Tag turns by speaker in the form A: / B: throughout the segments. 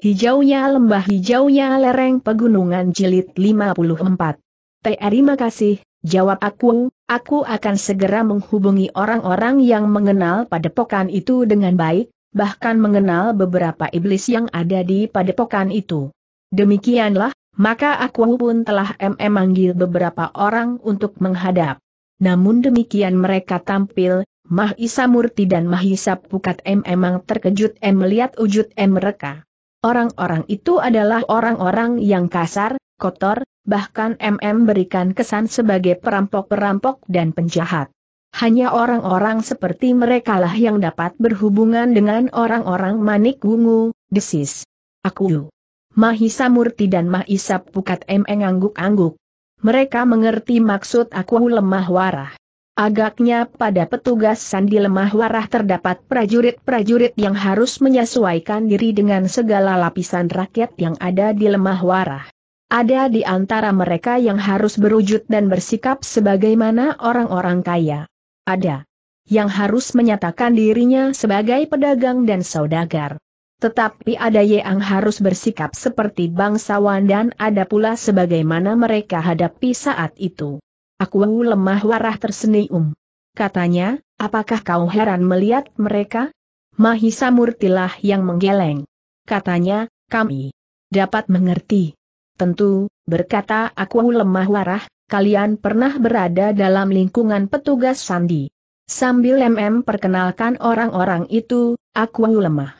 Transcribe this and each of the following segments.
A: Hijaunya lembah hijaunya lereng pegunungan jilid 54. Terima kasih, jawab aku, aku akan segera menghubungi orang-orang yang mengenal padepokan itu dengan baik, bahkan mengenal beberapa iblis yang ada di padepokan itu. Demikianlah, maka aku pun telah mm manggil beberapa orang untuk menghadap. Namun demikian mereka tampil, Mahisa Murti dan Mahisa Pukat M memang terkejut M melihat wujud M mereka. Orang-orang itu adalah orang-orang yang kasar, kotor, bahkan MM berikan kesan sebagai perampok-perampok dan penjahat. Hanya orang-orang seperti merekalah yang dapat berhubungan dengan orang-orang manik wungu, desis. Aku. Mahisa Murti dan Mahisa Pukat MM angguk angguk Mereka mengerti maksud aku lemah warah. Agaknya pada petugas sandi lemah warah terdapat prajurit-prajurit yang harus menyesuaikan diri dengan segala lapisan rakyat yang ada di lemah warah. Ada di antara mereka yang harus berwujud dan bersikap sebagaimana orang-orang kaya. Ada yang harus menyatakan dirinya sebagai pedagang dan saudagar. Tetapi ada yang harus bersikap seperti bangsawan dan ada pula sebagaimana mereka hadapi saat itu. Aku lemah warah tersenyum. Katanya, apakah kau heran melihat mereka? Mahisa Murtilah yang menggeleng. Katanya, kami dapat mengerti. Tentu, berkata aku lemah warah, kalian pernah berada dalam lingkungan petugas sandi. Sambil MM perkenalkan orang-orang itu, aku lemah.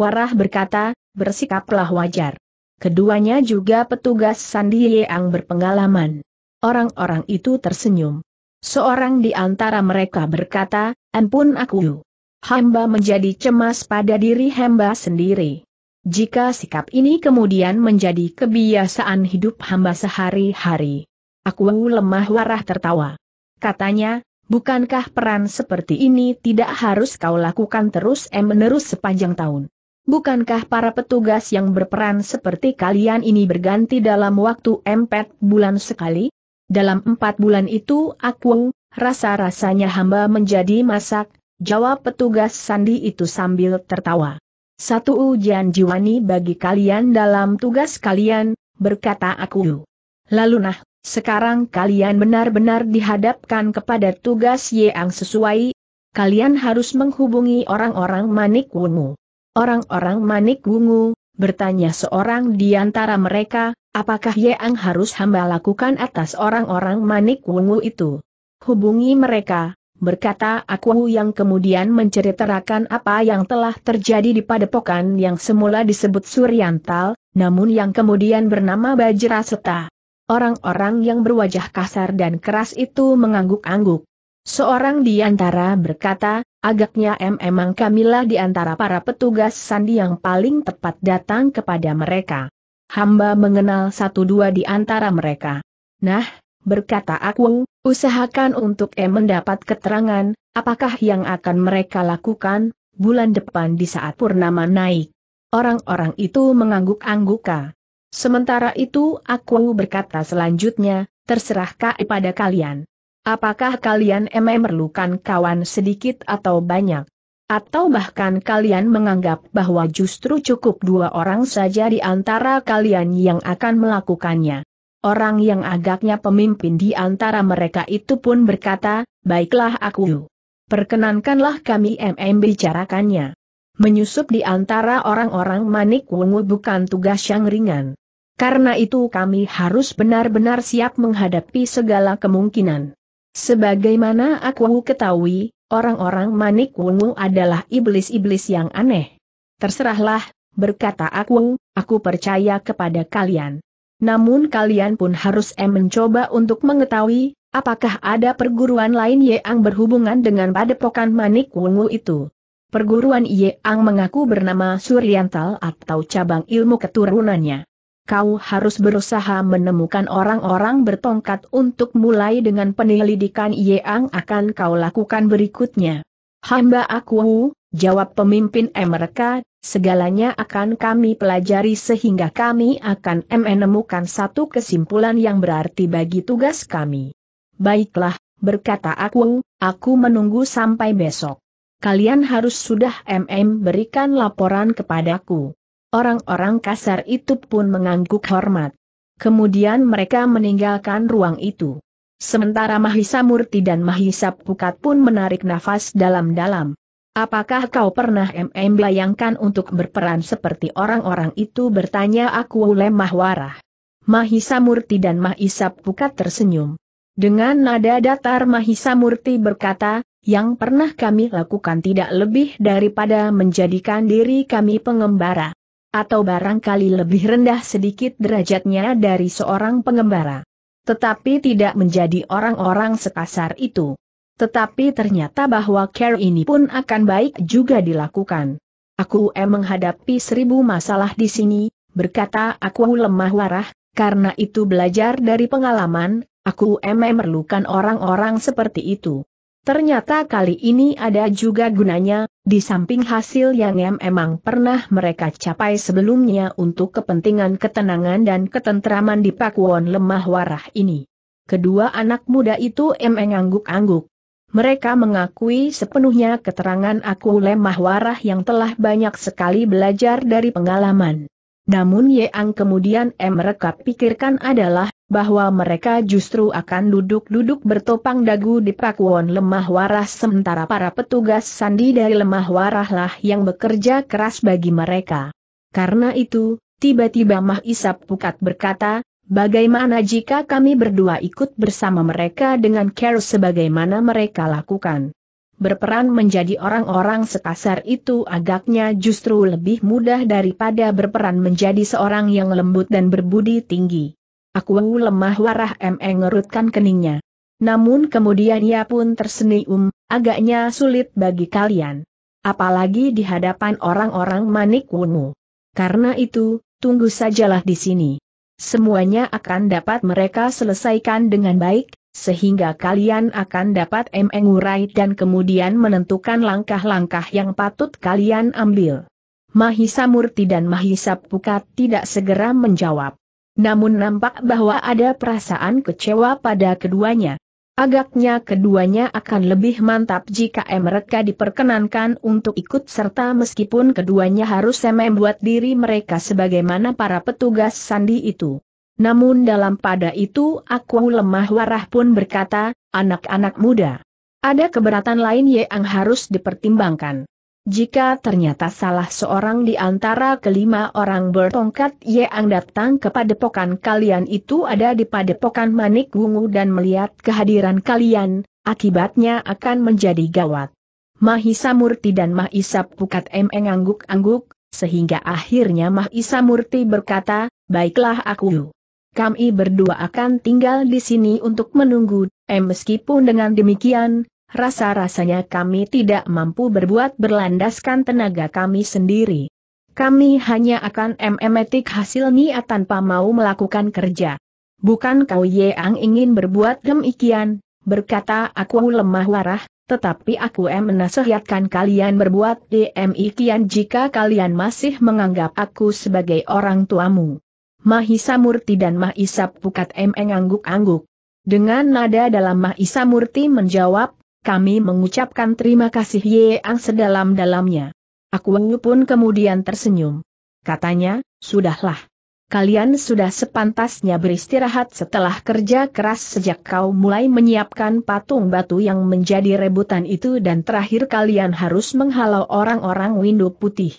A: Warah berkata, bersikaplah wajar. Keduanya juga petugas sandi yang berpengalaman. Orang-orang itu tersenyum. Seorang di antara mereka berkata, Ampun aku. Hamba menjadi cemas pada diri hamba sendiri. Jika sikap ini kemudian menjadi kebiasaan hidup hamba sehari-hari. Aku lemah warah tertawa. Katanya, bukankah peran seperti ini tidak harus kau lakukan terus menerus sepanjang tahun? Bukankah para petugas yang berperan seperti kalian ini berganti dalam waktu empat bulan sekali? Dalam empat bulan itu aku, rasa-rasanya hamba menjadi masak, jawab petugas sandi itu sambil tertawa. Satu ujian jiwani bagi kalian dalam tugas kalian, berkata aku. Lalu nah, sekarang kalian benar-benar dihadapkan kepada tugas yang sesuai, kalian harus menghubungi orang-orang manik wungu. Orang-orang manik wungu, bertanya seorang di antara mereka, Apakah Yeang harus hamba lakukan atas orang-orang manik wungu itu? Hubungi mereka, berkata aku yang kemudian menceritakan apa yang telah terjadi di padepokan yang semula disebut Suryantal, namun yang kemudian bernama Bajraseta. Orang-orang yang berwajah kasar dan keras itu mengangguk-angguk. Seorang di antara berkata, agaknya M. Emang Kamila di antara para petugas sandi yang paling tepat datang kepada mereka hamba mengenal satu dua di antara mereka. Nah, berkata aku, usahakan untuk E mendapat keterangan, apakah yang akan mereka lakukan, bulan depan di saat Purnama naik. Orang-orang itu mengangguk-angguka. Sementara itu aku berkata selanjutnya, terserah kai pada kalian. Apakah kalian eme memerlukan kawan sedikit atau banyak? Atau bahkan kalian menganggap bahwa justru cukup dua orang saja di antara kalian yang akan melakukannya. Orang yang agaknya pemimpin di antara mereka itu pun berkata, baiklah aku. Perkenankanlah kami MM bicarakannya. Menyusup di antara orang-orang manik wungu bukan tugas yang ringan. Karena itu kami harus benar-benar siap menghadapi segala kemungkinan. Sebagaimana aku ketahui, Orang-orang manik wungu adalah iblis-iblis yang aneh. Terserahlah, berkata aku, aku percaya kepada kalian. Namun kalian pun harus em mencoba untuk mengetahui, apakah ada perguruan lain yang berhubungan dengan padepokan manik wungu itu. Perguruan Yang mengaku bernama Suryantal atau cabang ilmu keturunannya kau harus berusaha menemukan orang-orang bertongkat untuk mulai dengan penyelidikan yang akan kau lakukan berikutnya. Hamba aku, jawab pemimpin mereka, segalanya akan kami pelajari sehingga kami akan menemukan satu kesimpulan yang berarti bagi tugas kami. Baiklah, berkata aku, aku menunggu sampai besok. Kalian harus sudah MM berikan laporan kepadaku. Orang-orang kasar itu pun mengangguk hormat. Kemudian mereka meninggalkan ruang itu. Sementara Mahisa Murti dan Mahisa Pukat pun menarik nafas dalam-dalam. Apakah kau pernah MM bayangkan untuk berperan seperti orang-orang itu bertanya aku oleh warah. Mahisa Murti dan Mahisa Pukat tersenyum. Dengan nada datar Mahisa Murti berkata, yang pernah kami lakukan tidak lebih daripada menjadikan diri kami pengembara atau barangkali lebih rendah sedikit derajatnya dari seorang pengembara. Tetapi tidak menjadi orang-orang sekasar itu. Tetapi ternyata bahwa care ini pun akan baik juga dilakukan. Aku em menghadapi seribu masalah di sini, berkata aku lemah warah, karena itu belajar dari pengalaman, aku em memerlukan orang-orang seperti itu. Ternyata kali ini ada juga gunanya, di samping hasil yang em emang pernah mereka capai sebelumnya untuk kepentingan ketenangan dan ketentraman di Pakuan Lemah Warah ini. Kedua anak muda itu emang angguk-angguk. Mereka mengakui sepenuhnya keterangan aku Lemah Warah yang telah banyak sekali belajar dari pengalaman. Namun yang kemudian mereka pikirkan adalah, bahwa mereka justru akan duduk-duduk bertopang dagu di Pakuan Lemah Waras sementara para petugas sandi dari Lemah Warahlah yang bekerja keras bagi mereka. Karena itu, tiba-tiba Mah Isap Pukat berkata, bagaimana jika kami berdua ikut bersama mereka dengan care sebagaimana mereka lakukan berperan menjadi orang-orang sekasar itu agaknya justru lebih mudah daripada berperan menjadi seorang yang lembut dan berbudi tinggi. Aku lemah warah M.E. ngerutkan keningnya. Namun kemudian ia pun tersenyum, agaknya sulit bagi kalian. Apalagi di hadapan orang-orang manik wungu. Karena itu, tunggu sajalah di sini. Semuanya akan dapat mereka selesaikan dengan baik, sehingga kalian akan dapat mengurai dan kemudian menentukan langkah-langkah yang patut kalian ambil. Mahisa Murti dan Mahisa Pukat tidak segera menjawab. Namun nampak bahwa ada perasaan kecewa pada keduanya. Agaknya keduanya akan lebih mantap jika mereka diperkenankan untuk ikut serta meskipun keduanya harus membuat diri mereka sebagaimana para petugas sandi itu. Namun dalam pada itu aku lemah warah pun berkata, anak-anak muda. Ada keberatan lain yang harus dipertimbangkan. Jika ternyata salah seorang di antara kelima orang bertongkat yang datang ke padepokan kalian itu ada di padepokan Manik Wungu dan melihat kehadiran kalian, akibatnya akan menjadi gawat. Mahisa Murti dan Mahisa Pukat M angguk-angguk, sehingga akhirnya Mahisa Murti berkata, baiklah aku. Kami berdua akan tinggal di sini untuk menunggu, eh meskipun dengan demikian, rasa-rasanya kami tidak mampu berbuat berlandaskan tenaga kami sendiri. Kami hanya akan memetik hasil niat tanpa mau melakukan kerja. Bukan kau yang ingin berbuat demikian, berkata aku lemah warah, tetapi aku em menasehatkan kalian berbuat demikian jika kalian masih menganggap aku sebagai orang tuamu. Mahisa Murti dan Mahisa Pukat M. mengangguk-angguk. Dengan nada dalam Mahisa Murti menjawab, kami mengucapkan terima kasih Yeang sedalam-dalamnya. Aku pun kemudian tersenyum. Katanya, sudahlah. Kalian sudah sepantasnya beristirahat setelah kerja keras sejak kau mulai menyiapkan patung batu yang menjadi rebutan itu dan terakhir kalian harus menghalau orang-orang windu putih.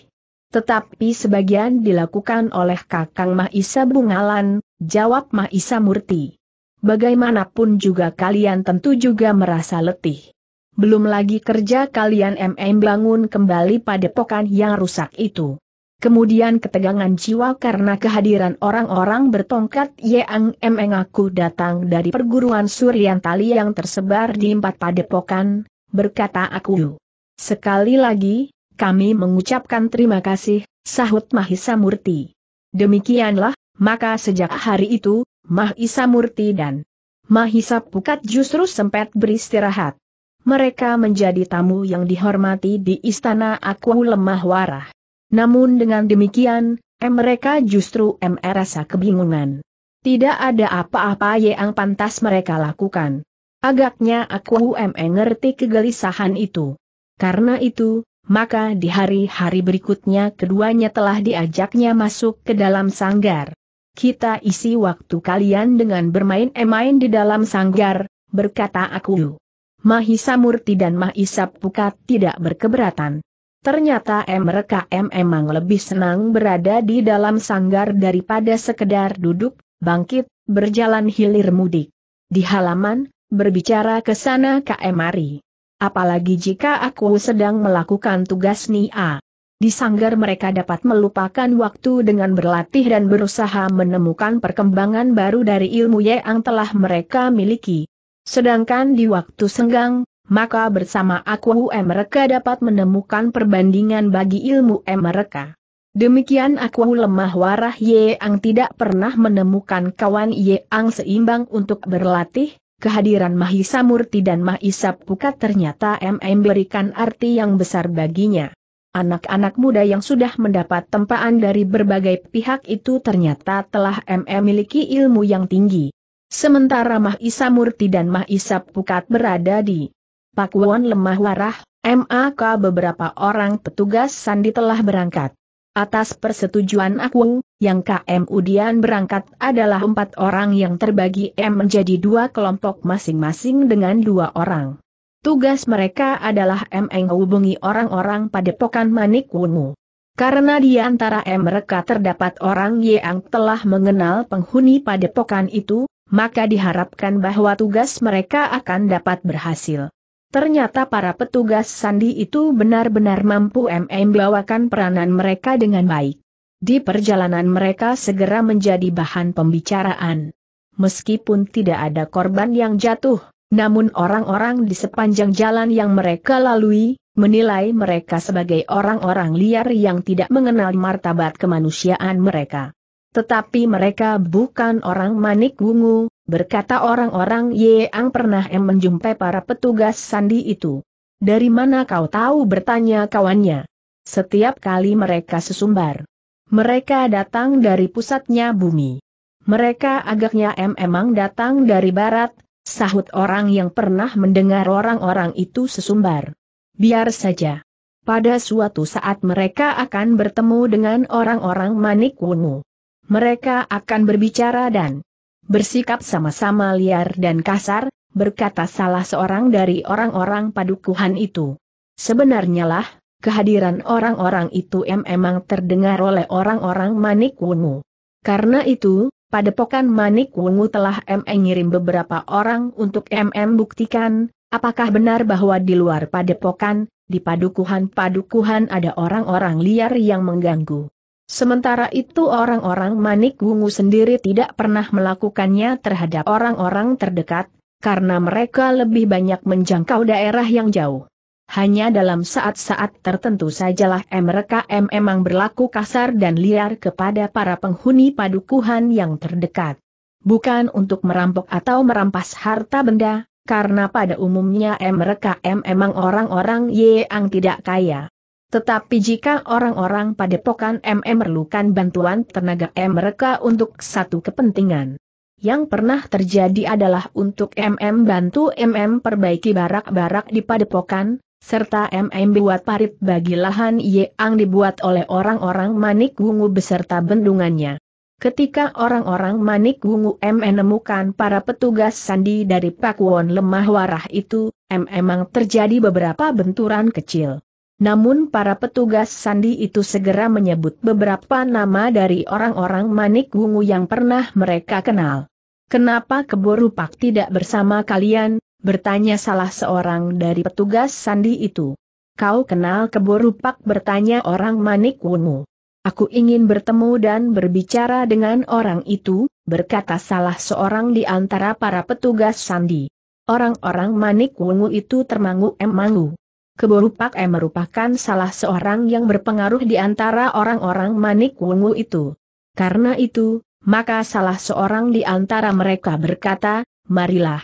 A: Tetapi sebagian dilakukan oleh Kakang Mahisa Bungalan, jawab Mahisa Murti. Bagaimanapun juga kalian tentu juga merasa letih belum lagi kerja kalian MM bangun kembali pokan yang rusak itu. Kemudian ketegangan jiwa karena kehadiran orang-orang bertongkat Yang Meng aku datang dari perguruan Surian Tali yang tersebar di empat padepokan, berkata aku. Sekali lagi, kami mengucapkan terima kasih, sahut Mahisa Murti. Demikianlah, maka sejak hari itu, Mahisa Murti dan Mahisa Pukat justru sempat beristirahat mereka menjadi tamu yang dihormati di istana aku lemah warah. Namun dengan demikian, em mereka justru em rasa kebingungan. Tidak ada apa-apa yang pantas mereka lakukan. Agaknya aku em ngerti kegelisahan itu. Karena itu, maka di hari-hari berikutnya keduanya telah diajaknya masuk ke dalam sanggar. Kita isi waktu kalian dengan bermain-main di dalam sanggar, berkata aku. Mahisa Murti dan Mahisa Pukat tidak berkeberatan. Ternyata mereka memang lebih senang berada di dalam sanggar daripada sekedar duduk, bangkit, berjalan hilir mudik. Di halaman, berbicara ke sana Ari. Apalagi jika aku sedang melakukan tugas NIA. Di sanggar mereka dapat melupakan waktu dengan berlatih dan berusaha menemukan perkembangan baru dari ilmu yang telah mereka miliki. Sedangkan di waktu senggang, maka bersama aku UM mereka dapat menemukan perbandingan bagi ilmu M mereka. Demikian aku lemah warah Ye ang tidak pernah menemukan kawan Ye ang seimbang untuk berlatih, kehadiran Mahisa Murti dan Mahisa Pukat ternyata M berikan arti yang besar baginya. Anak-anak muda yang sudah mendapat tempaan dari berbagai pihak itu ternyata telah M memiliki ilmu yang tinggi. Sementara Mah Isa Murti dan Mah Isa Pukat berada di Pakuan Lemah Warah, MAK beberapa orang petugas Sandi telah berangkat. Atas persetujuan aku, yang KM Udian berangkat adalah empat orang yang terbagi M menjadi dua kelompok masing-masing dengan dua orang. Tugas mereka adalah M menghubungi orang-orang padepokan Manik Wungu. Karena di antara M mereka terdapat orang yang telah mengenal penghuni pada padepokan itu, maka diharapkan bahwa tugas mereka akan dapat berhasil. Ternyata para petugas sandi itu benar-benar mampu MM bawakan peranan mereka dengan baik. Di perjalanan mereka segera menjadi bahan pembicaraan. Meskipun tidak ada korban yang jatuh, namun orang-orang di sepanjang jalan yang mereka lalui, menilai mereka sebagai orang-orang liar yang tidak mengenal martabat kemanusiaan mereka. Tetapi mereka bukan orang manik wungu, berkata orang-orang yang pernah em menjumpai para petugas sandi itu. Dari mana kau tahu bertanya kawannya? Setiap kali mereka sesumbar. Mereka datang dari pusatnya bumi. Mereka agaknya em emang datang dari barat, sahut orang yang pernah mendengar orang-orang itu sesumbar. Biar saja. Pada suatu saat mereka akan bertemu dengan orang-orang manik wungu mereka akan berbicara dan bersikap sama-sama liar dan kasar, berkata salah seorang dari orang-orang padukuhan itu. Sebenarnya lah, kehadiran orang-orang itu memang terdengar oleh orang-orang Manik Wungu. Karena itu, padepokan Manik Wungu telah mengirim beberapa orang untuk MM buktikan, apakah benar bahwa di luar padepokan, di padukuhan-padukuhan ada orang-orang liar yang mengganggu. Sementara itu orang-orang Manik wungu sendiri tidak pernah melakukannya terhadap orang-orang terdekat, karena mereka lebih banyak menjangkau daerah yang jauh. Hanya dalam saat-saat tertentu sajalah mereka memang berlaku kasar dan liar kepada para penghuni padukuhan yang terdekat. Bukan untuk merampok atau merampas harta benda, karena pada umumnya mereka memang orang-orang yang tidak kaya. Tetapi jika orang-orang padepokan MM memerlukan bantuan tenaga M mereka untuk satu kepentingan. Yang pernah terjadi adalah untuk MM bantu MM perbaiki barak-barak di padepokan, serta MM buat parit bagi lahan yang dibuat oleh orang-orang manik wungu beserta bendungannya. Ketika orang-orang manik wungu MM menemukan para petugas sandi dari Pakuwon lemah warah itu, MM memang terjadi beberapa benturan kecil. Namun para petugas sandi itu segera menyebut beberapa nama dari orang-orang manik wungu yang pernah mereka kenal. Kenapa keburu pak tidak bersama kalian, bertanya salah seorang dari petugas sandi itu. Kau kenal keburu pak bertanya orang manik wungu. Aku ingin bertemu dan berbicara dengan orang itu, berkata salah seorang di antara para petugas sandi. Orang-orang manik wungu itu termangu emangu. Keborupak E merupakan salah seorang yang berpengaruh di antara orang-orang Manik Wungu itu. Karena itu, maka salah seorang di antara mereka berkata, marilah.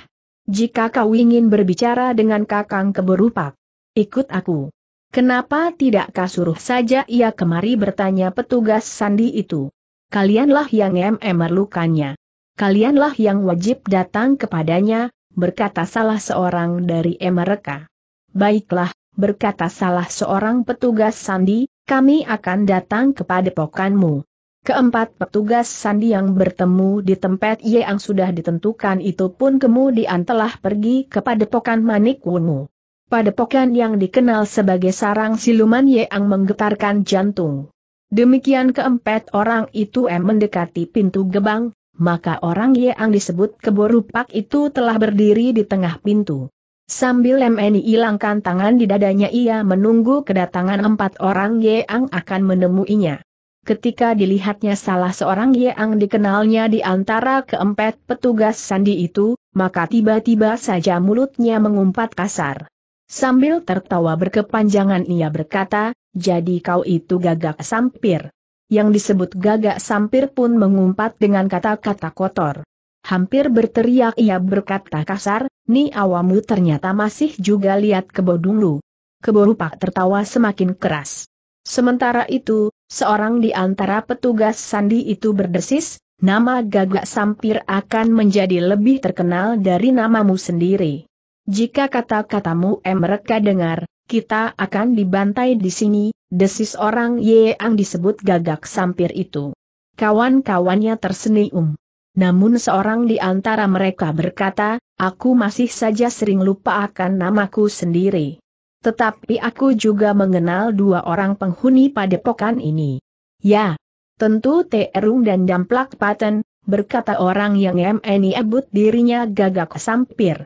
A: Jika kau ingin berbicara dengan kakang keberupak, ikut aku. Kenapa tidak kau suruh saja ia kemari bertanya petugas sandi itu. Kalianlah yang em memerlukannya. Kalianlah yang wajib datang kepadanya, berkata salah seorang dari mereka. Baiklah, berkata salah seorang petugas sandi, kami akan datang kepada pokanmu. Keempat petugas sandi yang bertemu di tempat yang sudah ditentukan itu pun kemudian telah pergi kepada padepokan Manik Wungu. Padepokan yang dikenal sebagai sarang siluman yang menggetarkan jantung. Demikian keempat orang itu em mendekati pintu gebang, maka orang yang disebut keborupak itu telah berdiri di tengah pintu. Sambil MNI hilangkan tangan di dadanya ia menunggu kedatangan empat orang Yeang akan menemuinya. Ketika dilihatnya salah seorang Yeang dikenalnya di antara keempat petugas sandi itu, maka tiba-tiba saja mulutnya mengumpat kasar. Sambil tertawa berkepanjangan ia berkata, jadi kau itu gagak sampir. Yang disebut gagak sampir pun mengumpat dengan kata-kata kotor. Hampir berteriak ia berkata kasar, ni awamu ternyata masih juga lihat kebo dulu. Kebo Pak tertawa semakin keras. Sementara itu, seorang di antara petugas sandi itu berdesis, nama gagak sampir akan menjadi lebih terkenal dari namamu sendiri. Jika kata-katamu mereka dengar, kita akan dibantai di sini, desis orang yang disebut gagak sampir itu. Kawan-kawannya tersenyum. Namun seorang di antara mereka berkata, aku masih saja sering lupa akan namaku sendiri. Tetapi aku juga mengenal dua orang penghuni padepokan ini. Ya, tentu Terung dan Damplak Paten, berkata orang yang MNI ebut dirinya gagak sampir.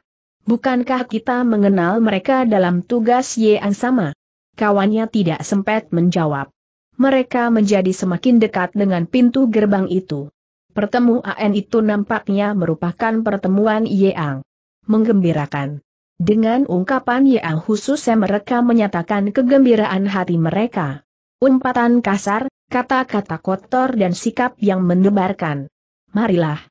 A: Bukankah kita mengenal mereka dalam tugas yang sama? Kawannya tidak sempat menjawab. Mereka menjadi semakin dekat dengan pintu gerbang itu. Pertemuan itu nampaknya merupakan pertemuan Yeang. menggembirakan. Dengan ungkapan Yeang khusus mereka menyatakan kegembiraan hati mereka. Umpatan kasar, kata-kata kotor dan sikap yang mendebarkan. Marilah.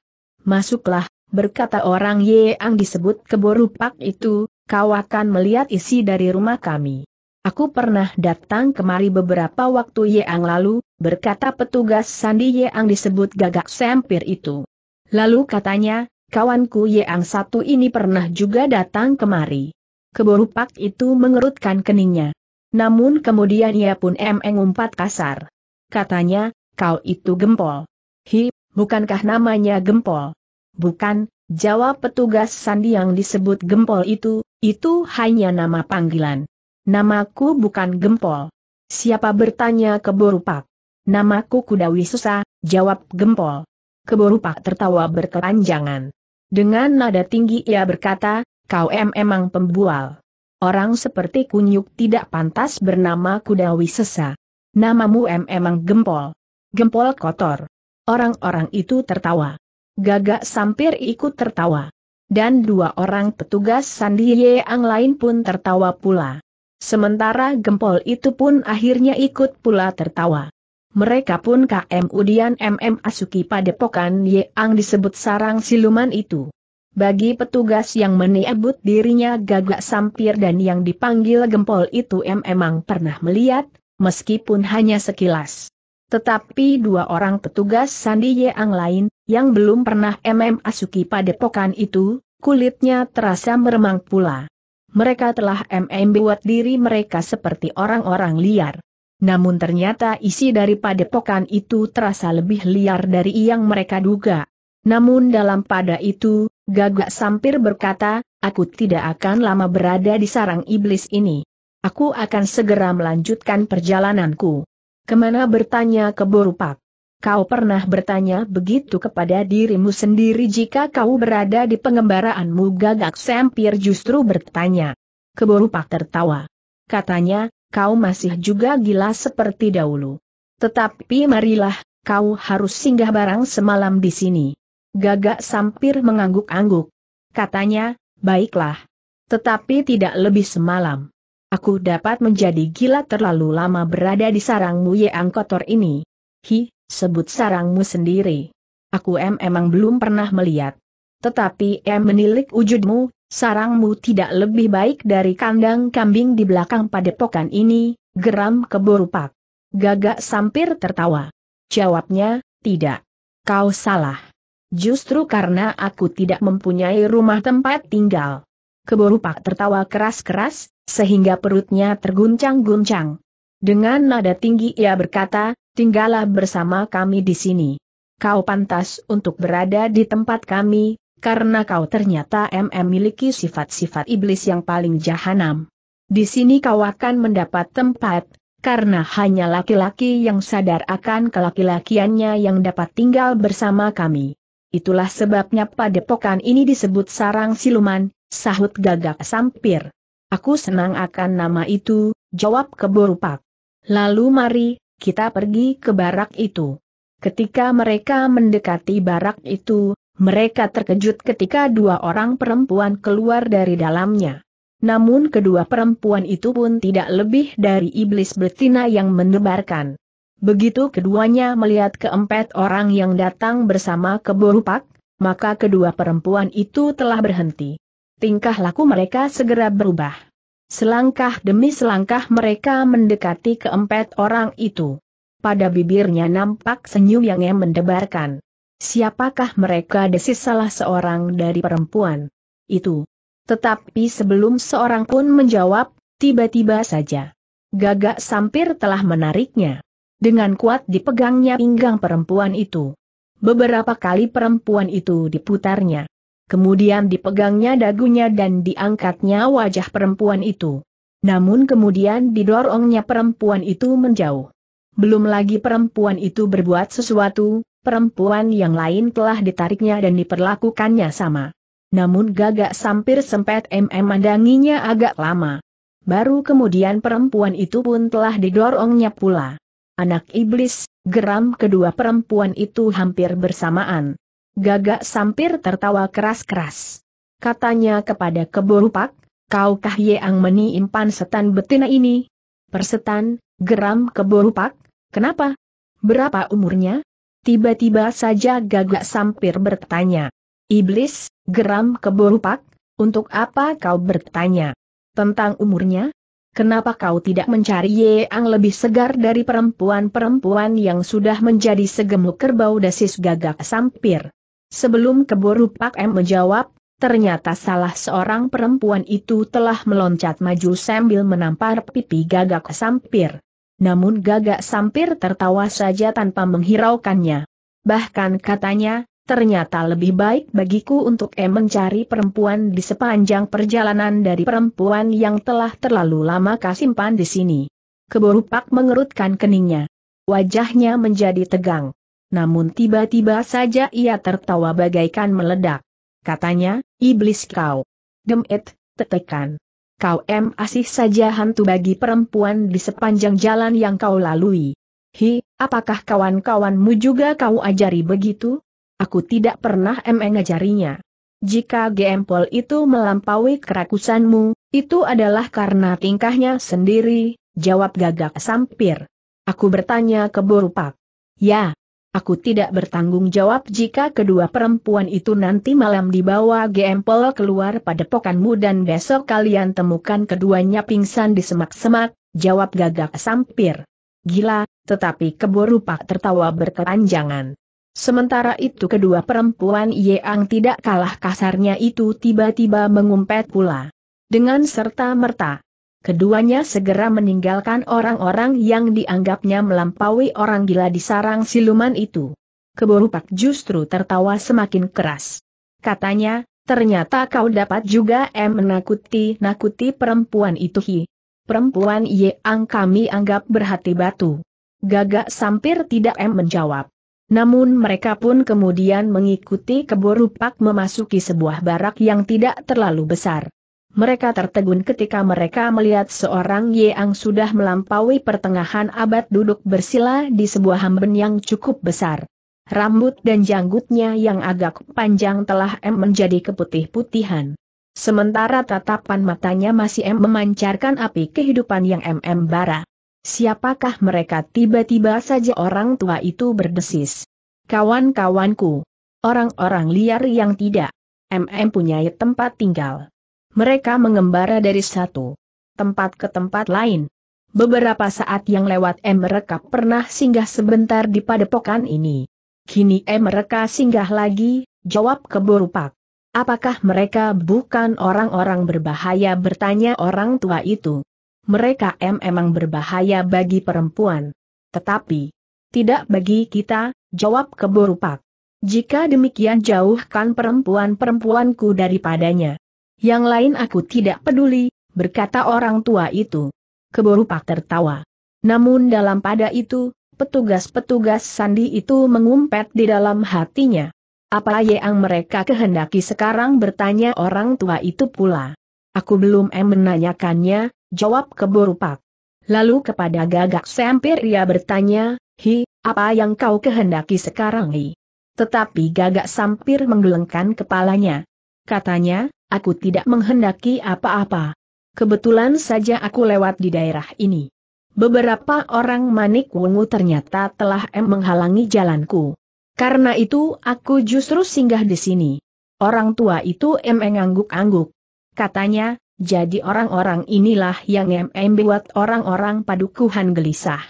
A: Masuklah, berkata orang Yeang disebut keborupak itu, kau akan melihat isi dari rumah kami. Aku pernah datang kemari beberapa waktu yang lalu, berkata petugas Sandi yang disebut gagak sempir itu. Lalu katanya, kawanku yang satu ini pernah juga datang kemari. Keborupak itu mengerutkan keningnya. Namun kemudian ia pun emeng umpat kasar. Katanya, kau itu gempol. Hi, bukankah namanya gempol? Bukan, jawab petugas sandi yang disebut gempol itu, itu hanya nama panggilan. Namaku bukan Gempol. Siapa bertanya ke Borupak? Namaku Kudawi Susa, jawab Gempol. Keborupak tertawa berkepanjangan. Dengan nada tinggi ia berkata, kau emang pembual. Orang seperti kunyuk tidak pantas bernama Kudawi Sesa. Namamu emang gempol. Gempol kotor. Orang-orang itu tertawa. Gagak sampir ikut tertawa. Dan dua orang petugas Sandi Yeang lain pun tertawa pula. Sementara gempol itu pun akhirnya ikut pula tertawa. Mereka pun KM Udian MM Asuki Padepokan yang disebut sarang siluman itu. Bagi petugas yang menyebut dirinya gagak sampir dan yang dipanggil gempol itu M memang pernah melihat, meskipun hanya sekilas. Tetapi dua orang petugas Sandi Yeang lain, yang belum pernah MM Asuki Padepokan itu, kulitnya terasa meremang pula mereka telah MM buat diri mereka seperti orang-orang liar. Namun ternyata isi dari padepokan itu terasa lebih liar dari yang mereka duga. Namun dalam pada itu, Gagak Sampir berkata, aku tidak akan lama berada di sarang iblis ini. Aku akan segera melanjutkan perjalananku. Kemana bertanya ke Borupak? Kau pernah bertanya begitu kepada dirimu sendiri jika kau berada di pengembaraanmu gagak sempir justru bertanya. Keborupak tertawa. Katanya, kau masih juga gila seperti dahulu. Tetapi marilah, kau harus singgah barang semalam di sini. Gagak sampir mengangguk-angguk. Katanya, baiklah. Tetapi tidak lebih semalam. Aku dapat menjadi gila terlalu lama berada di sarangmu yang kotor ini. Hi, sebut sarangmu sendiri. Aku em emang belum pernah melihat. Tetapi em menilik wujudmu, sarangmu tidak lebih baik dari kandang kambing di belakang padepokan ini, geram keborupak. Gagak sampir tertawa. Jawabnya, tidak. Kau salah. Justru karena aku tidak mempunyai rumah tempat tinggal. Keborupak tertawa keras-keras, sehingga perutnya terguncang-guncang. Dengan nada tinggi ia berkata, tinggallah bersama kami di sini. Kau pantas untuk berada di tempat kami, karena kau ternyata memiliki sifat-sifat iblis yang paling jahanam. Di sini kau akan mendapat tempat, karena hanya laki-laki yang sadar akan kelaki-lakiannya yang dapat tinggal bersama kami. Itulah sebabnya padepokan ini disebut sarang siluman, sahut gagak sampir. Aku senang akan nama itu, jawab keborupak. Lalu mari, kita pergi ke barak itu. Ketika mereka mendekati barak itu, mereka terkejut ketika dua orang perempuan keluar dari dalamnya. Namun kedua perempuan itu pun tidak lebih dari iblis betina yang menebarkan. Begitu keduanya melihat keempat orang yang datang bersama ke Borupak, maka kedua perempuan itu telah berhenti. Tingkah laku mereka segera berubah. Selangkah demi selangkah mereka mendekati keempat orang itu. Pada bibirnya nampak senyum yang mendebarkan. Siapakah mereka desis salah seorang dari perempuan itu? Tetapi sebelum seorang pun menjawab, tiba-tiba saja. Gagak sampir telah menariknya. Dengan kuat dipegangnya pinggang perempuan itu. Beberapa kali perempuan itu diputarnya kemudian dipegangnya dagunya dan diangkatnya wajah perempuan itu. Namun kemudian didorongnya perempuan itu menjauh. Belum lagi perempuan itu berbuat sesuatu, perempuan yang lain telah ditariknya dan diperlakukannya sama. Namun gagak sampir sempet MM mandanginya agak lama. Baru kemudian perempuan itu pun telah didorongnya pula. Anak iblis, geram kedua perempuan itu hampir bersamaan. Gagak Sampir tertawa keras-keras. Katanya kepada Keborupak, kaukah yang menimpan setan betina ini? Persetan, geram Keborupak, kenapa? Berapa umurnya? Tiba-tiba saja Gagak Sampir bertanya. Iblis, geram Keborupak, untuk apa kau bertanya? Tentang umurnya? Kenapa kau tidak mencari yang lebih segar dari perempuan-perempuan yang sudah menjadi segemuk kerbau dasis gagak sampir? Sebelum keburu Pak M menjawab, ternyata salah seorang perempuan itu telah meloncat maju sambil menampar pipi gagak sampir. Namun gagak sampir tertawa saja tanpa menghiraukannya. Bahkan katanya, ternyata lebih baik bagiku untuk M mencari perempuan di sepanjang perjalanan dari perempuan yang telah terlalu lama kasimpan di sini. Keburu Pak mengerutkan keningnya. Wajahnya menjadi tegang. Namun tiba-tiba saja ia tertawa bagaikan meledak. Katanya, iblis kau. Demit, tetekan. Kau em asih saja hantu bagi perempuan di sepanjang jalan yang kau lalui. Hi, apakah kawan-kawanmu juga kau ajari begitu? Aku tidak pernah em ngajarinya. Jika gempol itu melampaui kerakusanmu, itu adalah karena tingkahnya sendiri, jawab gagak sampir. Aku bertanya ke Borupak. Ya, Aku tidak bertanggung jawab jika kedua perempuan itu nanti malam dibawa gempol keluar pada pokanmu dan besok kalian temukan keduanya pingsan di semak-semak, jawab gagak sampir. Gila, tetapi keburu pak tertawa berkepanjangan. Sementara itu kedua perempuan Yeang tidak kalah kasarnya itu tiba-tiba mengumpet pula. Dengan serta merta, keduanya segera meninggalkan orang-orang yang dianggapnya melampaui orang gila di sarang siluman itu. Keborupak justru tertawa semakin keras. Katanya, ternyata kau dapat juga em menakuti-nakuti perempuan itu hi. Perempuan Ye Ang kami anggap berhati batu. Gagak Sampir tidak em menjawab. Namun mereka pun kemudian mengikuti keborupak memasuki sebuah barak yang tidak terlalu besar. Mereka tertegun ketika mereka melihat seorang Yeang sudah melampaui pertengahan abad duduk bersila di sebuah hamben yang cukup besar. Rambut dan janggutnya yang agak panjang telah M menjadi keputih-putihan. Sementara tatapan matanya masih M memancarkan api kehidupan yang m bara. Siapakah mereka tiba-tiba saja orang tua itu berdesis. Kawan-kawanku. Orang-orang liar yang tidak. MM punya tempat tinggal mereka mengembara dari satu tempat ke tempat lain. Beberapa saat yang lewat M mereka pernah singgah sebentar di padepokan ini. Kini M mereka singgah lagi, jawab keborupak. Apakah mereka bukan orang-orang berbahaya bertanya orang tua itu? Mereka em emang berbahaya bagi perempuan. Tetapi, tidak bagi kita, jawab keborupak. Jika demikian jauhkan perempuan-perempuanku daripadanya. Yang lain aku tidak peduli, berkata orang tua itu. Keburu Pak tertawa. Namun dalam pada itu, petugas-petugas sandi itu mengumpet di dalam hatinya. Apa yang mereka kehendaki sekarang bertanya orang tua itu pula. Aku belum em menanyakannya, jawab keburu Pak. Lalu kepada gagak sempir ia bertanya, Hi, apa yang kau kehendaki sekarang Hi? Tetapi gagak sampir menggelengkan kepalanya. Katanya, Aku tidak menghendaki apa-apa. Kebetulan saja aku lewat di daerah ini. Beberapa orang manik wungu ternyata telah em menghalangi jalanku. Karena itu aku justru singgah di sini. Orang tua itu em ngangguk-angguk. Katanya, jadi orang-orang inilah yang em membuat orang-orang padukuhan gelisah.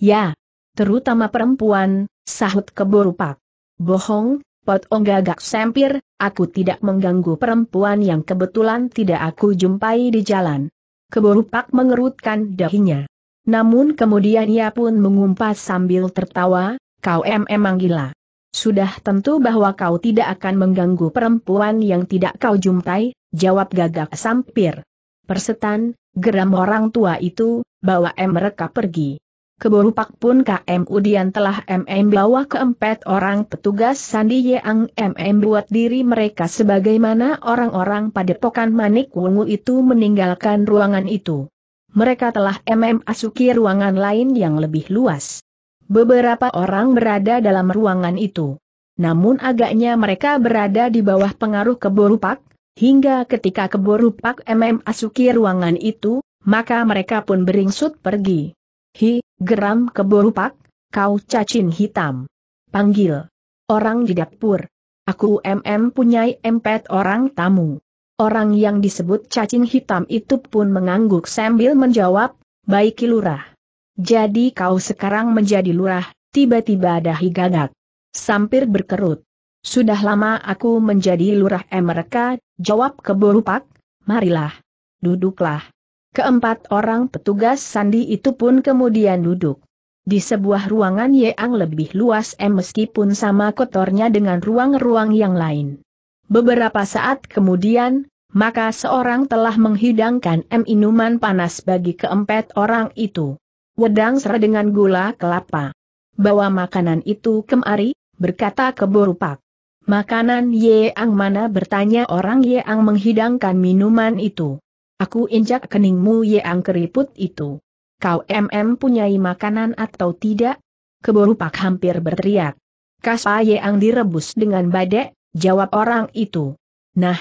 A: Ya, terutama perempuan, sahut keborupak. Bohong, Pot gagak Sempir, aku tidak mengganggu perempuan yang kebetulan tidak aku jumpai di jalan. pak mengerutkan dahinya. Namun kemudian ia pun mengumpat sambil tertawa, kau emang gila. Sudah tentu bahwa kau tidak akan mengganggu perempuan yang tidak kau jumpai, jawab gagak sampir. Persetan, geram orang tua itu, bawa em mereka pergi. Keborupak pun KM Udian telah MM bawa ke orang petugas Sandi Yang MM buat diri mereka sebagaimana orang-orang padepokan Manik Wungu itu meninggalkan ruangan itu. Mereka telah MM asuki ruangan lain yang lebih luas. Beberapa orang berada dalam ruangan itu. Namun agaknya mereka berada di bawah pengaruh keborupak, hingga ketika keborupak MM asuki ruangan itu, maka mereka pun beringsut pergi. Hi, Geram keborupak, kau cacing hitam. Panggil. Orang di dapur. Aku MM punyai empat orang tamu. Orang yang disebut cacing hitam itu pun mengangguk sambil menjawab, baik lurah. Jadi kau sekarang menjadi lurah, tiba-tiba dahi gagak. Sampir berkerut. Sudah lama aku menjadi lurah eh, mereka, jawab keborupak, marilah. Duduklah. Keempat orang petugas sandi itu pun kemudian duduk. Di sebuah ruangan yang lebih luas meskipun sama kotornya dengan ruang-ruang yang lain. Beberapa saat kemudian, maka seorang telah menghidangkan M minuman panas bagi keempat orang itu. Wedang serah dengan gula kelapa. Bawa makanan itu kemari, berkata keborupak. Makanan Yeang mana bertanya orang Yeang menghidangkan minuman itu. Aku injak keningmu yang keriput itu. Kau MM punyai makanan atau tidak? Keburu Pak hampir berteriak. Kasa yang direbus dengan badek, jawab orang itu. Nah,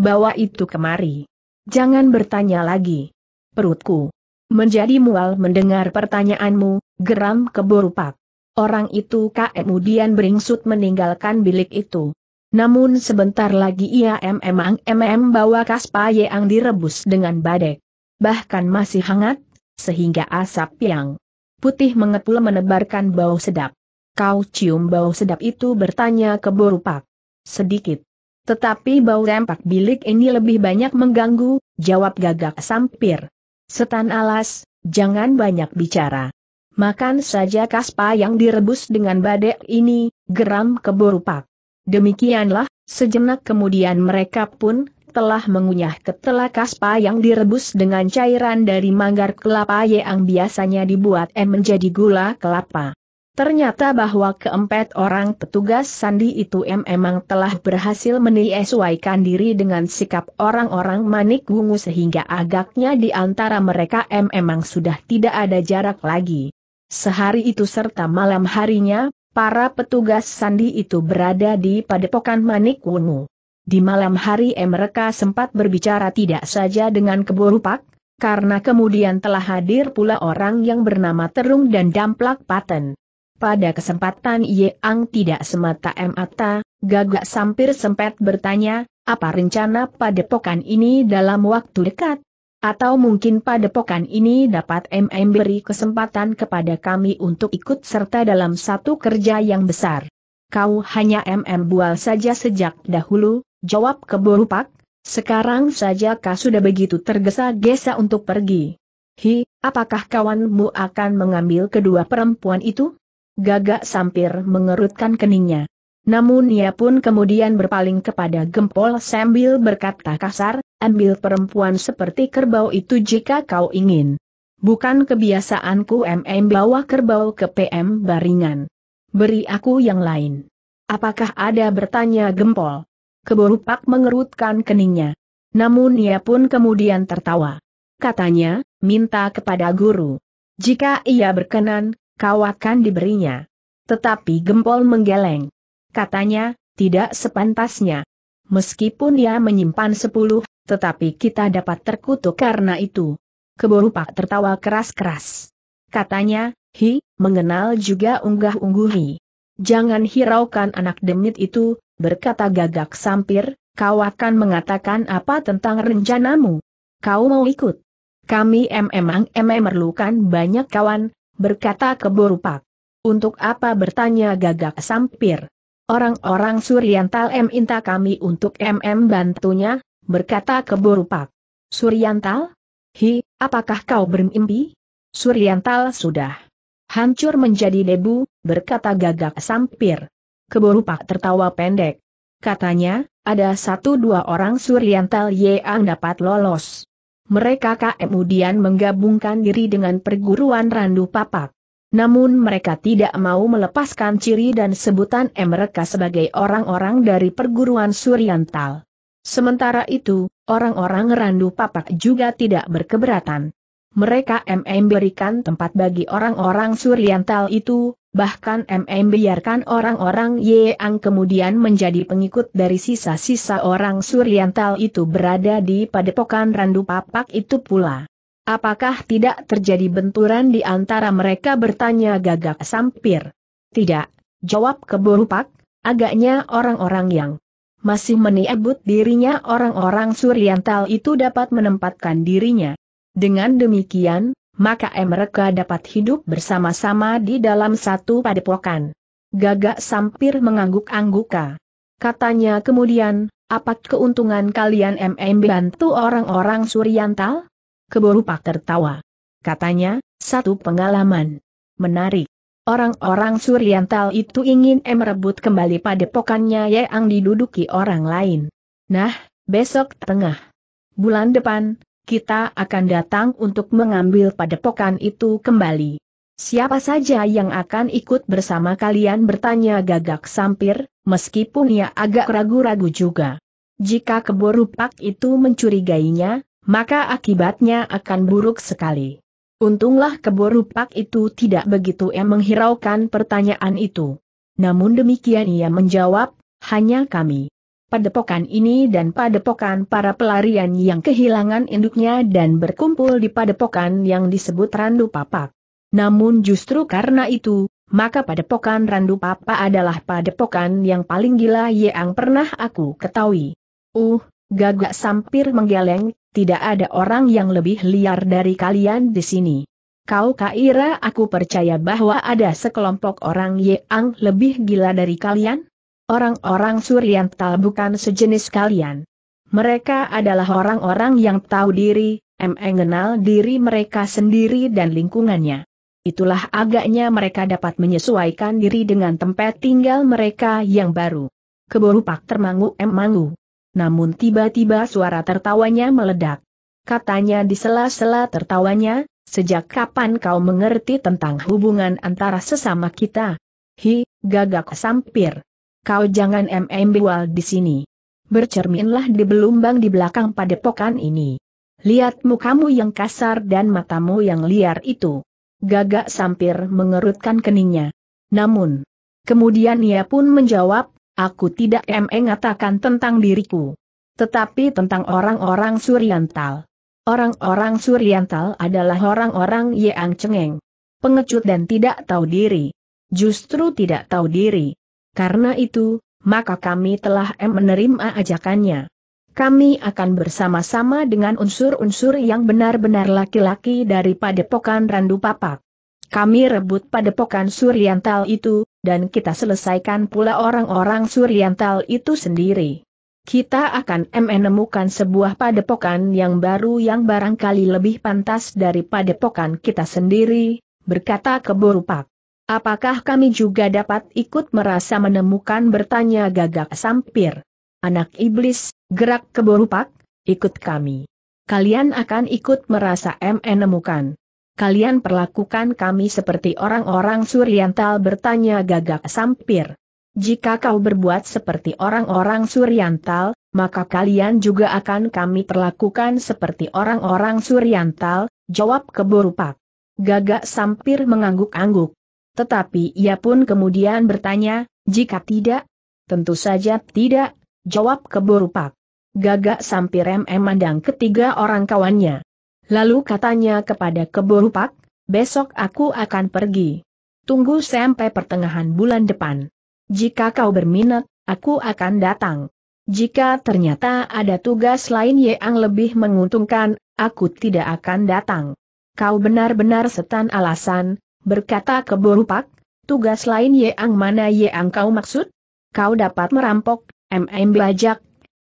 A: bawa itu kemari. Jangan bertanya lagi. Perutku. Menjadi mual mendengar pertanyaanmu, geram keburu Pak. Orang itu kemudian beringsut meninggalkan bilik itu. Namun sebentar lagi ia memang mm bawa kaspa yang direbus dengan badek, Bahkan masih hangat, sehingga asap yang putih mengepul menebarkan bau sedap. Kau cium bau sedap itu bertanya ke Borupak. Sedikit. Tetapi bau rempak bilik ini lebih banyak mengganggu, jawab gagak sampir. Setan alas, jangan banyak bicara. Makan saja kaspa yang direbus dengan badek ini, geram ke Borupak. Demikianlah, sejenak kemudian mereka pun telah mengunyah ketela kaspa yang direbus dengan cairan dari manggar kelapa yang biasanya dibuat M menjadi gula kelapa. Ternyata bahwa keempat orang petugas sandi itu M emang telah berhasil menyesuaikan diri dengan sikap orang-orang manik wungu sehingga agaknya di antara mereka M emang sudah tidak ada jarak lagi. Sehari itu serta malam harinya, para petugas sandi itu berada di padepokan Manik Wungu. Di malam hari eh, mereka sempat berbicara tidak saja dengan Keborupak, karena kemudian telah hadir pula orang yang bernama Terung dan Damplak Paten. Pada kesempatan Yeang tidak semata mata, gagak sampir sempat bertanya, apa rencana padepokan ini dalam waktu dekat? Atau mungkin padepokan ini dapat MM beri kesempatan kepada kami untuk ikut serta dalam satu kerja yang besar. Kau hanya MM bual saja sejak dahulu, jawab keborupak, sekarang saja kau sudah begitu tergesa-gesa untuk pergi. Hi, apakah kawanmu akan mengambil kedua perempuan itu? Gagak sampir mengerutkan keningnya. Namun ia pun kemudian berpaling kepada Gempol sambil berkata kasar, ambil perempuan seperti kerbau itu jika kau ingin. Bukan kebiasaanku MM bawa kerbau ke PM Baringan. Beri aku yang lain. Apakah ada bertanya Gempol? Keborupak mengerutkan keningnya. Namun ia pun kemudian tertawa. Katanya, minta kepada guru. Jika ia berkenan, kau akan diberinya. Tetapi gempol menggeleng katanya, tidak sepantasnya. Meskipun dia menyimpan sepuluh, tetapi kita dapat terkutuk karena itu. Keborupak tertawa keras-keras. Katanya, hi, mengenal juga unggah-ungguhi. Jangan hiraukan anak demit itu, berkata gagak sampir, kau akan mengatakan apa tentang rencanamu. Kau mau ikut? Kami memang memerlukan banyak kawan, berkata keborupak. Untuk apa bertanya gagak sampir? Orang-orang Suriantal M minta kami untuk MM bantunya, berkata keburupak. Suriantal, Hi, apakah kau bermimpi? Suriantal sudah hancur menjadi debu, berkata gagak sampir. Keburupak tertawa pendek. Katanya, ada satu dua orang Suriantal yang dapat lolos. Mereka kemudian menggabungkan diri dengan perguruan Randu Papak. Namun mereka tidak mau melepaskan ciri dan sebutan mereka sebagai orang-orang dari perguruan Suriantal. Sementara itu, orang-orang Randu Papak juga tidak berkeberatan. Mereka MM berikan tempat bagi orang-orang Suriantal itu, bahkan MM biarkan orang-orang Yeang kemudian menjadi pengikut dari sisa-sisa orang Suriantal itu berada di padepokan Randu Papak itu pula. Apakah tidak terjadi benturan di antara mereka bertanya gagak sampir? Tidak, jawab Keburupak. agaknya orang-orang yang masih meniabut dirinya orang-orang Suryantal itu dapat menempatkan dirinya. Dengan demikian, maka mereka dapat hidup bersama-sama di dalam satu padepokan. Gagak Sampir mengangguk-angguka. Katanya kemudian, apa keuntungan kalian MM bantu orang-orang Suryantal? Keborupak Pak tertawa. Katanya, satu pengalaman. Menarik. Orang-orang Suriantal itu ingin merebut kembali padepokannya yang diduduki orang lain. Nah, besok tengah bulan depan, kita akan datang untuk mengambil padepokan itu kembali. Siapa saja yang akan ikut bersama kalian bertanya gagak sampir, meskipun ia agak ragu-ragu juga. Jika keborupak itu mencurigainya, maka akibatnya akan buruk sekali. Untunglah keburu itu tidak begitu yang menghiraukan pertanyaan itu. Namun demikian ia menjawab, hanya kami. Padepokan ini dan padepokan para pelarian yang kehilangan induknya dan berkumpul di padepokan yang disebut Randu Papak. Namun justru karena itu, maka padepokan Randu Papa adalah padepokan yang paling gila yang pernah aku ketahui. Uh, Gagak Sampir menggeleng, tidak ada orang yang lebih liar dari kalian di sini. Kau kaira aku percaya bahwa ada sekelompok orang yang lebih gila dari kalian? Orang-orang Suryantal bukan sejenis kalian. Mereka adalah orang-orang yang tahu diri, mengenal diri mereka sendiri dan lingkungannya. Itulah agaknya mereka dapat menyesuaikan diri dengan tempat tinggal mereka yang baru. pak termangu emangu. Namun tiba-tiba suara tertawanya meledak. Katanya di sela-sela tertawanya, sejak kapan kau mengerti tentang hubungan antara sesama kita? Hi, gagak sampir. Kau jangan mmbual di sini. Bercerminlah di belumbang di belakang padepokan ini. Lihat mukamu yang kasar dan matamu yang liar itu. Gagak sampir mengerutkan keningnya. Namun, kemudian ia pun menjawab, Aku tidak mengatakan tentang diriku. Tetapi tentang orang-orang Suriantal. Orang-orang Suriantal adalah orang-orang yang cengeng. Pengecut dan tidak tahu diri. Justru tidak tahu diri. Karena itu, maka kami telah menerima ajakannya. Kami akan bersama-sama dengan unsur-unsur yang benar-benar laki-laki daripada padepokan Randu Papak. Kami rebut padepokan Suryantal itu, dan kita selesaikan pula orang-orang Suryantal itu sendiri. Kita akan menemukan sebuah padepokan yang baru yang barangkali lebih pantas dari padepokan kita sendiri, berkata Keborupak. Apakah kami juga dapat ikut merasa menemukan bertanya gagak sampir? Anak iblis, gerak keborupak, ikut kami. Kalian akan ikut merasa menemukan kalian perlakukan kami seperti orang-orang Suriantal, bertanya gagak sampir. Jika kau berbuat seperti orang-orang Suriantal, maka kalian juga akan kami perlakukan seperti orang-orang Suriantal, jawab keburupak. Gagak sampir mengangguk-angguk. Tetapi ia pun kemudian bertanya, jika tidak? Tentu saja tidak, jawab keburupak. Gagak sampir memandang ketiga orang kawannya. Lalu katanya kepada Keborupak, besok aku akan pergi. Tunggu sampai pertengahan bulan depan. Jika kau berminat, aku akan datang. Jika ternyata ada tugas lain yang lebih menguntungkan, aku tidak akan datang. Kau benar-benar setan alasan, berkata Keborupak, tugas lain yang mana yang kau maksud? Kau dapat merampok, MM Bajak,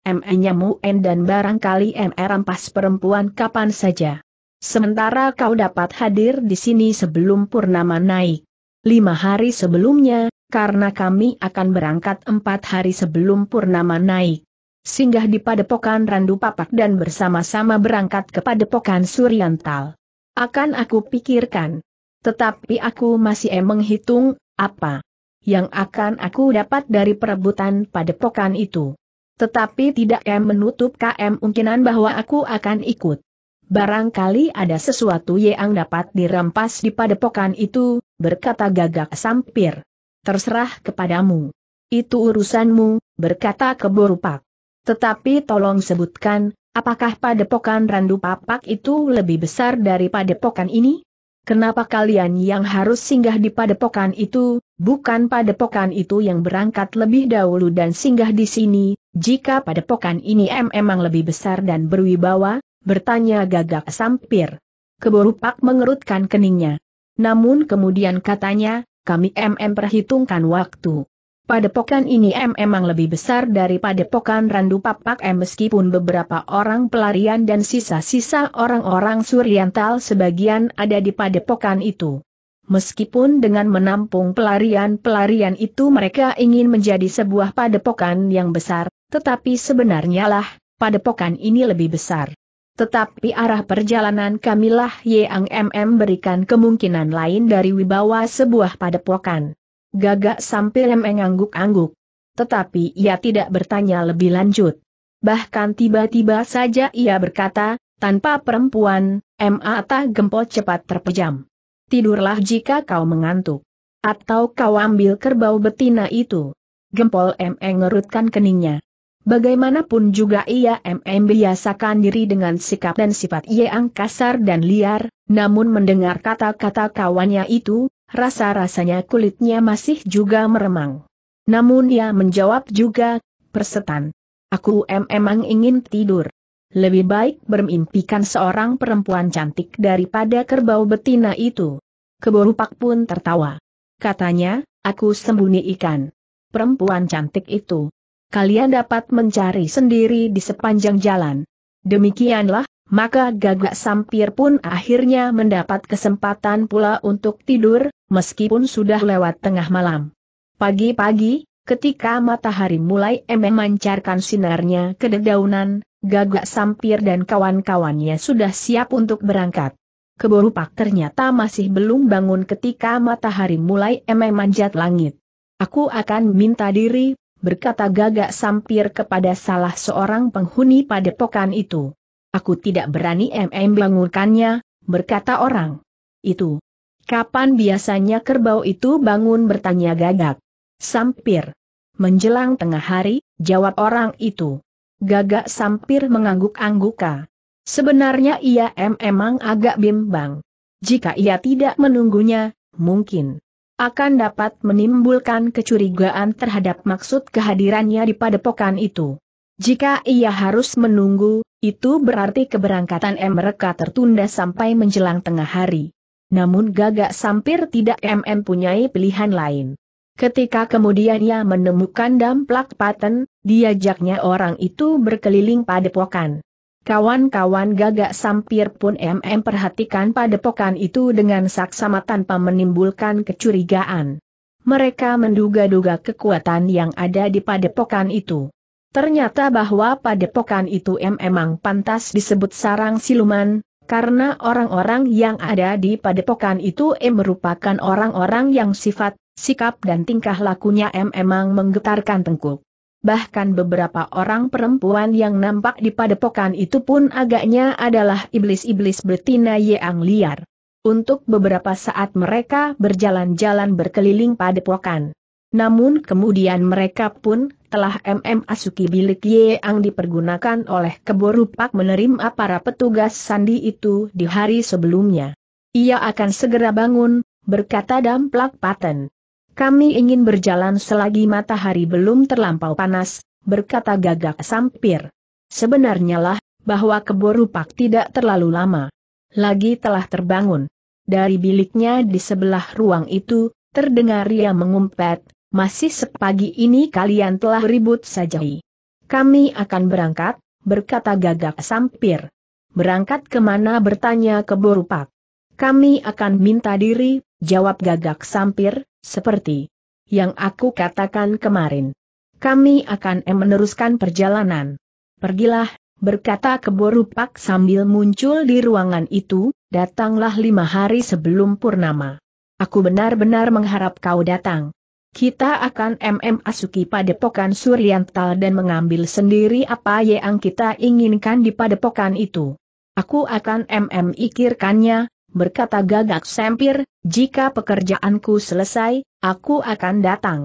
A: MN e N dan barangkali M.E. rampas perempuan kapan saja. Sementara kau dapat hadir di sini sebelum Purnama naik. Lima hari sebelumnya, karena kami akan berangkat empat hari sebelum Purnama naik. Singgah di padepokan Randu Papak dan bersama-sama berangkat ke padepokan Suryantal. Akan aku pikirkan. Tetapi aku masih emang hitung, apa yang akan aku dapat dari perebutan padepokan itu. Tetapi tidak M menutup KM mungkinan bahwa aku akan ikut. Barangkali ada sesuatu yang dapat dirampas di padepokan itu, berkata gagak sampir. Terserah kepadamu. Itu urusanmu, berkata keborupak. Tetapi tolong sebutkan, apakah padepokan randu papak itu lebih besar daripada padepokan ini? Kenapa kalian yang harus singgah di padepokan itu, bukan padepokan itu yang berangkat lebih dahulu dan singgah di sini, jika padepokan ini memang lebih besar dan berwibawa, bertanya gagak sampir. Keborupak mengerutkan keningnya. Namun kemudian katanya, kami MM perhitungkan waktu. Padepokan ini memang lebih besar dari padepokan Randu Papak M meskipun beberapa orang pelarian dan sisa-sisa orang-orang Suriantal sebagian ada di padepokan itu. Meskipun dengan menampung pelarian-pelarian itu mereka ingin menjadi sebuah padepokan yang besar, tetapi sebenarnya lah, padepokan ini lebih besar. Tetapi arah perjalanan kamilah yang MM berikan kemungkinan lain dari wibawa sebuah padepokan. Gagak sampil mengangguk-angguk. Tetapi ia tidak bertanya lebih lanjut. Bahkan tiba-tiba saja ia berkata, tanpa perempuan, M.A.T.A. Gempol cepat terpejam. Tidurlah jika kau mengantuk. Atau kau ambil kerbau betina itu. Gempol M.E. ngerutkan keningnya. Bagaimanapun juga ia M.M. biasakan diri dengan sikap dan sifat ia yang kasar dan liar, namun mendengar kata-kata kawannya itu, Rasa-rasanya kulitnya masih juga meremang. Namun ia menjawab juga, persetan. Aku memang emang ingin tidur. Lebih baik bermimpikan seorang perempuan cantik daripada kerbau betina itu. Keborupak pun tertawa. Katanya, aku sembunyi ikan. Perempuan cantik itu. Kalian dapat mencari sendiri di sepanjang jalan. Demikianlah, maka gagak sampir pun akhirnya mendapat kesempatan pula untuk tidur, meskipun sudah lewat tengah malam. Pagi-pagi, ketika matahari mulai memancarkan sinarnya ke dedaunan, gagak sampir dan kawan-kawannya sudah siap untuk berangkat. Keborupak ternyata masih belum bangun ketika matahari mulai memanjat langit. Aku akan minta diri, berkata gagak sampir kepada salah seorang penghuni padepokan itu. Aku tidak berani MM bangunkannya, berkata orang. Itu, Kapan biasanya kerbau itu bangun bertanya gagak? Sampir. Menjelang tengah hari, jawab orang itu. Gagak sampir mengangguk-angguka. Sebenarnya ia memang agak bimbang. Jika ia tidak menunggunya, mungkin akan dapat menimbulkan kecurigaan terhadap maksud kehadirannya di padepokan itu. Jika ia harus menunggu, itu berarti keberangkatan mereka tertunda sampai menjelang tengah hari. Namun gagak sampir tidak MM punyai pilihan lain. Ketika kemudian ia menemukan damplak paten, diajaknya orang itu berkeliling padepokan. Kawan-kawan gagak sampir pun MM perhatikan padepokan itu dengan saksama tanpa menimbulkan kecurigaan. Mereka menduga-duga kekuatan yang ada di padepokan itu. Ternyata bahwa padepokan itu memang pantas disebut sarang siluman, karena orang-orang yang ada di padepokan itu M merupakan orang-orang yang sifat, sikap dan tingkah lakunya M emang menggetarkan tengkuk. Bahkan beberapa orang perempuan yang nampak di padepokan itu pun agaknya adalah iblis-iblis betina yang liar. Untuk beberapa saat mereka berjalan-jalan berkeliling padepokan. Namun kemudian mereka pun telah MM Asuki bilik yang dipergunakan oleh Keborupak menerima para petugas sandi itu di hari sebelumnya. Ia akan segera bangun, berkata Damplak Paten. Kami ingin berjalan selagi matahari belum terlampau panas, berkata Gagak Sampir. Sebenarnya lah, bahwa Keborupak tidak terlalu lama. Lagi telah terbangun. Dari biliknya di sebelah ruang itu, terdengar ia mengumpet, masih sepagi ini kalian telah ribut saja. Kami akan berangkat, berkata gagak sampir. Berangkat kemana bertanya ke Borupak. Kami akan minta diri, jawab gagak sampir, seperti yang aku katakan kemarin. Kami akan meneruskan perjalanan. Pergilah, berkata Keborupak sambil muncul di ruangan itu, datanglah lima hari sebelum Purnama. Aku benar-benar mengharap kau datang. Kita akan MM Asuki Padepokan Suryantal dan mengambil sendiri apa yang kita inginkan di Padepokan itu. Aku akan MM ikirkannya, berkata gagak sempir, jika pekerjaanku selesai, aku akan datang.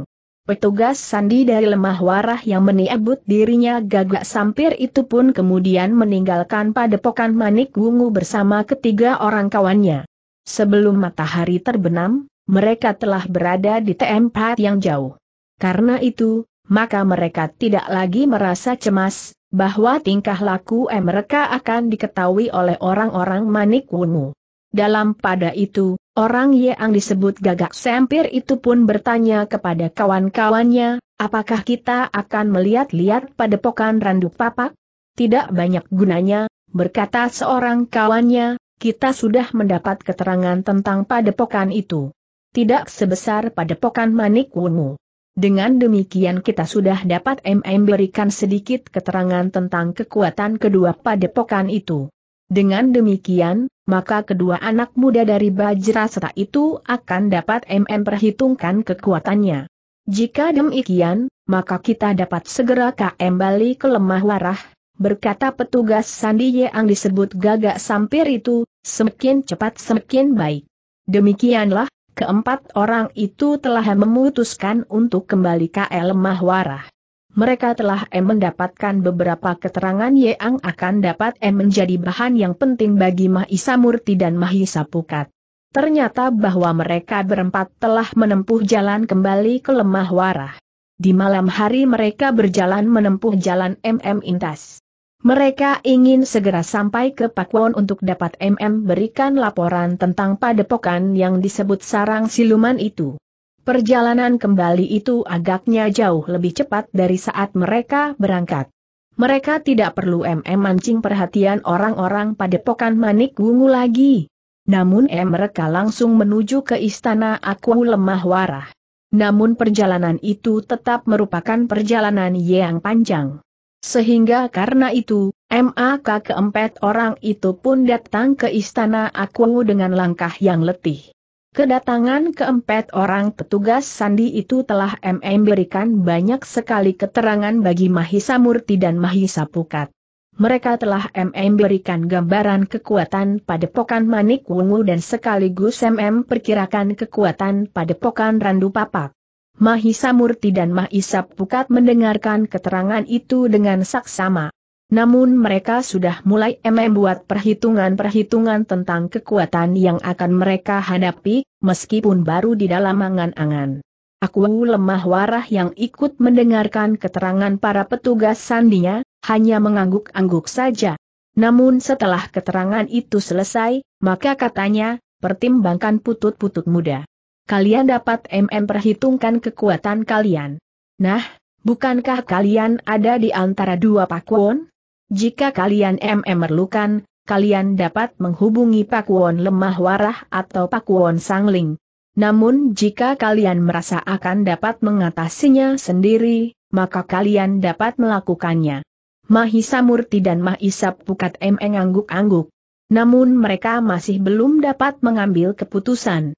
A: Petugas sandi dari lemah warah yang meniabut dirinya gagak sampir itu pun kemudian meninggalkan padepokan manik wungu bersama ketiga orang kawannya. Sebelum matahari terbenam, mereka telah berada di tempat yang jauh. Karena itu, maka mereka tidak lagi merasa cemas, bahwa tingkah laku mereka akan diketahui oleh orang-orang manik wungu. Dalam pada itu, orang yang disebut gagak sempir itu pun bertanya kepada kawan-kawannya, apakah kita akan melihat-lihat padepokan randu papak? Tidak banyak gunanya, berkata seorang kawannya, kita sudah mendapat keterangan tentang padepokan itu tidak sebesar padepokan Manik Wungu. Dengan demikian kita sudah dapat MM berikan sedikit keterangan tentang kekuatan kedua padepokan itu. Dengan demikian, maka kedua anak muda dari Bajrasra itu akan dapat MM perhitungkan kekuatannya. Jika demikian, maka kita dapat segera KM Bali ke lemah warah, berkata petugas sandi yang disebut gagak sampir itu, semakin cepat semakin baik. Demikianlah, Keempat orang itu telah memutuskan untuk kembali ke lemah warah. Mereka telah M mendapatkan beberapa keterangan yang akan dapat M menjadi bahan yang penting bagi Mahisa Murti dan Mahisa Pukat. Ternyata bahwa mereka berempat telah menempuh jalan kembali ke lemah warah. Di malam hari mereka berjalan menempuh jalan MM Intas. Mereka ingin segera sampai ke Pakwon untuk dapat MM berikan laporan tentang padepokan yang disebut sarang siluman itu. Perjalanan kembali itu agaknya jauh lebih cepat dari saat mereka berangkat. Mereka tidak perlu MM mancing perhatian orang-orang padepokan manik wungu lagi. Namun M mereka langsung menuju ke istana Aku Lemah Warah. Namun perjalanan itu tetap merupakan perjalanan yang panjang. Sehingga karena itu, MAK keempat orang itu pun datang ke istana Akuwu dengan langkah yang letih. Kedatangan keempat orang petugas sandi itu telah MM berikan banyak sekali keterangan bagi Mahisa Murti dan Mahisa Pukat. Mereka telah MM berikan gambaran kekuatan pada pokan Manik Wungu dan sekaligus MM perkirakan kekuatan pada pokan Randu Papak. Mahisa Murti dan Mahisa Pukat mendengarkan keterangan itu dengan saksama. Namun mereka sudah mulai membuat perhitungan-perhitungan tentang kekuatan yang akan mereka hadapi, meskipun baru di dalam angan-angan. Aku lemah warah yang ikut mendengarkan keterangan para petugas sandinya, hanya mengangguk-angguk saja. Namun setelah keterangan itu selesai, maka katanya, pertimbangkan putut-putut muda kalian dapat MM perhitungkan kekuatan kalian. Nah, bukankah kalian ada di antara dua Pakuwon? Jika kalian MM merlukan, kalian dapat menghubungi Pakuwon Lemah Warah atau Pakuwon Sangling. Namun jika kalian merasa akan dapat mengatasinya sendiri, maka kalian dapat melakukannya. Mahisa Murti dan Mahisa Pukat MM angguk-angguk. Namun mereka masih belum dapat mengambil keputusan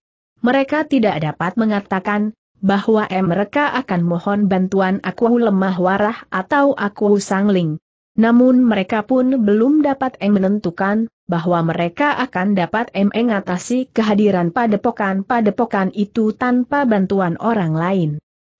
A: mereka tidak dapat mengatakan bahwa mereka akan mohon bantuan aku lemah warah atau aku sangling. Namun mereka pun belum dapat menentukan bahwa mereka akan dapat mengatasi kehadiran padepokan-padepokan itu tanpa bantuan orang lain.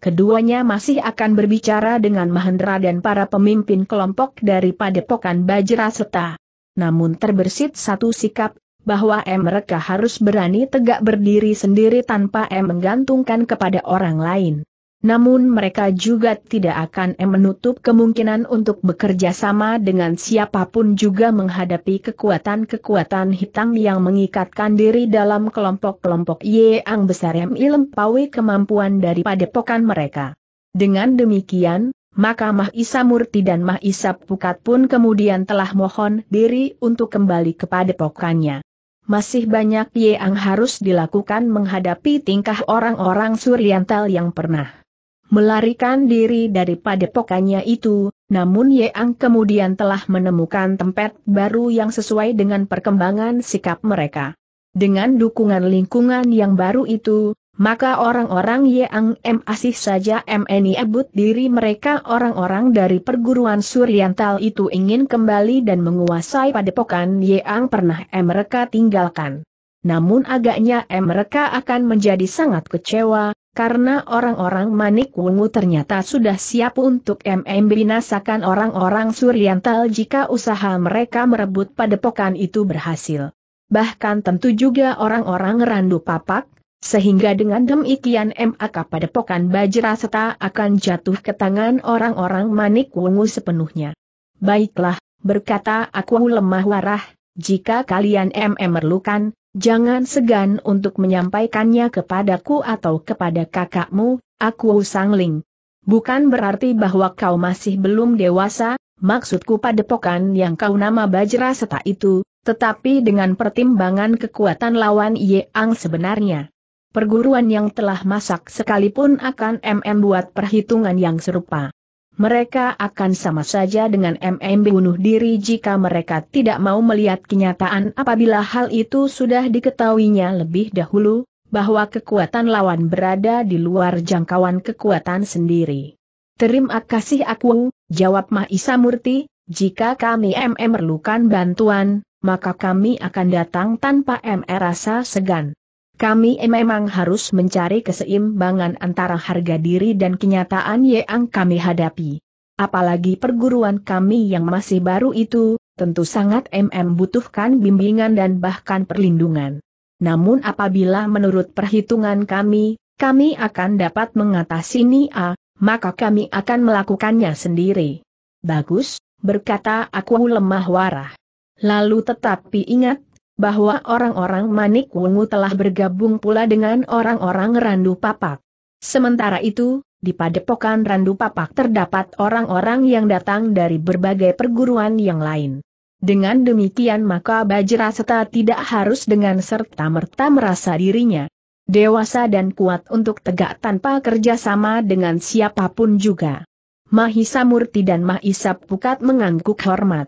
A: Keduanya masih akan berbicara dengan Mahendra dan para pemimpin kelompok dari padepokan Bajra Seta. Namun terbersit satu sikap bahwa M mereka harus berani tegak berdiri sendiri tanpa M menggantungkan kepada orang lain. Namun mereka juga tidak akan M menutup kemungkinan untuk bekerja sama dengan siapapun juga menghadapi kekuatan-kekuatan hitam yang mengikatkan diri dalam kelompok-kelompok yang besar M. melempaui kemampuan daripada pokan mereka. Dengan demikian, maka Mahisa Murti dan Isa Pukat pun kemudian telah mohon diri untuk kembali kepada pokannya masih banyak yang harus dilakukan menghadapi tingkah orang-orang Suriantal yang pernah melarikan diri dari padepokannya itu, namun Yang kemudian telah menemukan tempat baru yang sesuai dengan perkembangan sikap mereka. Dengan dukungan lingkungan yang baru itu, maka orang-orang Yang asih saja MNI ebut diri mereka orang-orang dari perguruan Suryantal itu ingin kembali dan menguasai padepokan Yang pernah mereka tinggalkan. Namun agaknya m mereka akan menjadi sangat kecewa, karena orang-orang Manik Wungu ternyata sudah siap untuk MM binasakan orang-orang Suryantal jika usaha mereka merebut padepokan itu berhasil. Bahkan tentu juga orang-orang Randu Papak, sehingga dengan demikian MAK Padepokan pokan akan jatuh ke tangan orang-orang Manik Wungu sepenuhnya. Baiklah, berkata aku lemah warah, jika kalian MM merlukan, jangan segan untuk menyampaikannya kepadaku atau kepada kakakmu, aku sangling. Bukan berarti bahwa kau masih belum dewasa, maksudku pada padepokan yang kau nama Bajra itu, tetapi dengan pertimbangan kekuatan lawan Yeang sebenarnya perguruan yang telah masak sekalipun akan MM buat perhitungan yang serupa. Mereka akan sama saja dengan MM bunuh diri jika mereka tidak mau melihat kenyataan apabila hal itu sudah diketahuinya lebih dahulu, bahwa kekuatan lawan berada di luar jangkauan kekuatan sendiri. Terima kasih aku, jawab Mahisa Murti, jika kami MM memerlukan bantuan, maka kami akan datang tanpa MR rasa segan. Kami memang harus mencari keseimbangan antara harga diri dan kenyataan yang kami hadapi. Apalagi perguruan kami yang masih baru itu, tentu sangat MM butuhkan bimbingan dan bahkan perlindungan. Namun apabila menurut perhitungan kami, kami akan dapat mengatasi NIA, maka kami akan melakukannya sendiri. Bagus, berkata aku lemah warah. Lalu tetapi ingat, bahwa orang-orang Manik Wungu telah bergabung pula dengan orang-orang Randu Papak. Sementara itu, di padepokan Randu Papak terdapat orang-orang yang datang dari berbagai perguruan yang lain. Dengan demikian maka Bajraseta tidak harus dengan serta-merta merasa dirinya dewasa dan kuat untuk tegak tanpa kerjasama dengan siapapun juga. Mahisamurti dan Mahisa Pukat mengangguk hormat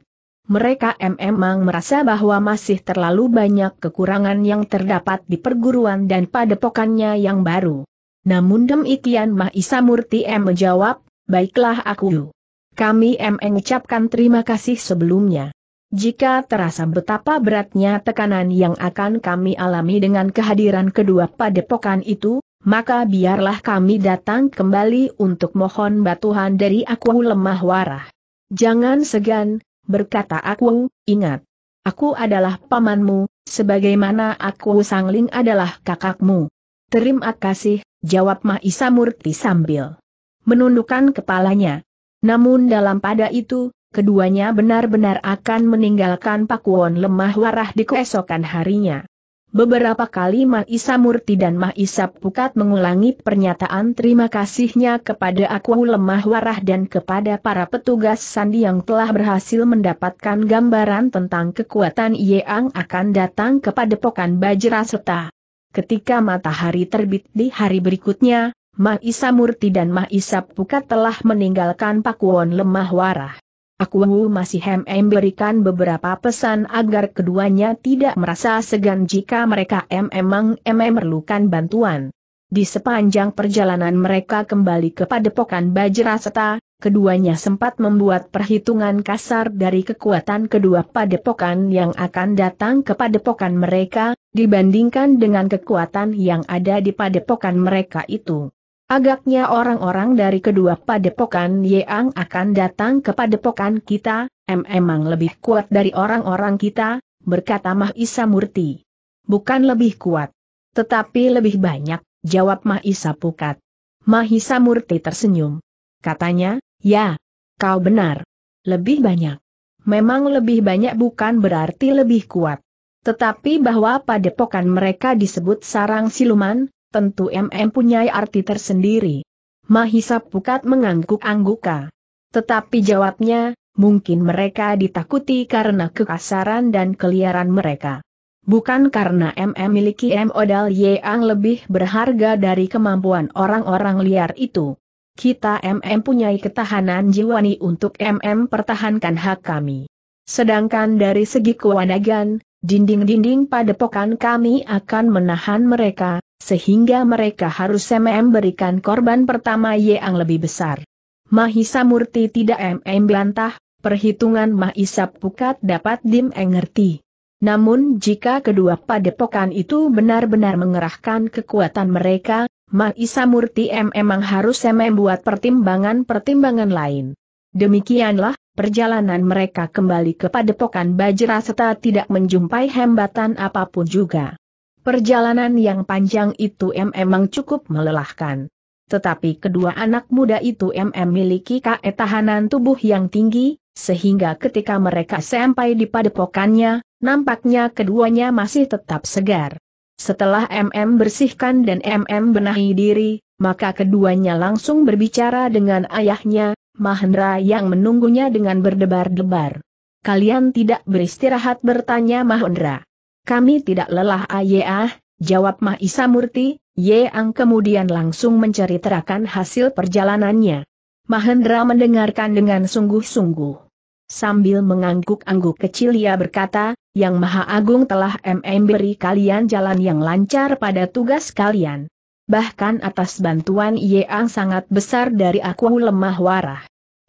A: mereka memang merasa bahwa masih terlalu banyak kekurangan yang terdapat di perguruan dan padepokannya yang baru. Namun demikian Mahisa Murti M menjawab, baiklah aku. Kami M mengucapkan terima kasih sebelumnya. Jika terasa betapa beratnya tekanan yang akan kami alami dengan kehadiran kedua padepokan itu, maka biarlah kami datang kembali untuk mohon batuhan dari aku lemah warah. Jangan segan, berkata aku ingat. Aku adalah pamanmu, sebagaimana aku Sangling adalah kakakmu. Terima kasih, jawab Mahisa Murti sambil menundukkan kepalanya. Namun dalam pada itu, keduanya benar-benar akan meninggalkan Pakuwon lemah warah di keesokan harinya. Beberapa kali Maisa Murti dan Maisa Pukat mengulangi pernyataan terima kasihnya kepada aku lemah warah dan kepada para petugas sandi yang telah berhasil mendapatkan gambaran tentang kekuatan Yeang akan datang kepada Pokan Bajra serta. Ketika matahari terbit di hari berikutnya, Maisa Murti dan Maisa Pukat telah meninggalkan Pakuwon lemah warah. Aku masih hem memberikan beberapa pesan agar keduanya tidak merasa segan jika mereka memang memerlukan bantuan. Di sepanjang perjalanan mereka kembali ke padepokan Bajraseta, keduanya sempat membuat perhitungan kasar dari kekuatan kedua padepokan yang akan datang ke padepokan mereka, dibandingkan dengan kekuatan yang ada di padepokan mereka itu. Agaknya orang-orang dari kedua padepokan Yeang akan datang ke padepokan kita, Em memang lebih kuat dari orang-orang kita, berkata Mahisa Murti. Bukan lebih kuat, tetapi lebih banyak, jawab Mahisa Pukat. Mahisa Murti tersenyum. Katanya, ya, kau benar. Lebih banyak. Memang lebih banyak bukan berarti lebih kuat. Tetapi bahwa padepokan mereka disebut sarang siluman, tentu MM punya arti tersendiri. Mahisa Pukat mengangguk-angguka. Tetapi jawabnya, mungkin mereka ditakuti karena kekasaran dan keliaran mereka. Bukan karena MM miliki modal yang lebih berharga dari kemampuan orang-orang liar itu. Kita MM punya ketahanan jiwani untuk MM pertahankan hak kami. Sedangkan dari segi kewanagan, dinding-dinding padepokan kami akan menahan mereka, sehingga mereka harus memberikan korban pertama yang lebih besar. Mahisa Murti tidak MM bantah, perhitungan Mahisa Pukat dapat dimengerti. Namun jika kedua padepokan itu benar-benar mengerahkan kekuatan mereka, Mahisa Murti memang harus membuat pertimbangan-pertimbangan lain. Demikianlah, perjalanan mereka kembali ke padepokan Bajra serta tidak menjumpai hambatan apapun juga. Perjalanan yang panjang itu memang cukup melelahkan. Tetapi kedua anak muda itu memiliki ketahanan tubuh yang tinggi, sehingga ketika mereka sampai di padepokannya, nampaknya keduanya masih tetap segar. Setelah MM bersihkan dan MM benahi diri, maka keduanya langsung berbicara dengan ayahnya, Mahendra yang menunggunya dengan berdebar-debar. Kalian tidak beristirahat bertanya Mahendra. Kami tidak lelah ayah, ah, jawab Mahisa Murti, Yeang kemudian langsung menceritakan hasil perjalanannya. Mahendra mendengarkan dengan sungguh-sungguh. Sambil mengangguk-angguk kecil ia berkata, Yang Maha Agung telah MM beri kalian jalan yang lancar pada tugas kalian. Bahkan atas bantuan Yeang sangat besar dari aku lemah warah.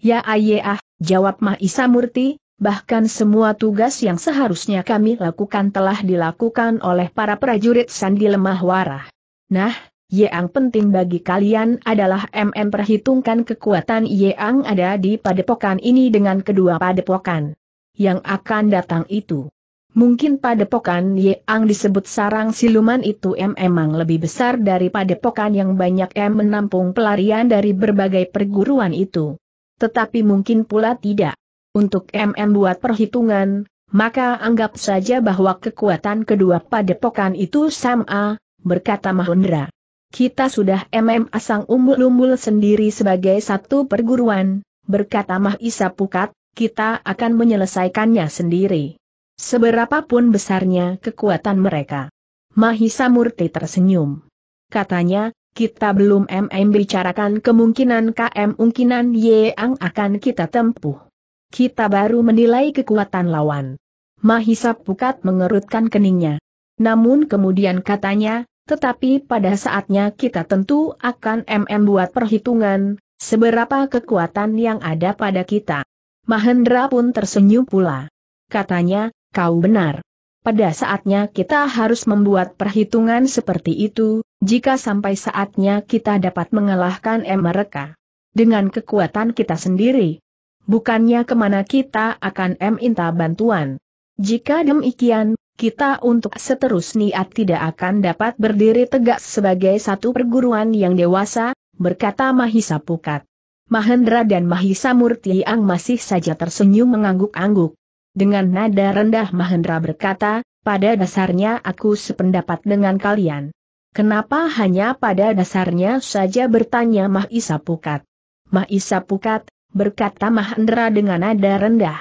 A: Ya ayah, ah, jawab Mahisa Murti, bahkan semua tugas yang seharusnya kami lakukan telah dilakukan oleh para prajurit Sandi Lemah Warah. Nah, Yeang penting bagi kalian adalah MM perhitungkan kekuatan Yeang ada di padepokan ini dengan kedua padepokan yang akan datang itu. Mungkin padepokan Yeang disebut sarang siluman itu memang lebih besar dari padepokan yang banyak M menampung pelarian dari berbagai perguruan itu. Tetapi mungkin pula tidak. Untuk MM buat perhitungan, maka anggap saja bahwa kekuatan kedua padepokan itu sama, berkata Mahendra. Kita sudah MM asang umbul-umbul sendiri sebagai satu perguruan, berkata Mahisa Pukat, kita akan menyelesaikannya sendiri. Seberapapun besarnya kekuatan mereka. Mahisa Murti tersenyum. Katanya, kita belum MM bicarakan kemungkinan KM kemungkinan yang akan kita tempuh. Kita baru menilai kekuatan lawan. Mahisa Pukat mengerutkan keningnya. Namun kemudian katanya, tetapi pada saatnya kita tentu akan MM buat perhitungan, seberapa kekuatan yang ada pada kita. Mahendra pun tersenyum pula. Katanya, kau benar. Pada saatnya kita harus membuat perhitungan seperti itu, jika sampai saatnya kita dapat mengalahkan M mereka. Dengan kekuatan kita sendiri bukannya kemana kita akan minta bantuan. Jika demikian, kita untuk seterus niat tidak akan dapat berdiri tegak sebagai satu perguruan yang dewasa, berkata Mahisa Pukat. Mahendra dan Mahisa Murti yang masih saja tersenyum mengangguk-angguk. Dengan nada rendah Mahendra berkata, pada dasarnya aku sependapat dengan kalian. Kenapa hanya pada dasarnya saja bertanya Mahisa Pukat? Mahisa Pukat, berkata Mahendra dengan nada rendah.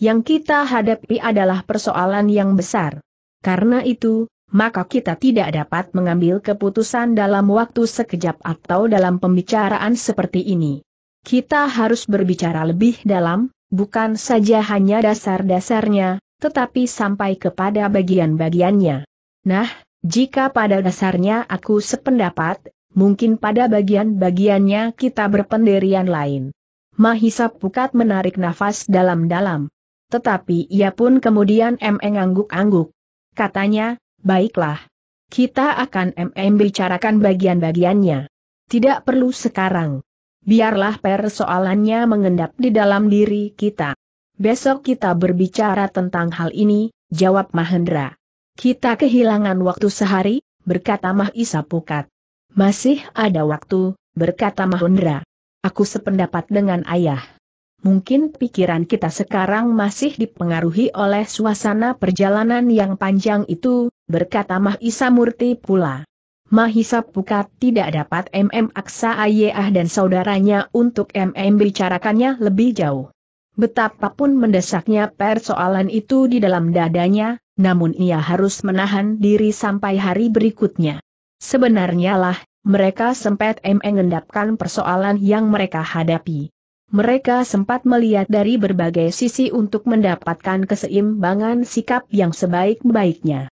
A: Yang kita hadapi adalah persoalan yang besar. Karena itu, maka kita tidak dapat mengambil keputusan dalam waktu sekejap atau dalam pembicaraan seperti ini. Kita harus berbicara lebih dalam, bukan saja hanya dasar-dasarnya, tetapi sampai kepada bagian-bagiannya. Nah, jika pada dasarnya aku sependapat, mungkin pada bagian-bagiannya kita berpendirian lain. Mahisa Pukat menarik nafas dalam-dalam. Tetapi ia pun kemudian MM angguk-angguk. Katanya, baiklah. Kita akan MM bicarakan bagian-bagiannya. Tidak perlu sekarang. Biarlah persoalannya mengendap di dalam diri kita. Besok kita berbicara tentang hal ini, jawab Mahendra. Kita kehilangan waktu sehari, berkata Mahisa Pukat. Masih ada waktu, berkata Mahendra. Aku sependapat dengan ayah. Mungkin pikiran kita sekarang masih dipengaruhi oleh suasana perjalanan yang panjang itu, berkata Mahisa Murti pula. Mahisa Pukat tidak dapat MM Aksa Ayah dan saudaranya untuk MM bicarakannya lebih jauh. Betapapun mendesaknya persoalan itu di dalam dadanya, namun ia harus menahan diri sampai hari berikutnya. Sebenarnya lah, mereka sempat mengendapkan persoalan yang mereka hadapi. Mereka sempat melihat dari berbagai sisi untuk mendapatkan keseimbangan sikap yang sebaik-baiknya.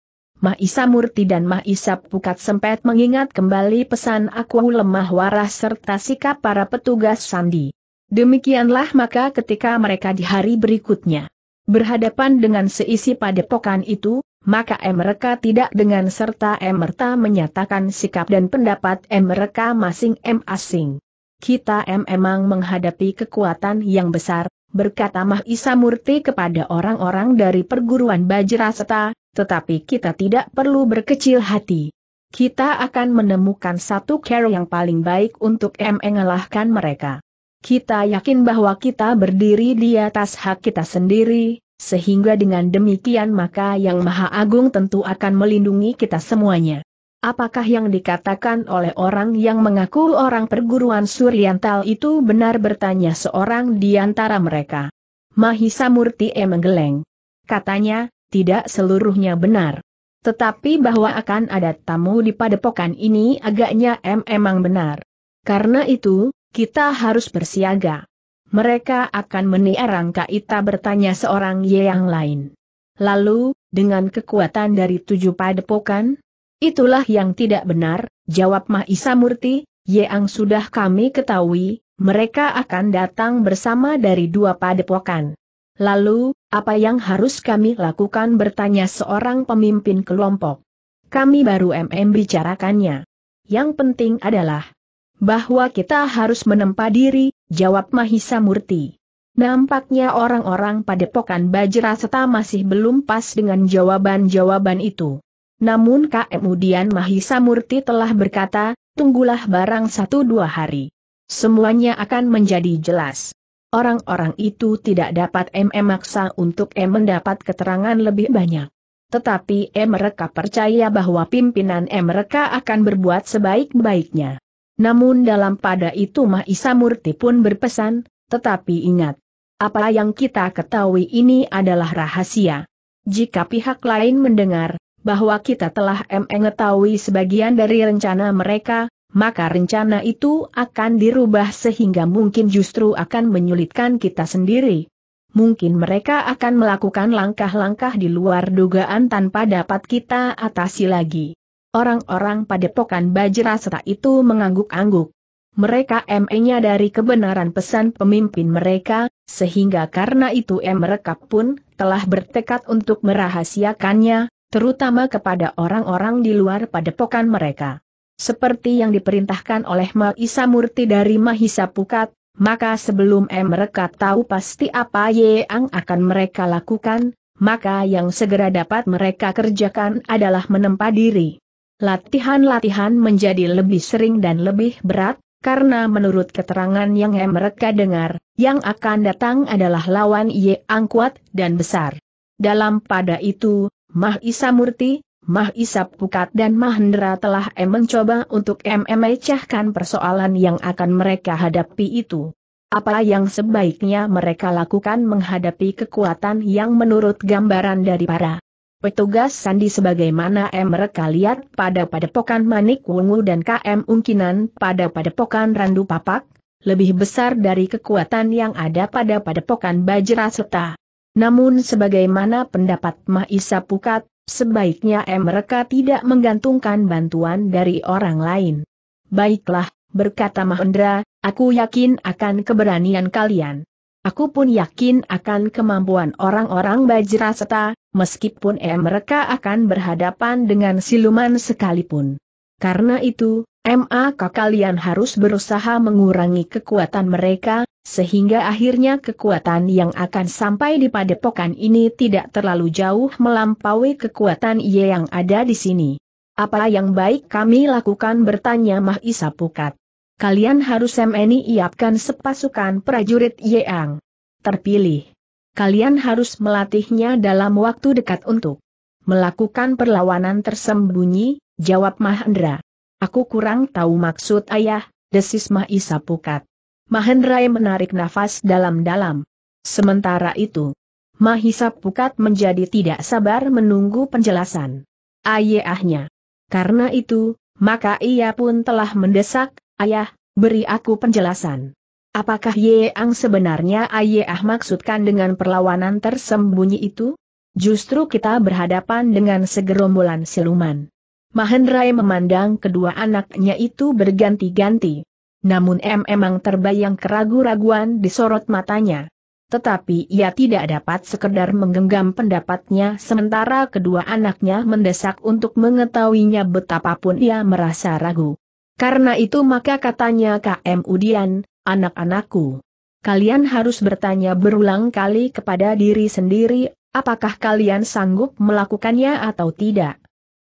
A: Mahisa Murti dan Mahisa Pukat sempat mengingat kembali pesan aku lemah waras serta sikap para petugas sandi. Demikianlah maka ketika mereka di hari berikutnya berhadapan dengan seisi padepokan itu, maka mereka tidak dengan serta merta menyatakan sikap dan pendapat mereka masing-masing. Kita memang menghadapi kekuatan yang besar, berkata Mahisa Murti kepada orang-orang dari perguruan Bajraseta, tetapi kita tidak perlu berkecil hati. Kita akan menemukan satu cara yang paling baik untuk mengalahkan mereka. Kita yakin bahwa kita berdiri di atas hak kita sendiri, sehingga dengan demikian maka Yang Maha Agung tentu akan melindungi kita semuanya. Apakah yang dikatakan oleh orang yang mengaku orang perguruan Suryantal itu benar bertanya seorang di antara mereka? Mahisa Murti e. menggeleng. Katanya, tidak seluruhnya benar. Tetapi bahwa akan ada tamu di padepokan ini agaknya M emang benar. Karena itu, kita harus bersiaga. Mereka akan meniarang kaita bertanya seorang ye yang lain. Lalu, dengan kekuatan dari tujuh padepokan? Itulah yang tidak benar, jawab Mahisa Murti, yang sudah kami ketahui, mereka akan datang bersama dari dua padepokan. Lalu, apa yang harus kami lakukan bertanya seorang pemimpin kelompok. Kami baru MM bicarakannya. Yang penting adalah, bahwa kita harus menempa diri, jawab Mahisa Murti. Nampaknya orang-orang padepokan Bajra serta masih belum pas dengan jawaban-jawaban itu. Namun kemudian Mahisa Murti telah berkata, tunggulah barang satu dua hari. Semuanya akan menjadi jelas. Orang-orang itu tidak dapat memaksa untuk M mendapat keterangan lebih banyak. Tetapi M mereka percaya bahwa pimpinan M mereka akan berbuat sebaik-baiknya. Namun dalam pada itu Mahisa Murti pun berpesan, tetapi ingat, apa yang kita ketahui ini adalah rahasia. Jika pihak lain mendengar bahwa kita telah mengetahui sebagian dari rencana mereka, maka rencana itu akan dirubah sehingga mungkin justru akan menyulitkan kita sendiri. Mungkin mereka akan melakukan langkah-langkah di luar dugaan tanpa dapat kita atasi lagi. Orang-orang padepokan Bajra itu mengangguk-angguk. Mereka ME-nya dari kebenaran pesan pemimpin mereka, sehingga karena itu mereka pun telah bertekad untuk merahasiakannya, terutama kepada orang-orang di luar padepokan mereka. Seperti yang diperintahkan oleh Mahisa Murti dari Mahisa Pukat, maka sebelum mereka tahu pasti apa yang akan mereka lakukan, maka yang segera dapat mereka kerjakan adalah menempa diri. Latihan-latihan menjadi lebih sering dan lebih berat, karena menurut keterangan yang mereka dengar, yang akan datang adalah lawan Ye Ang kuat dan besar. Dalam pada itu, Mah Isa Murti, Mah Isa Pukat dan Mahendra telah mencoba untuk memecahkan persoalan yang akan mereka hadapi itu. Apa yang sebaiknya mereka lakukan menghadapi kekuatan yang menurut gambaran dari para Petugas sandi sebagaimana mereka lihat pada padepokan Manik Wungu dan KM Ungkinan pada padepokan Randu Papak, lebih besar dari kekuatan yang ada pada padepokan Bajra Seta. Namun sebagaimana pendapat Mahisa Pukat, sebaiknya M. mereka tidak menggantungkan bantuan dari orang lain. Baiklah, berkata Mahendra, aku yakin akan keberanian kalian. Aku pun yakin akan kemampuan orang-orang Bajraseta, meskipun eh mereka akan berhadapan dengan siluman sekalipun. Karena itu, maka kalian harus berusaha mengurangi kekuatan mereka, sehingga akhirnya kekuatan yang akan sampai di padepokan ini tidak terlalu jauh melampaui kekuatan ia yang ada di sini. Apa yang baik kami lakukan bertanya Mahisa Pukat kalian harus semeni iapkan sepasukan prajurit Yeang, terpilih. Kalian harus melatihnya dalam waktu dekat untuk melakukan perlawanan tersembunyi, jawab Mahendra. Aku kurang tahu maksud ayah, desis Mahisa Pukat. Mahendra menarik nafas dalam-dalam. Sementara itu, Mahisa Pukat menjadi tidak sabar menunggu penjelasan ayahnya. Karena itu, maka ia pun telah mendesak, Ayah, beri aku penjelasan. Apakah Ye Yeang sebenarnya Ayah ah maksudkan dengan perlawanan tersembunyi itu? Justru kita berhadapan dengan segerombolan siluman. Mahendrai memandang kedua anaknya itu berganti-ganti. Namun M emang terbayang keragu-raguan di sorot matanya. Tetapi ia tidak dapat sekedar menggenggam pendapatnya sementara kedua anaknya mendesak untuk mengetahuinya betapapun ia merasa ragu. Karena itu maka katanya KM Udian, anak-anakku. Kalian harus bertanya berulang kali kepada diri sendiri, apakah kalian sanggup melakukannya atau tidak.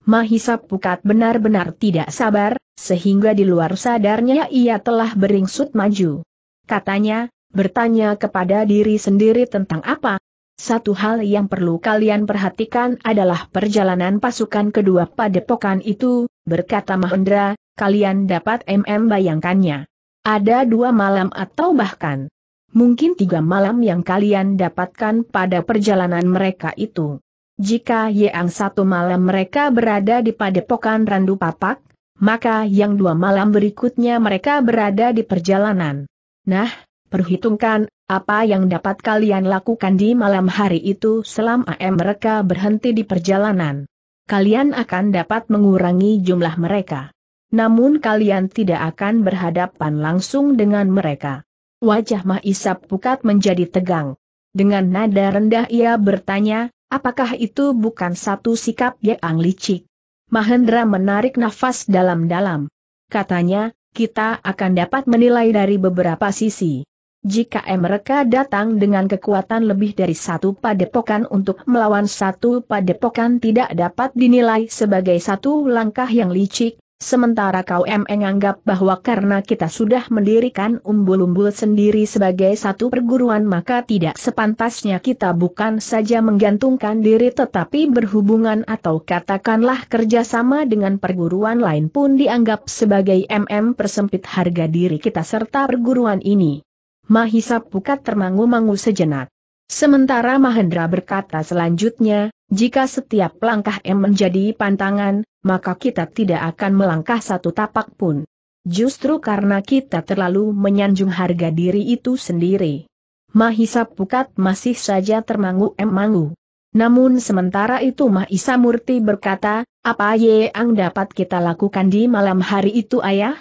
A: Mahisa Pukat benar-benar tidak sabar, sehingga di luar sadarnya ia telah beringsut maju. Katanya, bertanya kepada diri sendiri tentang apa? Satu hal yang perlu kalian perhatikan adalah perjalanan pasukan kedua padepokan itu, berkata Mahendra, kalian dapat MM bayangkannya. Ada dua malam atau bahkan mungkin tiga malam yang kalian dapatkan pada perjalanan mereka itu. Jika yang satu malam mereka berada di padepokan Randu Papak, maka yang dua malam berikutnya mereka berada di perjalanan. Nah, perhitungkan, apa yang dapat kalian lakukan di malam hari itu selama mereka berhenti di perjalanan. Kalian akan dapat mengurangi jumlah mereka namun kalian tidak akan berhadapan langsung dengan mereka. Wajah Mahisap Pukat menjadi tegang. Dengan nada rendah ia bertanya, apakah itu bukan satu sikap yang licik? Mahendra menarik nafas dalam-dalam. Katanya, kita akan dapat menilai dari beberapa sisi. Jika mereka datang dengan kekuatan lebih dari satu padepokan untuk melawan satu padepokan tidak dapat dinilai sebagai satu langkah yang licik, Sementara kau em menganggap bahwa karena kita sudah mendirikan umbul-umbul sendiri sebagai satu perguruan maka tidak sepantasnya kita bukan saja menggantungkan diri tetapi berhubungan atau katakanlah kerjasama dengan perguruan lain pun dianggap sebagai MM persempit harga diri kita serta perguruan ini. Mahisa Pukat termangu-mangu sejenak. Sementara Mahendra berkata selanjutnya, jika setiap langkah M menjadi pantangan, maka kita tidak akan melangkah satu tapak pun. Justru karena kita terlalu menyanjung harga diri itu sendiri. Mahisa Pukat masih saja termangu mangu. Namun sementara itu Mahisa Murti berkata, apa yang dapat kita lakukan di malam hari itu ayah?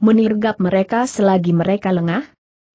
A: Menirgap mereka selagi mereka lengah?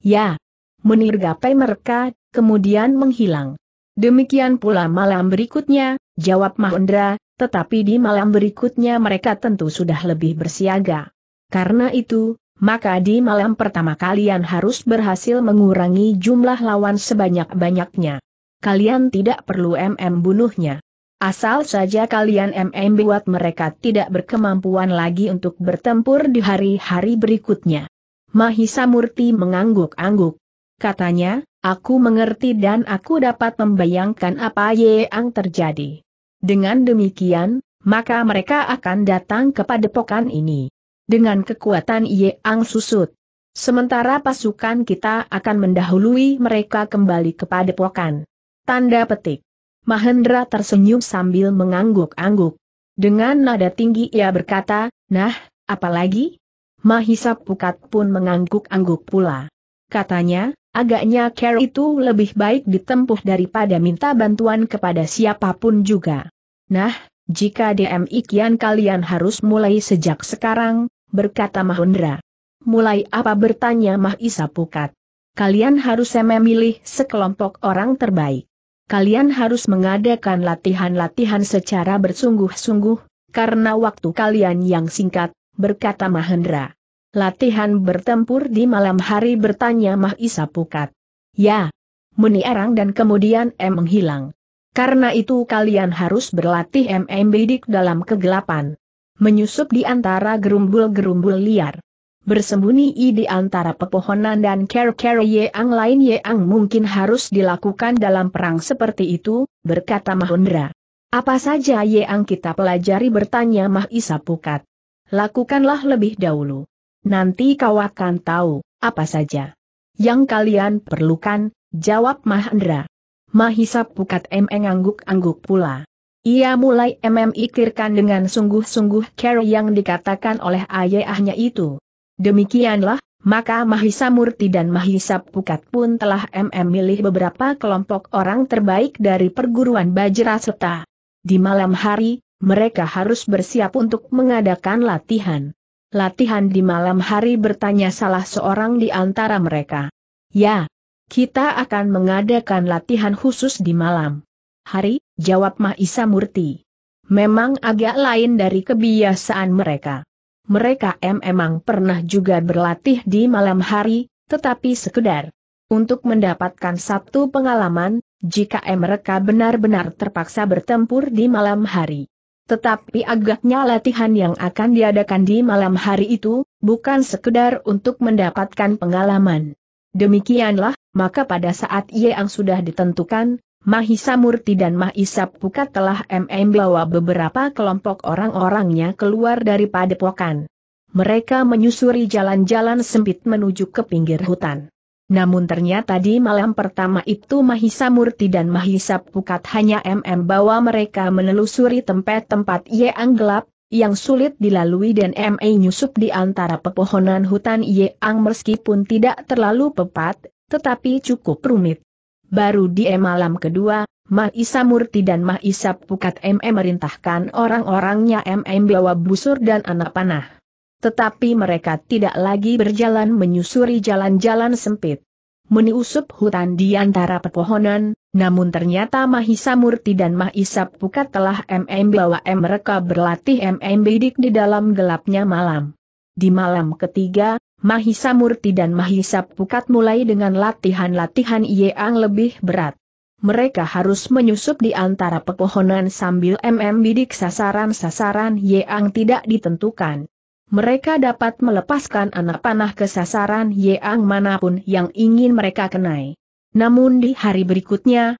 A: Ya. Menirgapai mereka, kemudian menghilang. Demikian pula malam berikutnya, jawab Mahendra, tetapi di malam berikutnya mereka tentu sudah lebih bersiaga. Karena itu, maka di malam pertama kalian harus berhasil mengurangi jumlah lawan sebanyak-banyaknya. Kalian tidak perlu MM bunuhnya. Asal saja kalian MM buat mereka tidak berkemampuan lagi untuk bertempur di hari-hari berikutnya. Mahisa Murti mengangguk-angguk katanya, aku mengerti dan aku dapat membayangkan apa yang terjadi. Dengan demikian, maka mereka akan datang kepada pokan ini. Dengan kekuatan yang susut. Sementara pasukan kita akan mendahului mereka kembali kepada pokan. Tanda petik. Mahendra tersenyum sambil mengangguk-angguk. Dengan nada tinggi ia berkata, nah, apalagi? Mahisa Pukat pun mengangguk-angguk pula. Katanya, Agaknya care itu lebih baik ditempuh daripada minta bantuan kepada siapapun juga. Nah, jika DM ikian kalian harus mulai sejak sekarang, berkata Mahendra. Mulai apa bertanya Mah Isa Pukat. Kalian harus memilih sekelompok orang terbaik. Kalian harus mengadakan latihan-latihan secara bersungguh-sungguh, karena waktu kalian yang singkat, berkata Mahendra. Latihan bertempur di malam hari bertanya Isa Pukat. Ya. Meniarang dan kemudian M menghilang. Karena itu kalian harus berlatih MM bidik dalam kegelapan. Menyusup di antara gerumbul-gerumbul liar. Bersembunyi di antara pepohonan dan ker-ker ye Yeang lain Yeang mungkin harus dilakukan dalam perang seperti itu, berkata Mahendra. Apa saja Yeang kita pelajari bertanya Isa Pukat. Lakukanlah lebih dahulu. Nanti kau akan tahu, apa saja yang kalian perlukan, jawab Mahendra. Mahisa Pukat MM angguk-angguk pula. Ia mulai memikirkan dengan sungguh-sungguh care yang dikatakan oleh ayahnya itu. Demikianlah, maka Mahisa Murti dan Mahisa Pukat pun telah MM milih beberapa kelompok orang terbaik dari perguruan Bajra serta. Di malam hari, mereka harus bersiap untuk mengadakan latihan latihan di malam hari bertanya salah seorang di antara mereka. Ya, kita akan mengadakan latihan khusus di malam. Hari, jawab Mahisa Murti. Memang agak lain dari kebiasaan mereka. Mereka memang pernah juga berlatih di malam hari, tetapi sekedar untuk mendapatkan satu pengalaman, jika mereka benar-benar terpaksa bertempur di malam hari. Tetapi agaknya latihan yang akan diadakan di malam hari itu, bukan sekedar untuk mendapatkan pengalaman. Demikianlah, maka pada saat yang sudah ditentukan, Mahisa Murti dan Mahisa Pukat telah MM bawa beberapa kelompok orang-orangnya keluar dari padepokan. Mereka menyusuri jalan-jalan sempit menuju ke pinggir hutan. Namun ternyata di malam pertama itu Mahisa Murti dan Mahisa Pukat hanya MM bawa mereka menelusuri tempat-tempat yang gelap, yang sulit dilalui dan MA nyusup di antara pepohonan hutan yang meskipun tidak terlalu pepat, tetapi cukup rumit. Baru di malam kedua, Mahisa Murti dan Mahisa Pukat MM merintahkan orang-orangnya MM bawa busur dan anak panah. Tetapi mereka tidak lagi berjalan menyusuri jalan-jalan sempit. Meniusup hutan di antara pepohonan, namun ternyata Mahisa Murti dan Mahisa Pukat telah MM bawa M mereka berlatih MM bidik di dalam gelapnya malam. Di malam ketiga, Mahisa Murti dan Mahisa Pukat mulai dengan latihan-latihan yang lebih berat. Mereka harus menyusup di antara pepohonan sambil MM bidik sasaran-sasaran yang tidak ditentukan mereka dapat melepaskan anak panah ke sasaran yang manapun yang ingin mereka kenai. Namun di hari berikutnya,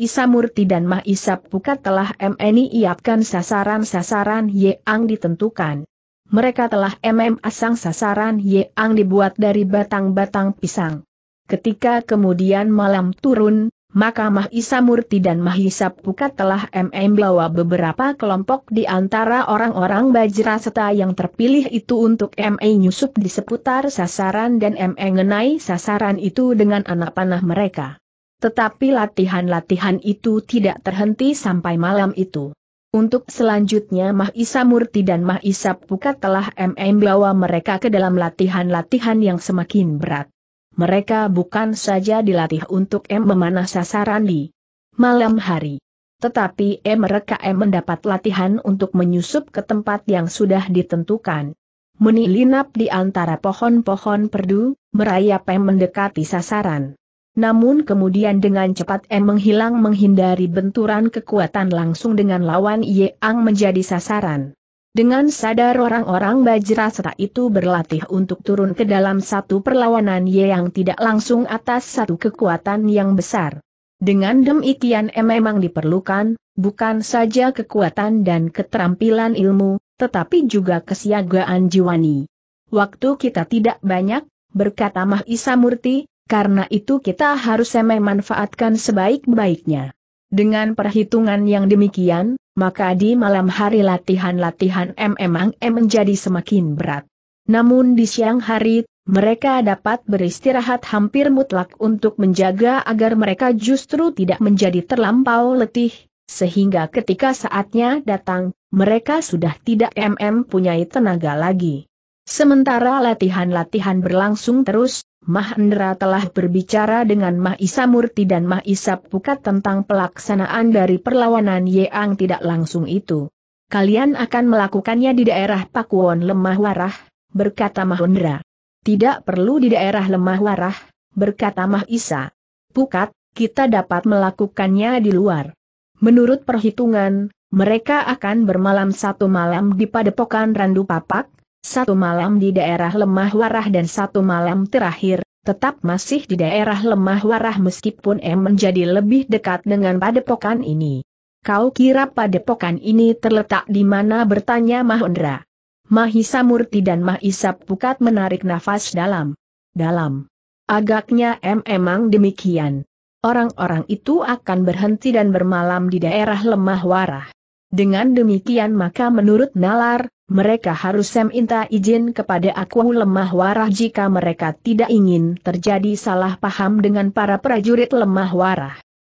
A: Isa Murti dan Isa Pukat telah MNI menyiapkan sasaran-sasaran Yeang ditentukan. Mereka telah mm asang sasaran Yeang dibuat dari batang-batang pisang. Ketika kemudian malam turun, maka Mahisa Murti dan Mahisa Pukat telah MM bawa beberapa kelompok di antara orang-orang Bajra seta yang terpilih itu untuk MM nyusup di seputar sasaran dan MM mengenai sasaran itu dengan anak panah mereka. Tetapi latihan-latihan itu tidak terhenti sampai malam itu. Untuk selanjutnya Mahisa Murti dan Mahisa Pukat telah MM bawa mereka ke dalam latihan-latihan yang semakin berat. Mereka bukan saja dilatih untuk M memanah sasaran di malam hari. Tetapi M mereka M mendapat latihan untuk menyusup ke tempat yang sudah ditentukan. Menilinap di antara pohon-pohon perdu, merayap M mendekati sasaran. Namun kemudian dengan cepat M menghilang menghindari benturan kekuatan langsung dengan lawan Yang menjadi sasaran. Dengan sadar orang-orang Bajrasata itu berlatih untuk turun ke dalam satu perlawanan yang tidak langsung atas satu kekuatan yang besar. Dengan demikian memang diperlukan, bukan saja kekuatan dan keterampilan ilmu, tetapi juga kesiagaan jiwani. Waktu kita tidak banyak, berkata Mahisa Murti, karena itu kita harus memanfaatkan sebaik-baiknya. Dengan perhitungan yang demikian, maka di malam hari latihan-latihan M e menjadi semakin berat. Namun di siang hari, mereka dapat beristirahat hampir mutlak untuk menjaga agar mereka justru tidak menjadi terlampau letih, sehingga ketika saatnya datang, mereka sudah tidak MM punyai tenaga lagi. Sementara latihan-latihan berlangsung terus, Mahendra telah berbicara dengan Mahisa Murti dan Mahisa Pukat tentang pelaksanaan dari perlawanan Yeang tidak langsung itu. Kalian akan melakukannya di daerah Pakuwon Lemah Warah, berkata Mahendra. Tidak perlu di daerah Lemah Warah, berkata Mahisa. Pukat, kita dapat melakukannya di luar. Menurut perhitungan, mereka akan bermalam satu malam di padepokan Randu Papak, satu malam di daerah lemah warah dan satu malam terakhir, tetap masih di daerah lemah warah meskipun M menjadi lebih dekat dengan padepokan ini. Kau kira padepokan ini terletak di mana bertanya Mahendra. Mahisa Murti dan Mahisa Pukat menarik nafas dalam. Dalam. Agaknya M emang demikian. Orang-orang itu akan berhenti dan bermalam di daerah lemah warah. Dengan demikian maka menurut Nalar, mereka harus seminta izin kepada aku lemah warah jika mereka tidak ingin terjadi salah paham dengan para prajurit lemah warah.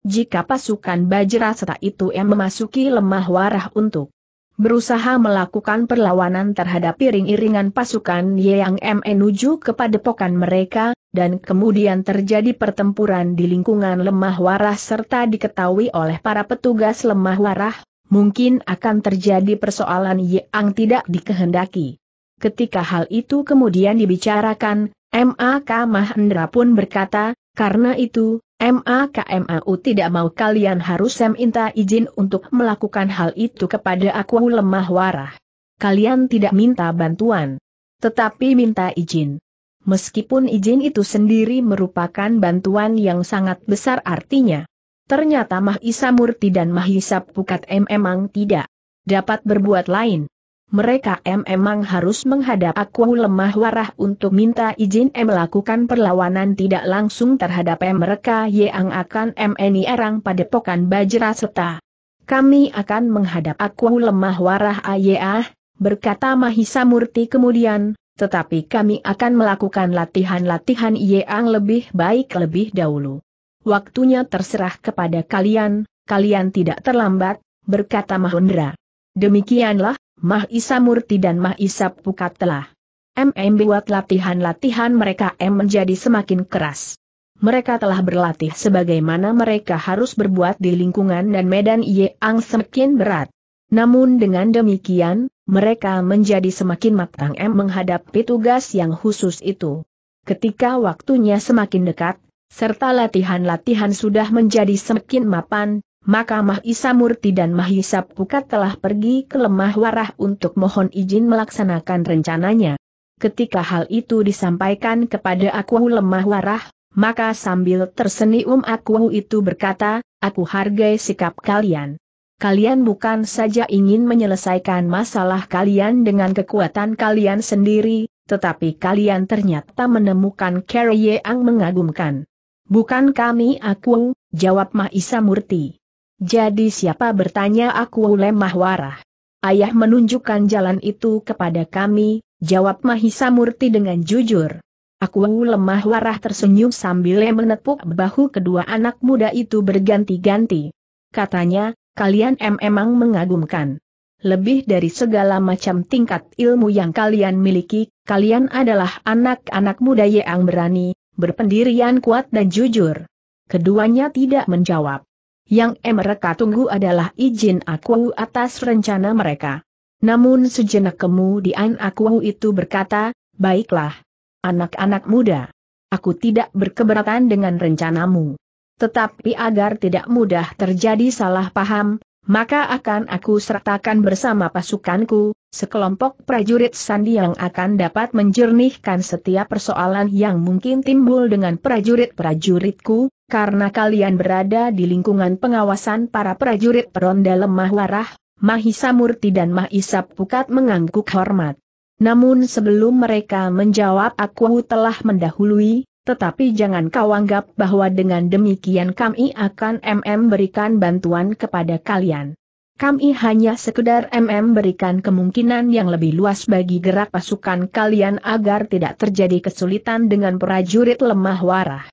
A: Jika pasukan Bajrasata itu yang memasuki lemah warah untuk berusaha melakukan perlawanan terhadap piring iringan pasukan yang menuju kepada padepokan mereka, dan kemudian terjadi pertempuran di lingkungan lemah warah serta diketahui oleh para petugas lemah warah, mungkin akan terjadi persoalan yang tidak dikehendaki. Ketika hal itu kemudian dibicarakan, MAK Mahendra pun berkata, karena itu, MAKMAU tidak mau kalian harus minta izin untuk melakukan hal itu kepada aku lemah warah. Kalian tidak minta bantuan. Tetapi minta izin. Meskipun izin itu sendiri merupakan bantuan yang sangat besar artinya. Ternyata Mahisa Murti dan Mahisa Pukat M emang tidak dapat berbuat lain. Mereka M emang harus menghadap aku lemah warah untuk minta izin M melakukan perlawanan tidak langsung terhadap M mereka yang akan M ini erang padepokan Bajra serta. Kami akan menghadap aku lemah warah ayah, berkata Mahisa Murti kemudian, tetapi kami akan melakukan latihan-latihan yang lebih baik lebih dahulu waktunya terserah kepada kalian, kalian tidak terlambat, berkata Mahendra. Demikianlah, Mah Isa Murti dan Mah Isa Pukat telah MM buat latihan-latihan mereka M menjadi semakin keras. Mereka telah berlatih sebagaimana mereka harus berbuat di lingkungan dan medan Yeang semakin berat. Namun dengan demikian, mereka menjadi semakin matang M menghadapi tugas yang khusus itu. Ketika waktunya semakin dekat, serta latihan-latihan sudah menjadi semakin mapan, maka Mahisa Murti dan Mahisa Pukat telah pergi ke lemah warah untuk mohon izin melaksanakan rencananya. Ketika hal itu disampaikan kepada Aku lemah warah, maka sambil tersenyum Aku itu berkata, aku hargai sikap kalian. Kalian bukan saja ingin menyelesaikan masalah kalian dengan kekuatan kalian sendiri, tetapi kalian ternyata menemukan Kerry yang mengagumkan. Bukan kami aku, jawab Mahisa Murti. Jadi siapa bertanya aku lemah warah. Ayah menunjukkan jalan itu kepada kami, jawab Mahisa Murti dengan jujur. Aku lemah warah tersenyum sambil menepuk bahu kedua anak muda itu berganti-ganti. Katanya, kalian em emang mengagumkan. Lebih dari segala macam tingkat ilmu yang kalian miliki, kalian adalah anak-anak muda yang berani, berpendirian kuat dan jujur. Keduanya tidak menjawab. Yang mereka tunggu adalah izin aku atas rencana mereka. Namun sejenak kemudian aku itu berkata, baiklah. Anak-anak muda. Aku tidak berkeberatan dengan rencanamu. Tetapi agar tidak mudah terjadi salah paham, maka akan aku sertakan bersama pasukanku, sekelompok prajurit sandi yang akan dapat menjernihkan setiap persoalan yang mungkin timbul dengan prajurit-prajuritku, karena kalian berada di lingkungan pengawasan para prajurit peronda lemah warah, Mahisa Murti dan Mahisa Pukat mengangguk hormat. Namun sebelum mereka menjawab aku telah mendahului, tetapi jangan kau anggap bahwa dengan demikian kami akan MM berikan bantuan kepada kalian. Kami hanya sekedar MM berikan kemungkinan yang lebih luas bagi gerak pasukan kalian agar tidak terjadi kesulitan dengan prajurit lemah warah.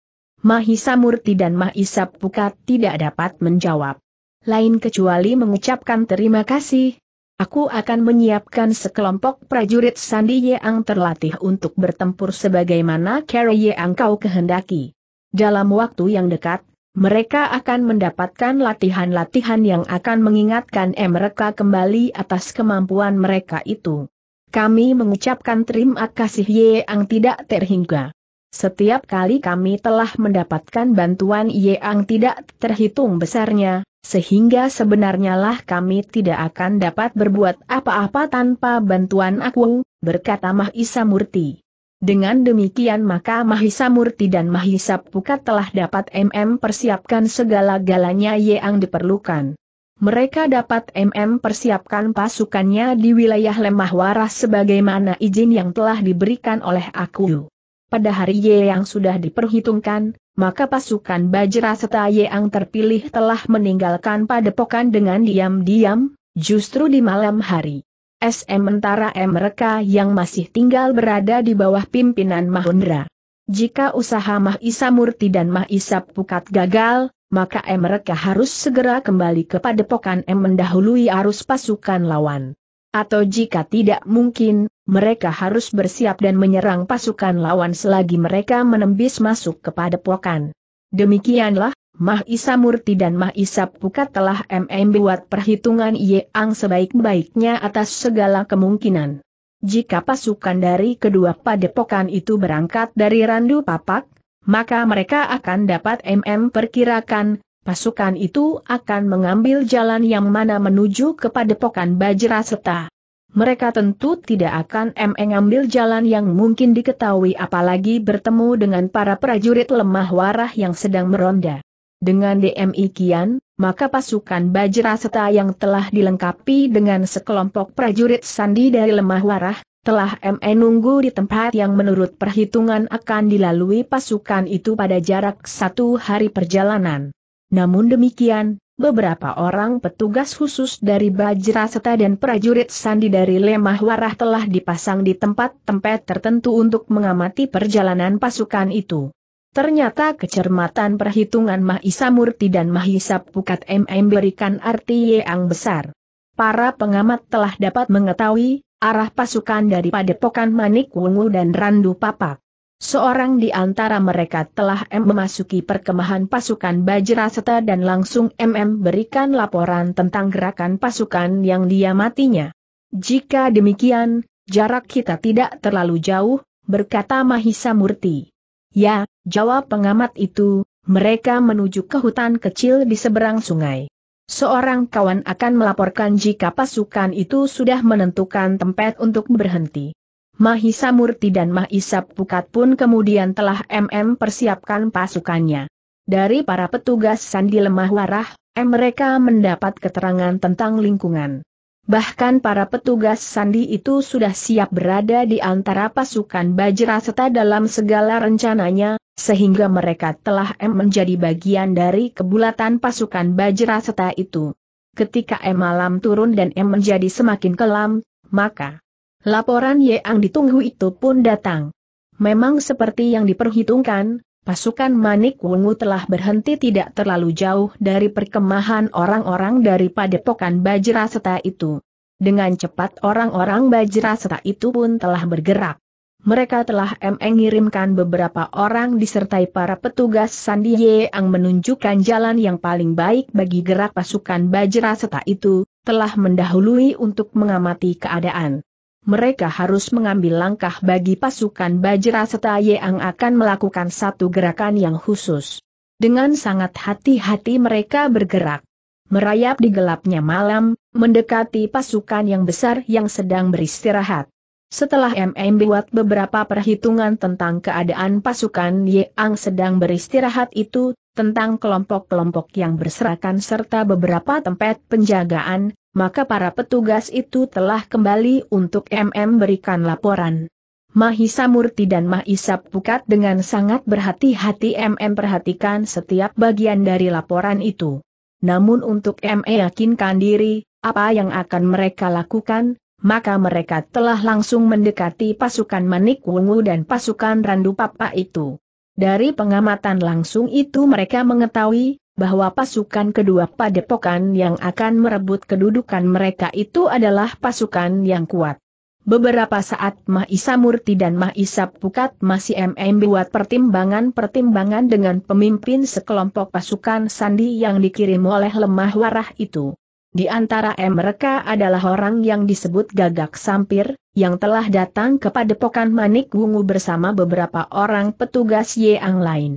A: Mahisa Murti dan Mahisa Pukat tidak dapat menjawab. Lain kecuali mengucapkan terima kasih, Aku akan menyiapkan sekelompok prajurit Sandi Yeang terlatih untuk bertempur sebagaimana Carrie Yeang kau kehendaki. Dalam waktu yang dekat, mereka akan mendapatkan latihan-latihan yang akan mengingatkan mereka kembali atas kemampuan mereka itu. Kami mengucapkan terima kasih yang tidak terhingga. Setiap kali kami telah mendapatkan bantuan yang tidak terhitung besarnya, sehingga sebenarnya lah kami tidak akan dapat berbuat apa-apa tanpa bantuan aku, berkata Mahisa Murti. Dengan demikian maka Mahisa Murti dan Mahisa Pukat telah dapat MM persiapkan segala-galanya yang diperlukan. Mereka dapat MM persiapkan pasukannya di wilayah lemah waras sebagaimana izin yang telah diberikan oleh aku. Pada hari Ye yang sudah diperhitungkan, maka pasukan Bajra serta yang terpilih telah meninggalkan padepokan dengan diam-diam, justru di malam hari. SM Mentara M mereka yang masih tinggal berada di bawah pimpinan Mahendra. Jika usaha Mahisa Murti dan Mahisa Pukat gagal, maka M mereka harus segera kembali ke padepokan M mendahului arus pasukan lawan. Atau jika tidak mungkin, mereka harus bersiap dan menyerang pasukan lawan selagi mereka menembis masuk ke padepokan. Demikianlah, Mah Isa Murti dan Mah Isa Pukat telah MM buat perhitungan ang sebaik-baiknya atas segala kemungkinan. Jika pasukan dari kedua padepokan itu berangkat dari Randu Papak, maka mereka akan dapat MM perkirakan, pasukan itu akan mengambil jalan yang mana menuju ke padepokan Bajraseta. Mereka tentu tidak akan MM jalan yang mungkin diketahui apalagi bertemu dengan para prajurit lemah warah yang sedang meronda. Dengan demikian, maka pasukan Bajraseta yang telah dilengkapi dengan sekelompok prajurit sandi dari lemah warah, telah MN e nunggu di tempat yang menurut perhitungan akan dilalui pasukan itu pada jarak satu hari perjalanan. Namun demikian, beberapa orang petugas khusus dari Bajraseta dan prajurit sandi dari lemah warah telah dipasang di tempat-tempat tertentu untuk mengamati perjalanan pasukan itu. Ternyata kecermatan perhitungan Mahisa Murti dan Mahisa Pukat MM berikan arti yang besar. Para pengamat telah dapat mengetahui arah pasukan dari padepokan Manik Wungu dan Randu Papak. Seorang di antara mereka telah M memasuki perkemahan pasukan Bajraseta dan langsung MM berikan laporan tentang gerakan pasukan yang dia matinya. Jika demikian, jarak kita tidak terlalu jauh, berkata Mahisa Murti. Ya, jawab pengamat itu, mereka menuju ke hutan kecil di seberang sungai. Seorang kawan akan melaporkan jika pasukan itu sudah menentukan tempat untuk berhenti. Mahisa Murti dan Mahisa Pukat pun kemudian telah MM persiapkan pasukannya. Dari para petugas Sandi Lemah Warah, mereka mendapat keterangan tentang lingkungan. Bahkan para petugas sandi itu sudah siap berada di antara pasukan Bajra serta dalam segala rencananya, sehingga mereka telah M menjadi bagian dari kebulatan pasukan Bajra serta itu. Ketika M malam turun dan M menjadi semakin kelam, maka laporan yang ditunggu itu pun datang. Memang seperti yang diperhitungkan, Pasukan Manik Wungu telah berhenti tidak terlalu jauh dari perkemahan orang-orang dari padepokan Bajraseta itu. Dengan cepat orang-orang Bajraseta itu pun telah bergerak. Mereka telah mengirimkan beberapa orang disertai para petugas Sandi yang menunjukkan jalan yang paling baik bagi gerak pasukan Bajraseta itu, telah mendahului untuk mengamati keadaan mereka harus mengambil langkah bagi pasukan Bajra serta yang akan melakukan satu gerakan yang khusus. Dengan sangat hati-hati mereka bergerak. Merayap di gelapnya malam, mendekati pasukan yang besar yang sedang beristirahat. Setelah MM buat beberapa perhitungan tentang keadaan pasukan yang sedang beristirahat itu, tentang kelompok-kelompok yang berserakan serta beberapa tempat penjagaan, maka para petugas itu telah kembali untuk MM berikan laporan. Mahisa Murti dan Mahisa Pukat dengan sangat berhati-hati MM perhatikan setiap bagian dari laporan itu. Namun untuk ME yakinkan diri, apa yang akan mereka lakukan, maka mereka telah langsung mendekati pasukan Manik Wungu dan pasukan Randu Papa itu. Dari pengamatan langsung itu mereka mengetahui, bahwa pasukan kedua padepokan yang akan merebut kedudukan mereka itu adalah pasukan yang kuat. Beberapa saat Mahisa Murti dan Mahisa Pukat masih MM buat pertimbangan-pertimbangan dengan pemimpin sekelompok pasukan sandi yang dikirim oleh lemah warah itu. Di antara M mereka adalah orang yang disebut Gagak Sampir, yang telah datang kepada Pokan Manik Wungu bersama beberapa orang petugas Yang lain.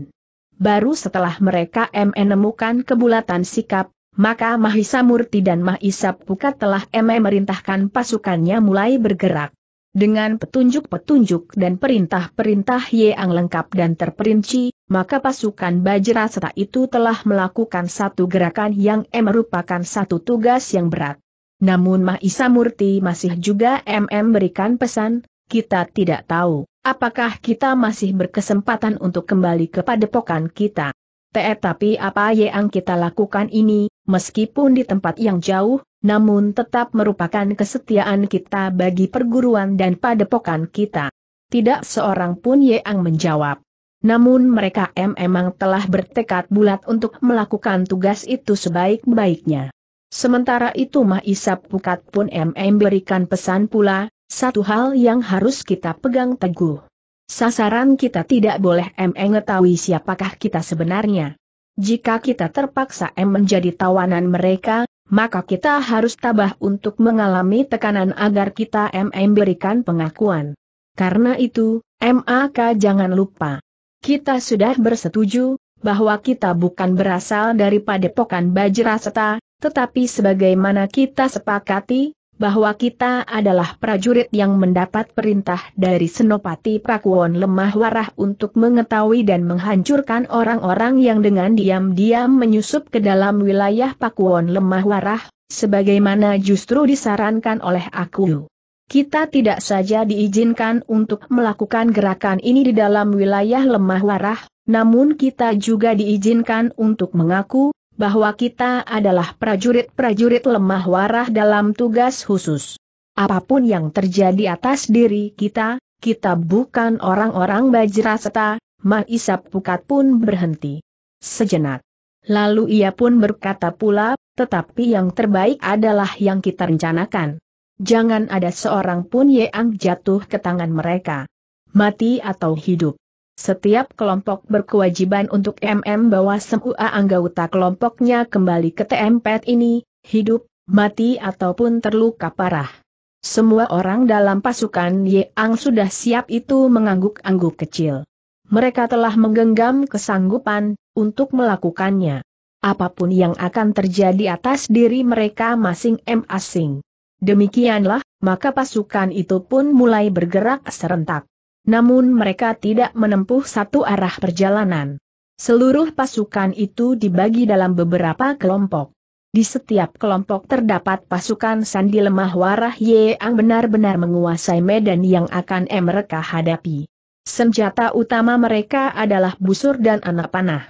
A: Baru setelah mereka menemukan kebulatan sikap, maka Mahisa Murti dan Mahisa Pukat telah memerintahkan pasukannya mulai bergerak. Dengan petunjuk-petunjuk dan perintah-perintah yang lengkap dan terperinci, maka pasukan Bajra serta itu telah melakukan satu gerakan yang merupakan satu tugas yang berat. Namun Mahisa Murti masih juga MM pesan, kita tidak tahu apakah kita masih berkesempatan untuk kembali kepada pokan kita. Tetapi tapi apa yang kita lakukan ini, meskipun di tempat yang jauh, namun tetap merupakan kesetiaan kita bagi perguruan dan padepokan kita. Tidak seorang pun yang menjawab. Namun mereka memang telah bertekad bulat untuk melakukan tugas itu sebaik-baiknya. Sementara itu Mahisap Pukat pun memberikan berikan pesan pula, satu hal yang harus kita pegang teguh. Sasaran kita tidak boleh mengetahui siapakah kita sebenarnya. Jika kita terpaksa M menjadi tawanan mereka, maka kita harus tabah untuk mengalami tekanan agar kita M memberikan pengakuan. Karena itu, MAK jangan lupa. Kita sudah bersetuju, bahwa kita bukan berasal dari padepokan Bajraseta, tetapi sebagaimana kita sepakati, bahwa kita adalah prajurit yang mendapat perintah dari Senopati Pakuwon lemah warah untuk mengetahui dan menghancurkan orang-orang yang dengan diam-diam menyusup ke dalam wilayah Pakuwon lemah warah, sebagaimana justru disarankan oleh aku. Kita tidak saja diizinkan untuk melakukan gerakan ini di dalam wilayah lemah warah, namun kita juga diizinkan untuk mengaku, bahwa kita adalah prajurit-prajurit lemah warah dalam tugas khusus. Apapun yang terjadi atas diri kita, kita bukan orang-orang bajraseta, Maisap Pukat pun berhenti. Sejenak. Lalu ia pun berkata pula, tetapi yang terbaik adalah yang kita rencanakan. Jangan ada seorang pun yang jatuh ke tangan mereka. Mati atau hidup. Setiap kelompok berkewajiban untuk MM bawa semua anggota kelompoknya kembali ke TMPET ini, hidup, mati ataupun terluka parah. Semua orang dalam pasukan Ang sudah siap itu mengangguk-angguk kecil. Mereka telah menggenggam kesanggupan untuk melakukannya. Apapun yang akan terjadi atas diri mereka masing-masing. Demikianlah, maka pasukan itu pun mulai bergerak serentak. Namun mereka tidak menempuh satu arah perjalanan. Seluruh pasukan itu dibagi dalam beberapa kelompok. Di setiap kelompok terdapat pasukan sandi lemah warah Ye yang benar-benar menguasai medan yang akan e mereka hadapi. Senjata utama mereka adalah busur dan anak panah.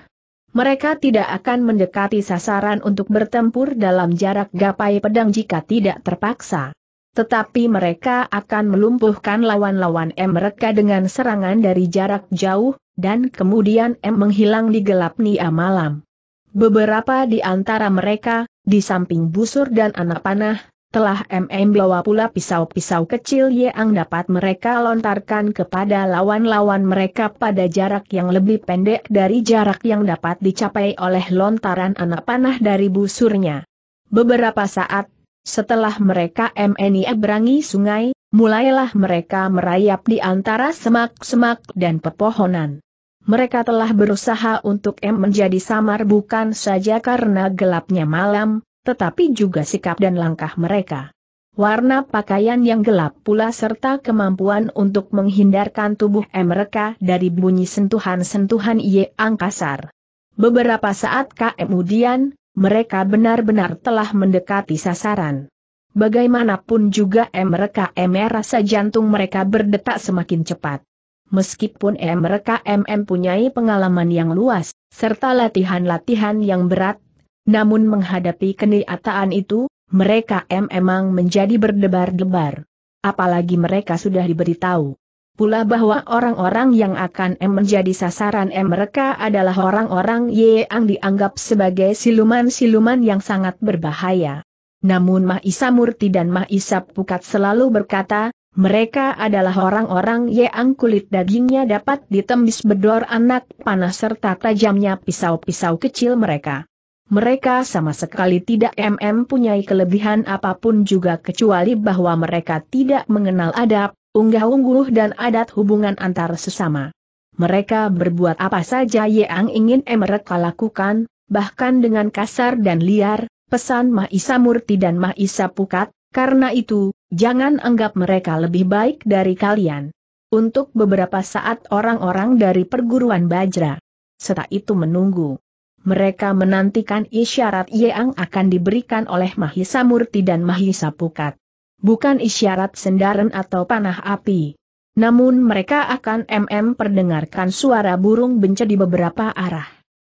A: Mereka tidak akan mendekati sasaran untuk bertempur dalam jarak gapai pedang jika tidak terpaksa. Tetapi mereka akan melumpuhkan lawan-lawan M mereka dengan serangan dari jarak jauh, dan kemudian M menghilang di gelap nia malam. Beberapa di antara mereka, di samping busur dan anak panah, telah MM bawa pula pisau-pisau kecil yang dapat mereka lontarkan kepada lawan-lawan mereka pada jarak yang lebih pendek dari jarak yang dapat dicapai oleh lontaran anak panah dari busurnya. Beberapa saat, setelah mereka MNI berangi sungai, mulailah mereka merayap di antara semak-semak dan pepohonan. Mereka telah berusaha untuk M menjadi samar bukan saja karena gelapnya malam, tetapi juga sikap dan langkah mereka. Warna pakaian yang gelap pula serta kemampuan untuk menghindarkan tubuh M mereka dari bunyi sentuhan-sentuhan Y angkasar. Beberapa saat kemudian, mereka benar-benar telah mendekati sasaran. Bagaimanapun juga eh, MRKM eh, eh, rasa jantung mereka berdetak semakin cepat. Meskipun mereka mm punyai pengalaman yang luas, serta latihan-latihan yang berat, namun menghadapi kenyataan itu, mereka memang menjadi berdebar-debar. Apalagi mereka sudah diberitahu pula bahwa orang-orang yang akan M menjadi sasaran M mereka adalah orang-orang yang dianggap sebagai siluman-siluman yang sangat berbahaya. Namun Mahisa Murti dan Isa Pukat selalu berkata, mereka adalah orang-orang yang kulit dagingnya dapat ditembus bedor anak panas serta tajamnya pisau-pisau kecil mereka. Mereka sama sekali tidak MM kelebihan apapun juga kecuali bahwa mereka tidak mengenal adab, unggah ungguh dan adat hubungan antar sesama. Mereka berbuat apa saja yang ingin mereka lakukan, bahkan dengan kasar dan liar, pesan Mahisa Murti dan Mahisa Pukat, karena itu, jangan anggap mereka lebih baik dari kalian. Untuk beberapa saat orang-orang dari perguruan Bajra. Setelah itu menunggu. Mereka menantikan isyarat yang akan diberikan oleh Mahisa Murti dan Mahisa Pukat bukan isyarat sendaran atau panah api. Namun mereka akan MM perdengarkan suara burung benca di beberapa arah.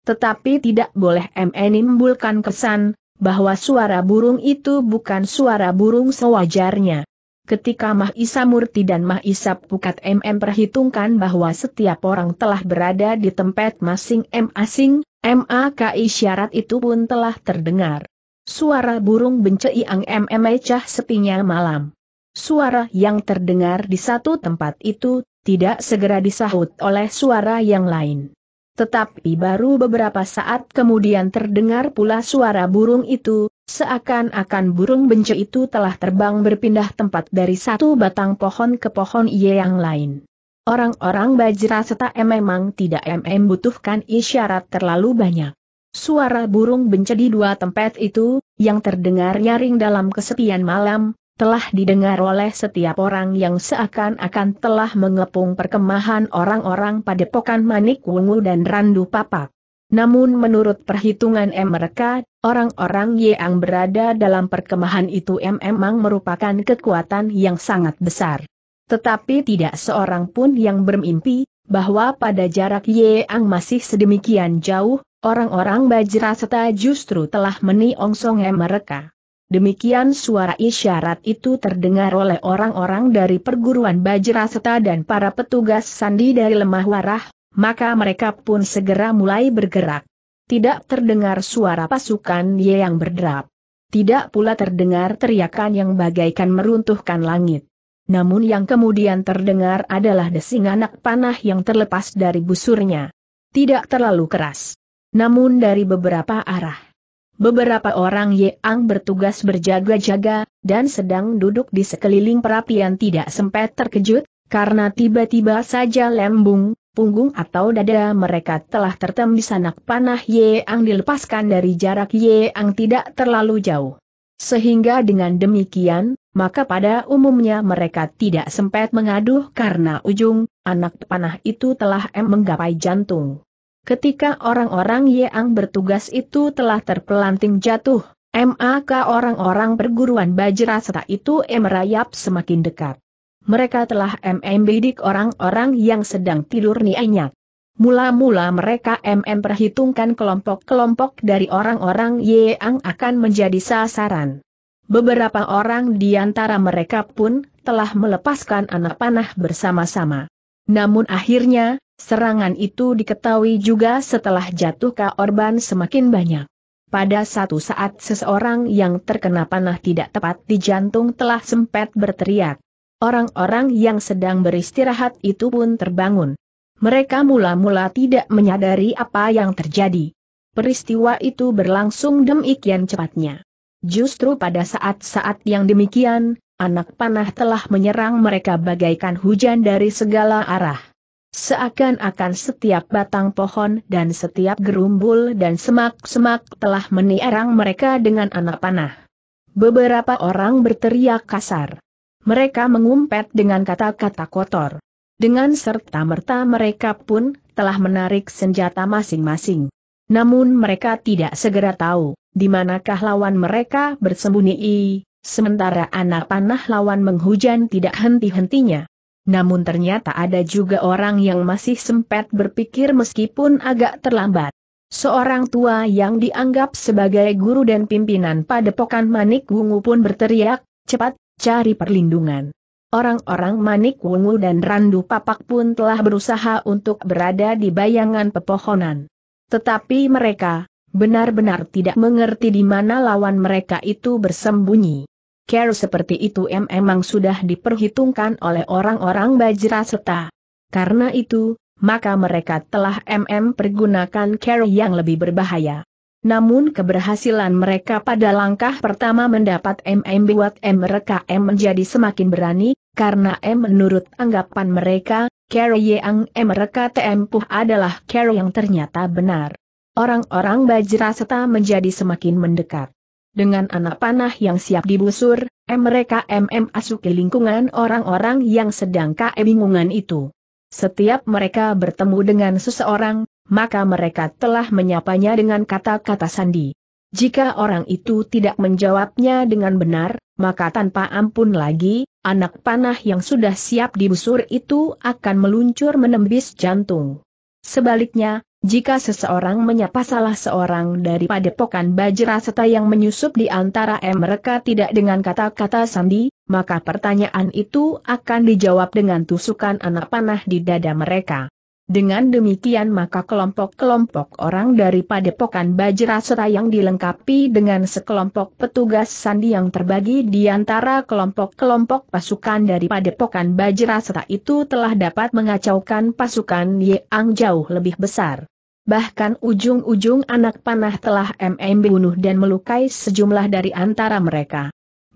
A: Tetapi tidak boleh MM menimbulkan kesan, bahwa suara burung itu bukan suara burung sewajarnya. Ketika Mah Murti dan Mah Isap Pukat MM perhitungkan bahwa setiap orang telah berada di tempat masing-masing, MAKI syarat itu pun telah terdengar. Suara burung bencei ang mmecah sepinya malam. Suara yang terdengar di satu tempat itu, tidak segera disahut oleh suara yang lain. Tetapi baru beberapa saat kemudian terdengar pula suara burung itu, seakan-akan burung benci itu telah terbang berpindah tempat dari satu batang pohon ke pohon yang lain. Orang-orang Bajra serta M memang tidak MM butuhkan isyarat terlalu banyak. Suara burung benca dua tempat itu, yang terdengar nyaring dalam kesepian malam, telah didengar oleh setiap orang yang seakan-akan telah mengepung perkemahan orang-orang pada pokan Manik Wungu dan Randu Papak. Namun menurut perhitungan M mereka, orang-orang yang berada dalam perkemahan itu memang merupakan kekuatan yang sangat besar. Tetapi tidak seorang pun yang bermimpi, bahwa pada jarak Yeang masih sedemikian jauh, orang-orang Bajra Seta justru telah meniongsong mereka. Demikian suara isyarat itu terdengar oleh orang-orang dari perguruan Bajra Seta dan para petugas sandi dari lemah warah, maka mereka pun segera mulai bergerak. Tidak terdengar suara pasukan Yeang berderap. Tidak pula terdengar teriakan yang bagaikan meruntuhkan langit namun yang kemudian terdengar adalah desing anak panah yang terlepas dari busurnya. Tidak terlalu keras. Namun dari beberapa arah. Beberapa orang Ye Ang bertugas berjaga-jaga, dan sedang duduk di sekeliling perapian tidak sempat terkejut, karena tiba-tiba saja lembung, punggung atau dada mereka telah tertembus anak panah Ye Ang dilepaskan dari jarak Ye Ang tidak terlalu jauh. Sehingga dengan demikian, maka pada umumnya mereka tidak sempat mengaduh karena ujung, anak panah itu telah em menggapai jantung. Ketika orang-orang yang bertugas itu telah terpelanting jatuh, maka orang-orang perguruan Bajra serta itu em merayap semakin dekat. Mereka telah MM bidik orang-orang yang sedang tidur nianyak. Mula-mula mereka MM perhitungkan kelompok-kelompok dari orang-orang yang akan menjadi sasaran. Beberapa orang di antara mereka pun telah melepaskan anak panah bersama-sama. Namun akhirnya, serangan itu diketahui juga setelah jatuh Orban semakin banyak. Pada satu saat seseorang yang terkena panah tidak tepat di jantung telah sempat berteriak. Orang-orang yang sedang beristirahat itu pun terbangun. Mereka mula-mula tidak menyadari apa yang terjadi. Peristiwa itu berlangsung demikian cepatnya. Justru pada saat-saat yang demikian, anak panah telah menyerang mereka bagaikan hujan dari segala arah. Seakan-akan setiap batang pohon dan setiap gerumbul dan semak-semak telah menierang mereka dengan anak panah. Beberapa orang berteriak kasar. Mereka mengumpet dengan kata-kata kotor. Dengan serta-merta mereka pun telah menarik senjata masing-masing. Namun mereka tidak segera tahu, di manakah lawan mereka bersembunyi, sementara anak panah lawan menghujan tidak henti-hentinya. Namun ternyata ada juga orang yang masih sempat berpikir meskipun agak terlambat. Seorang tua yang dianggap sebagai guru dan pimpinan padepokan Manik Wungu pun berteriak, cepat, cari perlindungan. Orang-orang Manik Wungu dan Randu Papak pun telah berusaha untuk berada di bayangan pepohonan. Tetapi mereka, benar-benar tidak mengerti di mana lawan mereka itu bersembunyi. Care seperti itu memang sudah diperhitungkan oleh orang-orang Bajra serta. Karena itu, maka mereka telah MM pergunakan care yang lebih berbahaya. Namun keberhasilan mereka pada langkah pertama mendapat MM buat M mereka M menjadi semakin berani, karena M menurut anggapan mereka, Carrie yang mereka tempuh adalah Carrie yang ternyata benar. Orang-orang bajraseta menjadi semakin mendekat. Dengan anak panah yang siap dibusur, mereka MM ke lingkungan orang-orang yang sedang kebingungan itu. Setiap mereka bertemu dengan seseorang, maka mereka telah menyapanya dengan kata-kata sandi. Jika orang itu tidak menjawabnya dengan benar, maka tanpa ampun lagi, anak panah yang sudah siap dibusur itu akan meluncur menembis jantung. Sebaliknya, jika seseorang menyapa salah seorang daripada padepokan Bajra serta yang menyusup di antara mereka tidak dengan kata-kata sandi, maka pertanyaan itu akan dijawab dengan tusukan anak panah di dada mereka. Dengan demikian maka kelompok-kelompok orang dari Padepokan Bajrasera yang dilengkapi dengan sekelompok petugas sandi yang terbagi di antara kelompok-kelompok pasukan dari Padepokan Bajrasera itu telah dapat mengacaukan pasukan yang jauh lebih besar. Bahkan ujung-ujung anak panah telah MM bunuh dan melukai sejumlah dari antara mereka.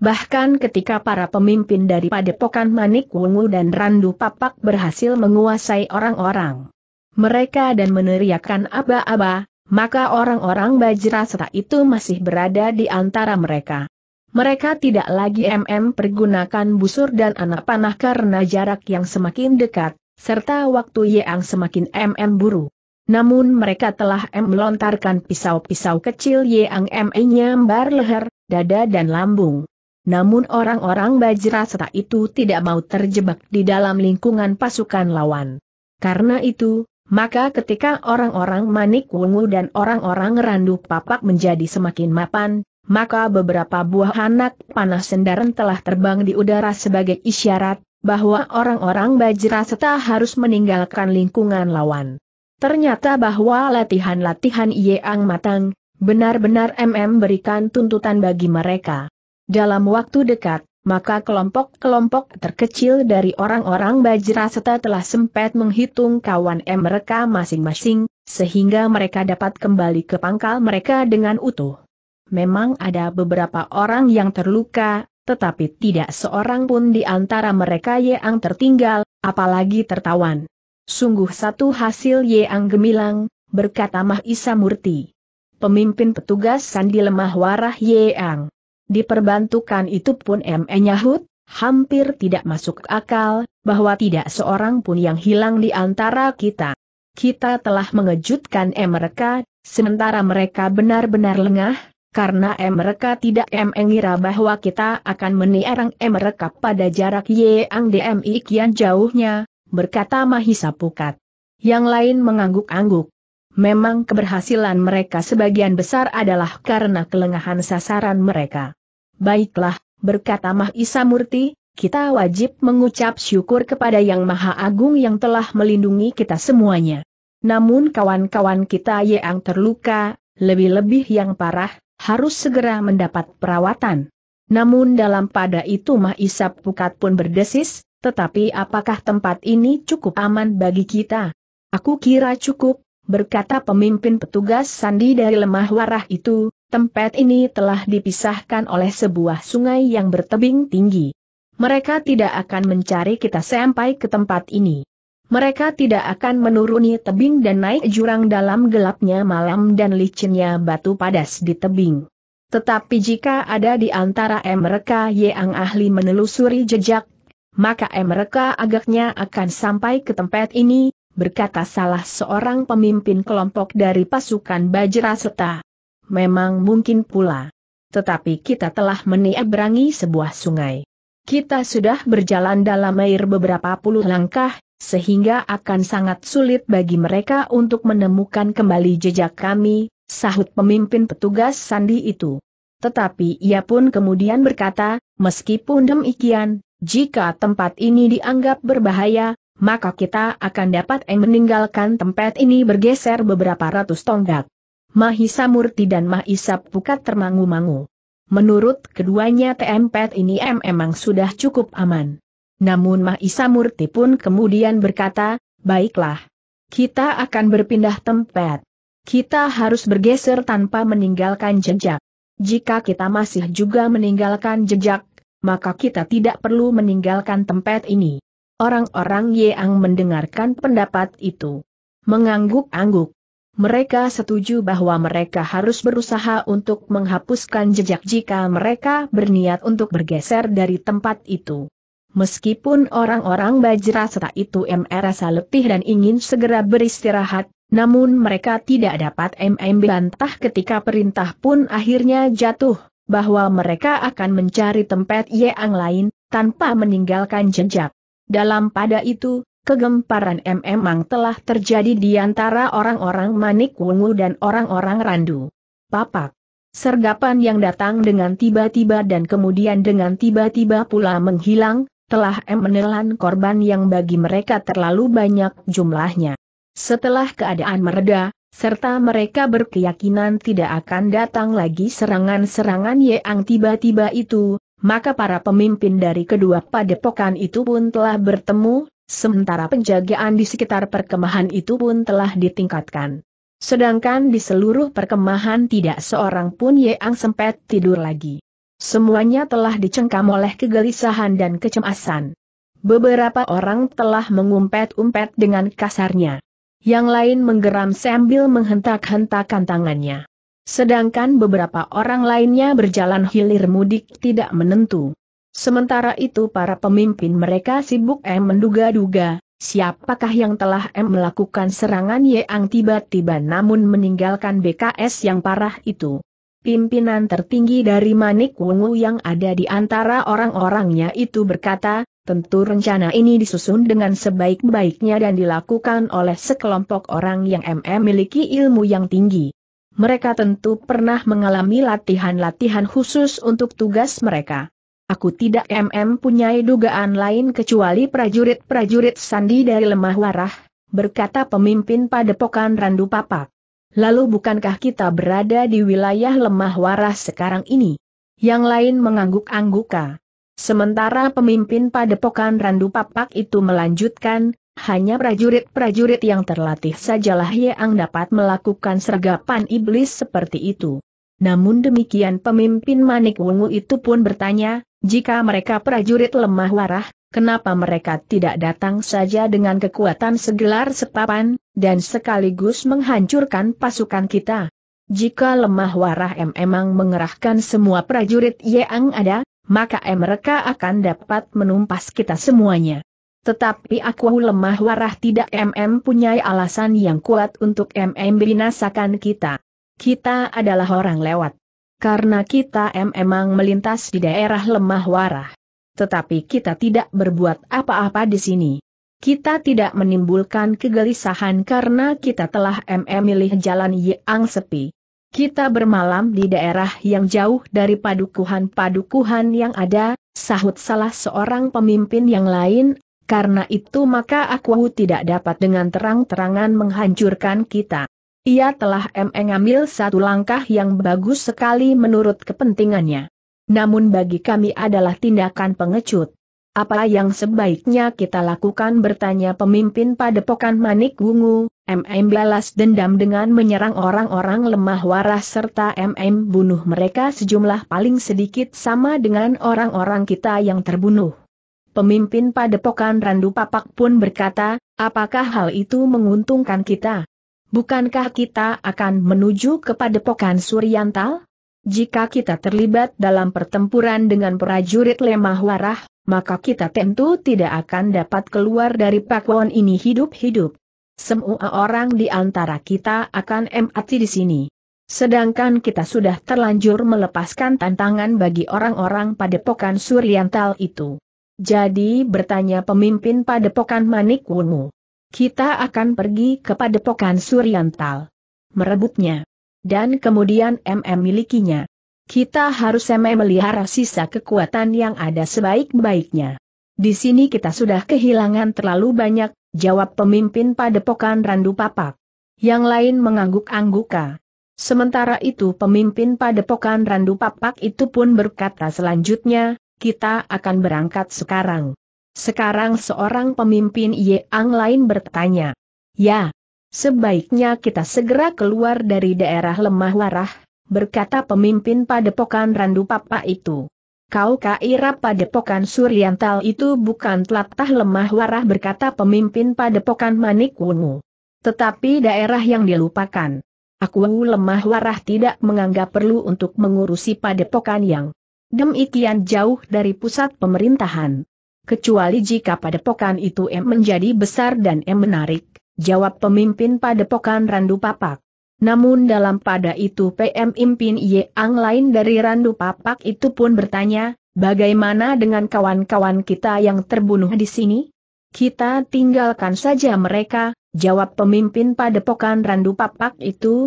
A: Bahkan ketika para pemimpin dari padepokan Manik Wungu dan Randu Papak berhasil menguasai orang-orang mereka dan meneriakkan aba-aba, maka orang-orang Bajrasata itu masih berada di antara mereka. Mereka tidak lagi MM pergunakan busur dan anak panah karena jarak yang semakin dekat, serta waktu yang semakin MM buru. Namun mereka telah M melontarkan pisau-pisau kecil yang MM nyambar leher, dada dan lambung. Namun orang-orang Bajrasata itu tidak mau terjebak di dalam lingkungan pasukan lawan. Karena itu, maka ketika orang-orang Manik Wungu dan orang-orang Randu Papak menjadi semakin mapan, maka beberapa buah anak panah sendaran telah terbang di udara sebagai isyarat bahwa orang-orang Bajrasata harus meninggalkan lingkungan lawan. Ternyata bahwa latihan-latihan Yang Matang, benar-benar MM berikan tuntutan bagi mereka. Dalam waktu dekat, maka kelompok-kelompok terkecil dari orang-orang Bajraseta telah sempat menghitung kawan M mereka masing-masing, sehingga mereka dapat kembali ke pangkal mereka dengan utuh. Memang ada beberapa orang yang terluka, tetapi tidak seorang pun di antara mereka yang tertinggal, apalagi tertawan. Sungguh satu hasil yang gemilang, berkata Mahisa Murti. Pemimpin petugas Sandi Lemah Warah Yang. Diperbantukan itu pun me Nyahut, hampir tidak masuk akal, bahwa tidak seorang pun yang hilang di antara kita. Kita telah mengejutkan M. E mereka, sementara mereka benar-benar lengah, karena M. E mereka tidak mengira bahwa kita akan meniarang M. E mereka pada jarak yang DMI kian jauhnya, berkata Mahisa Pukat. Yang lain mengangguk-angguk. Memang keberhasilan mereka sebagian besar adalah karena kelengahan sasaran mereka. Baiklah, berkata Mahisa Murti, kita wajib mengucap syukur kepada Yang Maha Agung yang telah melindungi kita semuanya. Namun kawan-kawan kita yang terluka, lebih-lebih yang parah, harus segera mendapat perawatan. Namun dalam pada itu Mahisa Pukat pun berdesis, tetapi apakah tempat ini cukup aman bagi kita? Aku kira cukup, berkata pemimpin petugas sandi dari lemah warah itu, tempat ini telah dipisahkan oleh sebuah sungai yang bertebing tinggi. Mereka tidak akan mencari kita sampai ke tempat ini. Mereka tidak akan menuruni tebing dan naik jurang dalam gelapnya malam dan licinnya batu padas di tebing. Tetapi jika ada di antara mereka yang ahli menelusuri jejak, maka mereka agaknya akan sampai ke tempat ini, berkata salah seorang pemimpin kelompok dari pasukan Bajra Seta. Memang mungkin pula. Tetapi kita telah menyeberangi sebuah sungai. Kita sudah berjalan dalam air beberapa puluh langkah, sehingga akan sangat sulit bagi mereka untuk menemukan kembali jejak kami, sahut pemimpin petugas sandi itu. Tetapi ia pun kemudian berkata, meskipun demikian, jika tempat ini dianggap berbahaya, maka kita akan dapat meninggalkan tempat ini bergeser beberapa ratus tonggak. Mahisa Murti dan Mahisa Pukat termangu-mangu. Menurut keduanya tempat ini memang sudah cukup aman. Namun Mahisa Murti pun kemudian berkata, baiklah. Kita akan berpindah tempat. Kita harus bergeser tanpa meninggalkan jejak. Jika kita masih juga meninggalkan jejak, maka kita tidak perlu meninggalkan tempat ini. Orang-orang Yeang mendengarkan pendapat itu mengangguk-angguk. Mereka setuju bahwa mereka harus berusaha untuk menghapuskan jejak jika mereka berniat untuk bergeser dari tempat itu. Meskipun orang-orang Bajra serta itu merasa letih dan ingin segera beristirahat, namun mereka tidak dapat MM bantah ketika perintah pun akhirnya jatuh, bahwa mereka akan mencari tempat Yeang lain, tanpa meninggalkan jejak. Dalam pada itu, kegemparan memang telah terjadi di antara orang-orang Manik Wungu dan orang-orang Randu. Papak. Sergapan yang datang dengan tiba-tiba dan kemudian dengan tiba-tiba pula menghilang, telah M menelan korban yang bagi mereka terlalu banyak jumlahnya. Setelah keadaan mereda, serta mereka berkeyakinan tidak akan datang lagi serangan-serangan yang tiba-tiba itu, maka para pemimpin dari kedua padepokan itu pun telah bertemu, sementara penjagaan di sekitar perkemahan itu pun telah ditingkatkan. Sedangkan di seluruh perkemahan tidak seorang pun yang sempat tidur lagi. Semuanya telah dicengkam oleh kegelisahan dan kecemasan. Beberapa orang telah mengumpet-umpet dengan kasarnya. Yang lain menggeram sambil menghentak-hentakan tangannya. Sedangkan beberapa orang lainnya berjalan hilir mudik tidak menentu. Sementara itu para pemimpin mereka sibuk M eh, menduga-duga, siapakah yang telah M eh, melakukan serangan Yeang yang tiba-tiba namun meninggalkan BKS yang parah itu. Pimpinan tertinggi dari Manik Wungu yang ada di antara orang-orangnya itu berkata, tentu rencana ini disusun dengan sebaik-baiknya dan dilakukan oleh sekelompok orang yang MM miliki ilmu yang tinggi mereka tentu pernah mengalami latihan-latihan khusus untuk tugas mereka. Aku tidak mm punyai dugaan lain kecuali prajurit-prajurit sandi dari lemah warah, berkata pemimpin padepokan Randu Papak. Lalu bukankah kita berada di wilayah lemah warah sekarang ini? Yang lain mengangguk-angguka. Sementara pemimpin padepokan Randu Papak itu melanjutkan, hanya prajurit-prajurit yang terlatih sajalah yang dapat melakukan sergapan iblis seperti itu. Namun demikian pemimpin Manik Wungu itu pun bertanya, jika mereka prajurit lemah warah, kenapa mereka tidak datang saja dengan kekuatan segelar sepapan, dan sekaligus menghancurkan pasukan kita? Jika lemah warah M emang mengerahkan semua prajurit yang ada, maka mereka akan dapat menumpas kita semuanya. Tetapi aku lemah warah tidak MM punya alasan yang kuat untuk MM binasakan kita. Kita adalah orang lewat. Karena kita MM memang melintas di daerah lemah warah. Tetapi kita tidak berbuat apa-apa di sini. Kita tidak menimbulkan kegelisahan karena kita telah MM milih jalan yang sepi. Kita bermalam di daerah yang jauh dari padukuhan-padukuhan yang ada, sahut salah seorang pemimpin yang lain karena itu maka aku tidak dapat dengan terang-terangan menghancurkan kita. Ia telah mengambil satu langkah yang bagus sekali menurut kepentingannya. Namun bagi kami adalah tindakan pengecut. Apa yang sebaiknya kita lakukan bertanya pemimpin padepokan Manik Wungu, MM balas dendam dengan menyerang orang-orang lemah waras serta MM bunuh mereka sejumlah paling sedikit sama dengan orang-orang kita yang terbunuh. Pemimpin padepokan Randu Papak pun berkata, apakah hal itu menguntungkan kita? Bukankah kita akan menuju ke padepokan Suryantal? Jika kita terlibat dalam pertempuran dengan prajurit lemah warah, maka kita tentu tidak akan dapat keluar dari pakuan ini hidup-hidup. Semua orang di antara kita akan mati di sini. Sedangkan kita sudah terlanjur melepaskan tantangan bagi orang-orang padepokan Suryantal itu. Jadi bertanya pemimpin padepokan Manik Wungu. Kita akan pergi ke padepokan Suryantal. Merebutnya. Dan kemudian MM milikinya. Kita harus MM melihara sisa kekuatan yang ada sebaik-baiknya. Di sini kita sudah kehilangan terlalu banyak, jawab pemimpin padepokan Randu Papak. Yang lain mengangguk-angguka. Sementara itu pemimpin padepokan Randu Papak itu pun berkata selanjutnya, kita akan berangkat sekarang. Sekarang seorang pemimpin Yeang lain bertanya. Ya, sebaiknya kita segera keluar dari daerah lemah warah, berkata pemimpin padepokan Randu Papa itu. Kau kaira padepokan Suryantal itu bukan telatah lemah warah berkata pemimpin padepokan Manik Wungu. Tetapi daerah yang dilupakan. Aku lemah warah tidak menganggap perlu untuk mengurusi padepokan yang demikian jauh dari pusat pemerintahan. Kecuali jika padepokan itu M menjadi besar dan M menarik, jawab pemimpin padepokan Randu Papak. Namun dalam pada itu PM Impin Ang lain dari Randu Papak itu pun bertanya, bagaimana dengan kawan-kawan kita yang terbunuh di sini? Kita tinggalkan saja mereka, jawab pemimpin padepokan Randu Papak itu,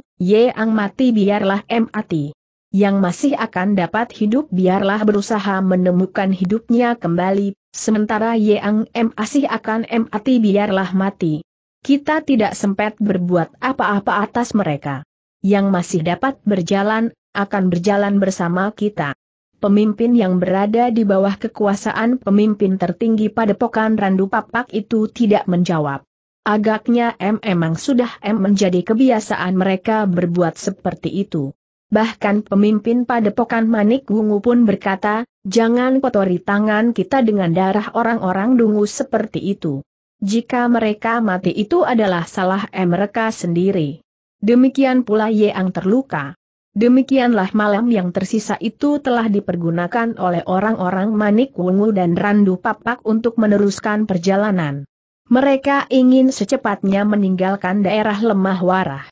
A: Ang mati biarlah M mati yang masih akan dapat hidup biarlah berusaha menemukan hidupnya kembali, sementara Yang M masih akan mati biarlah mati. Kita tidak sempat berbuat apa-apa atas mereka. Yang masih dapat berjalan, akan berjalan bersama kita. Pemimpin yang berada di bawah kekuasaan pemimpin tertinggi pada pokan Randu Papak itu tidak menjawab. Agaknya M memang sudah M menjadi kebiasaan mereka berbuat seperti itu. Bahkan pemimpin padepokan Manik Wungu pun berkata, jangan kotori tangan kita dengan darah orang-orang dungu seperti itu. Jika mereka mati itu adalah salah mereka sendiri. Demikian pula yeang terluka. Demikianlah malam yang tersisa itu telah dipergunakan oleh orang-orang Manik Wungu dan Randu Papak untuk meneruskan perjalanan. Mereka ingin secepatnya meninggalkan daerah lemah warah.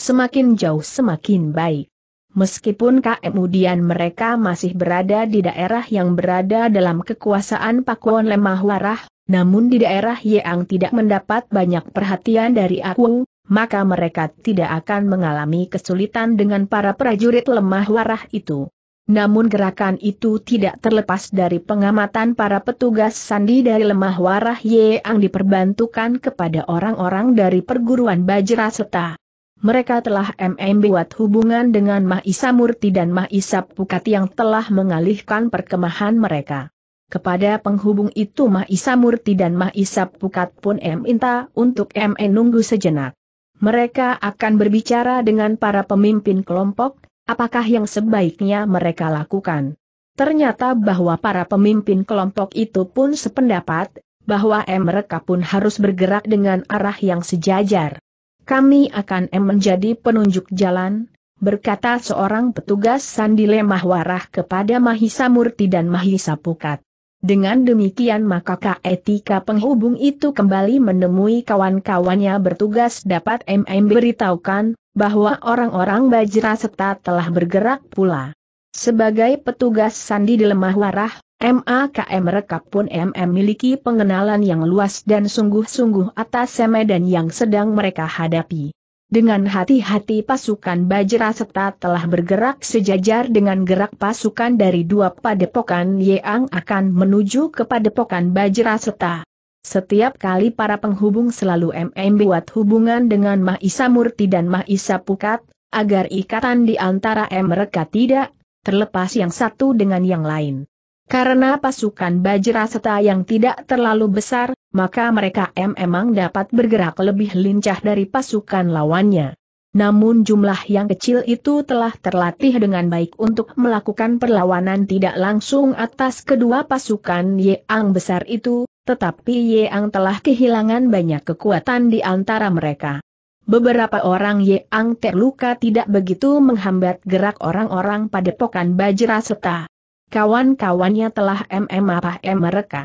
A: Semakin jauh semakin baik. Meskipun kemudian mereka masih berada di daerah yang berada dalam kekuasaan Pakuan Lemah Warah, namun di daerah Yeang tidak mendapat banyak perhatian dari aku, maka mereka tidak akan mengalami kesulitan dengan para prajurit lemah warah itu. Namun gerakan itu tidak terlepas dari pengamatan para petugas sandi dari lemah warah yang diperbantukan kepada orang-orang dari perguruan Bajra serta mereka telah MM buat hubungan dengan Mahisa Murti dan Mahisa Pukat yang telah mengalihkan perkemahan mereka. Kepada penghubung itu Mahisa Murti dan Mahisa Pukat pun M minta untuk M nunggu sejenak. Mereka akan berbicara dengan para pemimpin kelompok, apakah yang sebaiknya mereka lakukan. Ternyata bahwa para pemimpin kelompok itu pun sependapat, bahwa M mereka pun harus bergerak dengan arah yang sejajar. Kami akan menjadi penunjuk jalan, berkata seorang petugas sandi lemah warah kepada Mahisa Murti dan Mahisa Pukat. Dengan demikian maka etika penghubung itu kembali menemui kawan-kawannya bertugas dapat MM beritahukan, bahwa orang-orang Bajra Seta telah bergerak pula. Sebagai petugas Sandi di Lemah Warah, MAKM Rekap pun MM miliki pengenalan yang luas dan sungguh-sungguh atas Semedan yang sedang mereka hadapi. Dengan hati-hati pasukan Bajra Seta telah bergerak sejajar dengan gerak pasukan dari dua padepokan Yeang akan menuju ke padepokan Bajra Seta. Setiap kali para penghubung selalu MM buat hubungan dengan Mahisa Murti dan Mahisa Pukat, agar ikatan di antara mereka tidak terlepas yang satu dengan yang lain. Karena pasukan Seta yang tidak terlalu besar, maka mereka memang dapat bergerak lebih lincah dari pasukan lawannya. Namun jumlah yang kecil itu telah terlatih dengan baik untuk melakukan perlawanan tidak langsung atas kedua pasukan Yeang besar itu, tetapi Yeang telah kehilangan banyak kekuatan di antara mereka. Beberapa orang Yeang terluka tidak begitu menghambat gerak orang-orang pada padepokan Seta kawan-kawannya telah mm apa mereka.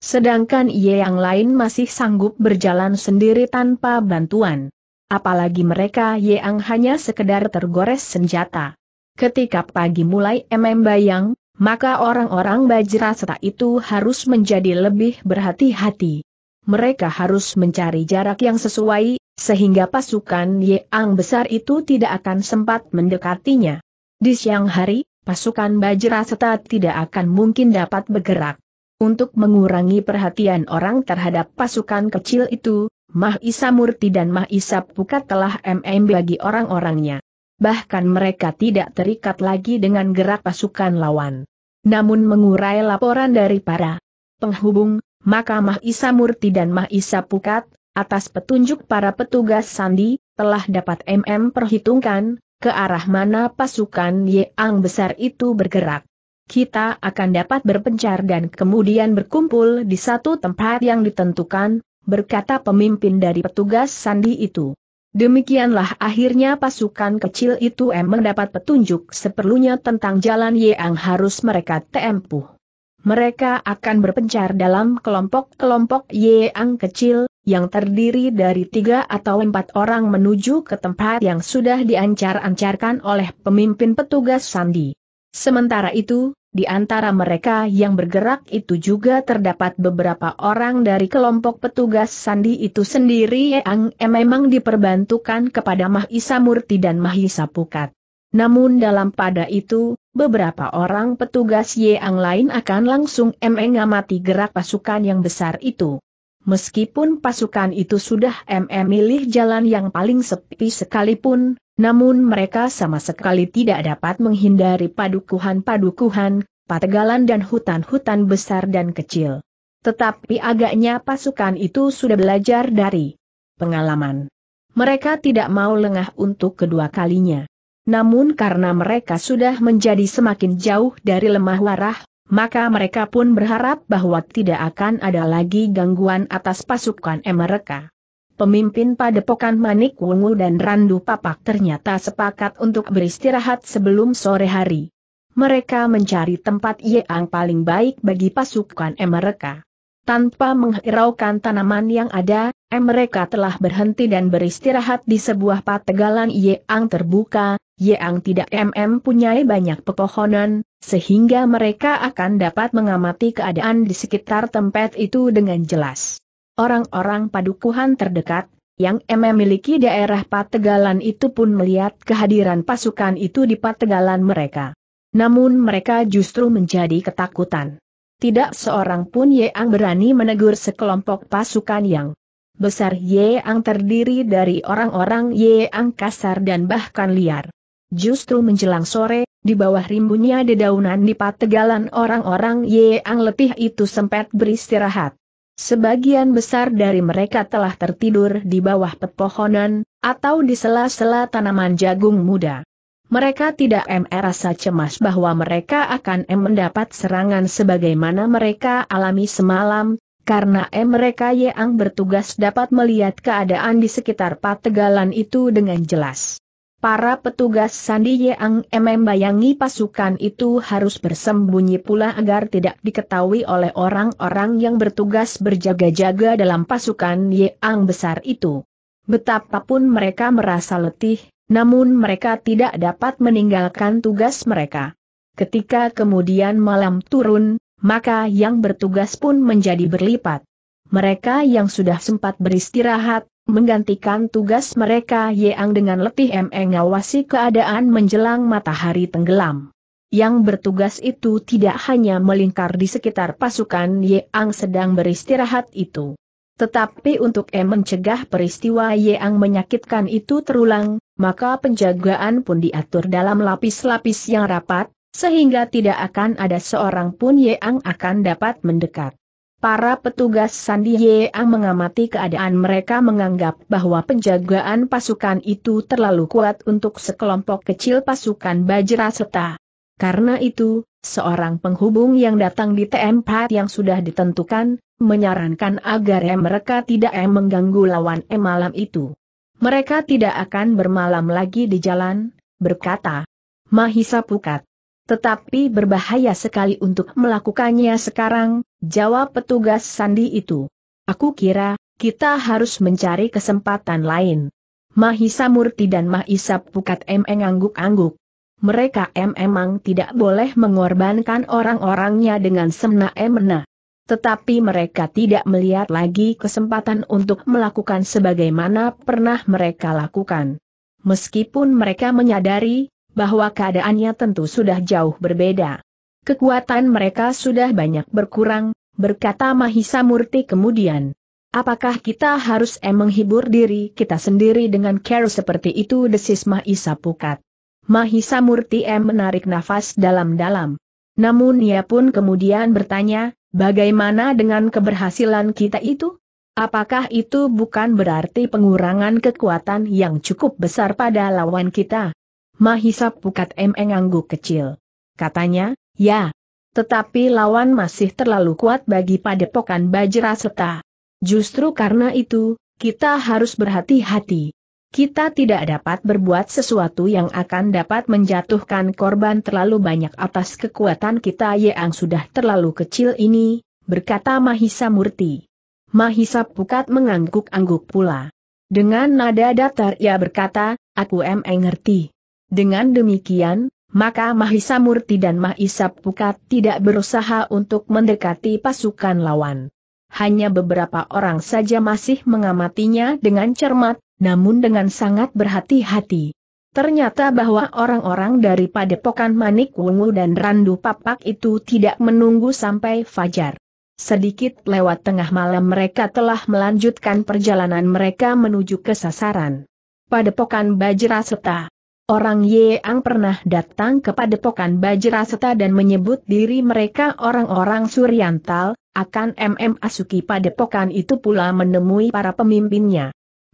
A: Sedangkan ia yang lain masih sanggup berjalan sendiri tanpa bantuan. Apalagi mereka yang hanya sekedar tergores senjata. Ketika pagi mulai MM bayang, maka orang-orang Bajra Bajrasata itu harus menjadi lebih berhati-hati. Mereka harus mencari jarak yang sesuai, sehingga pasukan Yang besar itu tidak akan sempat mendekatinya. Di siang hari, pasukan Bajra Seta tidak akan mungkin dapat bergerak. Untuk mengurangi perhatian orang terhadap pasukan kecil itu, Mahisa Murti dan Mahisa Pukat telah MM bagi orang-orangnya. Bahkan mereka tidak terikat lagi dengan gerak pasukan lawan. Namun mengurai laporan dari para penghubung, maka Mahisa Murti dan Mahisa Pukat, atas petunjuk para petugas sandi, telah dapat MM perhitungkan, ke arah mana pasukan Yeang besar itu bergerak. Kita akan dapat berpencar dan kemudian berkumpul di satu tempat yang ditentukan, berkata pemimpin dari petugas sandi itu. Demikianlah akhirnya pasukan kecil itu mendapat petunjuk seperlunya tentang jalan Yeang harus mereka tempuh mereka akan berpencar dalam kelompok-kelompok yang kecil, yang terdiri dari tiga atau empat orang menuju ke tempat yang sudah diancar-ancarkan oleh pemimpin petugas Sandi. Sementara itu, di antara mereka yang bergerak itu juga terdapat beberapa orang dari kelompok petugas Sandi itu sendiri yang memang diperbantukan kepada Mahisa Murti dan Mahisa Pukat. Namun dalam pada itu, beberapa orang petugas yang lain akan langsung mengamati gerak pasukan yang besar itu. Meskipun pasukan itu sudah MM memilih jalan yang paling sepi sekalipun, namun mereka sama sekali tidak dapat menghindari padukuhan-padukuhan, pategalan dan hutan-hutan besar dan kecil. Tetapi agaknya pasukan itu sudah belajar dari pengalaman. Mereka tidak mau lengah untuk kedua kalinya namun karena mereka sudah menjadi semakin jauh dari lemah warah, maka mereka pun berharap bahwa tidak akan ada lagi gangguan atas pasukan mereka. Pemimpin padepokan Manik Wungu dan Randu Papak ternyata sepakat untuk beristirahat sebelum sore hari. Mereka mencari tempat yang paling baik bagi pasukan mereka. Tanpa menghiraukan tanaman yang ada, mereka telah berhenti dan beristirahat di sebuah pategalan yang terbuka, yang tidak mm punyai banyak pepohonan, sehingga mereka akan dapat mengamati keadaan di sekitar tempat itu dengan jelas. Orang-orang padukuhan terdekat, yang memiliki daerah pategalan itu pun melihat kehadiran pasukan itu di pategalan mereka. Namun mereka justru menjadi ketakutan. Tidak seorang pun Yeang berani menegur sekelompok pasukan yang besar Yeang terdiri dari orang-orang Yeang kasar dan bahkan liar. Justru menjelang sore, di bawah rimbunnya dedaunan di pategalan orang-orang Yeang letih itu sempat beristirahat. Sebagian besar dari mereka telah tertidur di bawah pepohonan, atau di sela-sela tanaman jagung muda. Mereka tidak merasa cemas bahwa mereka akan mendapat serangan sebagaimana mereka alami semalam, karena mereka yang bertugas dapat melihat keadaan di sekitar pategalan itu dengan jelas. Para petugas Sandi Yang bayangi pasukan itu harus bersembunyi pula agar tidak diketahui oleh orang-orang yang bertugas berjaga-jaga dalam pasukan Yang besar itu. Betapapun mereka merasa letih, namun mereka tidak dapat meninggalkan tugas mereka. Ketika kemudian malam turun, maka yang bertugas pun menjadi berlipat. Mereka yang sudah sempat beristirahat, menggantikan tugas mereka yang dengan letih e mengawasi keadaan menjelang matahari tenggelam. Yang bertugas itu tidak hanya melingkar di sekitar pasukan Yeang sedang beristirahat itu. Tetapi untuk M mencegah peristiwa yang menyakitkan itu terulang, maka penjagaan pun diatur dalam lapis-lapis yang rapat, sehingga tidak akan ada seorang pun yang akan dapat mendekat. Para petugas Sandi Yeang mengamati keadaan mereka menganggap bahwa penjagaan pasukan itu terlalu kuat untuk sekelompok kecil pasukan Bajra Seta. Karena itu, seorang penghubung yang datang di tempat yang sudah ditentukan, menyarankan agar mereka tidak mengganggu lawan M malam itu. Mereka tidak akan bermalam lagi di jalan, berkata Mahisa Pukat. Tetapi berbahaya sekali untuk melakukannya sekarang, jawab petugas sandi itu. Aku kira, kita harus mencari kesempatan lain. Mahisa Murti dan Mahisa Pukat M mengangguk-angguk mereka memang tidak boleh mengorbankan orang-orangnya dengan semena-mena. Tetapi mereka tidak melihat lagi kesempatan untuk melakukan sebagaimana pernah mereka lakukan. Meskipun mereka menyadari bahwa keadaannya tentu sudah jauh berbeda. Kekuatan mereka sudah banyak berkurang, berkata Mahisa Murti kemudian. Apakah kita harus em menghibur diri kita sendiri dengan care seperti itu desis Mahisa Pukat? Mahisa Murti M menarik nafas dalam-dalam. Namun ia pun kemudian bertanya, bagaimana dengan keberhasilan kita itu? Apakah itu bukan berarti pengurangan kekuatan yang cukup besar pada lawan kita? Mahisa Pukat M mengangguk kecil. Katanya, ya. Tetapi lawan masih terlalu kuat bagi padepokan Bajra Seta. Justru karena itu, kita harus berhati-hati kita tidak dapat berbuat sesuatu yang akan dapat menjatuhkan korban terlalu banyak atas kekuatan kita yang sudah terlalu kecil ini, berkata Mahisa Murti. Mahisa Pukat mengangguk-angguk pula. Dengan nada datar ia berkata, aku mengerti. ngerti. Dengan demikian, maka Mahisa Murti dan Mahisa Pukat tidak berusaha untuk mendekati pasukan lawan. Hanya beberapa orang saja masih mengamatinya dengan cermat, namun dengan sangat berhati-hati. Ternyata bahwa orang-orang dari padepokan Manik Wungu dan Randu Papak itu tidak menunggu sampai fajar. Sedikit lewat tengah malam mereka telah melanjutkan perjalanan mereka menuju ke sasaran. Padepokan Bajraseta Orang Yeang pernah datang ke padepokan Bajraseta dan menyebut diri mereka orang-orang Suryantal, akan MM Asuki padepokan itu pula menemui para pemimpinnya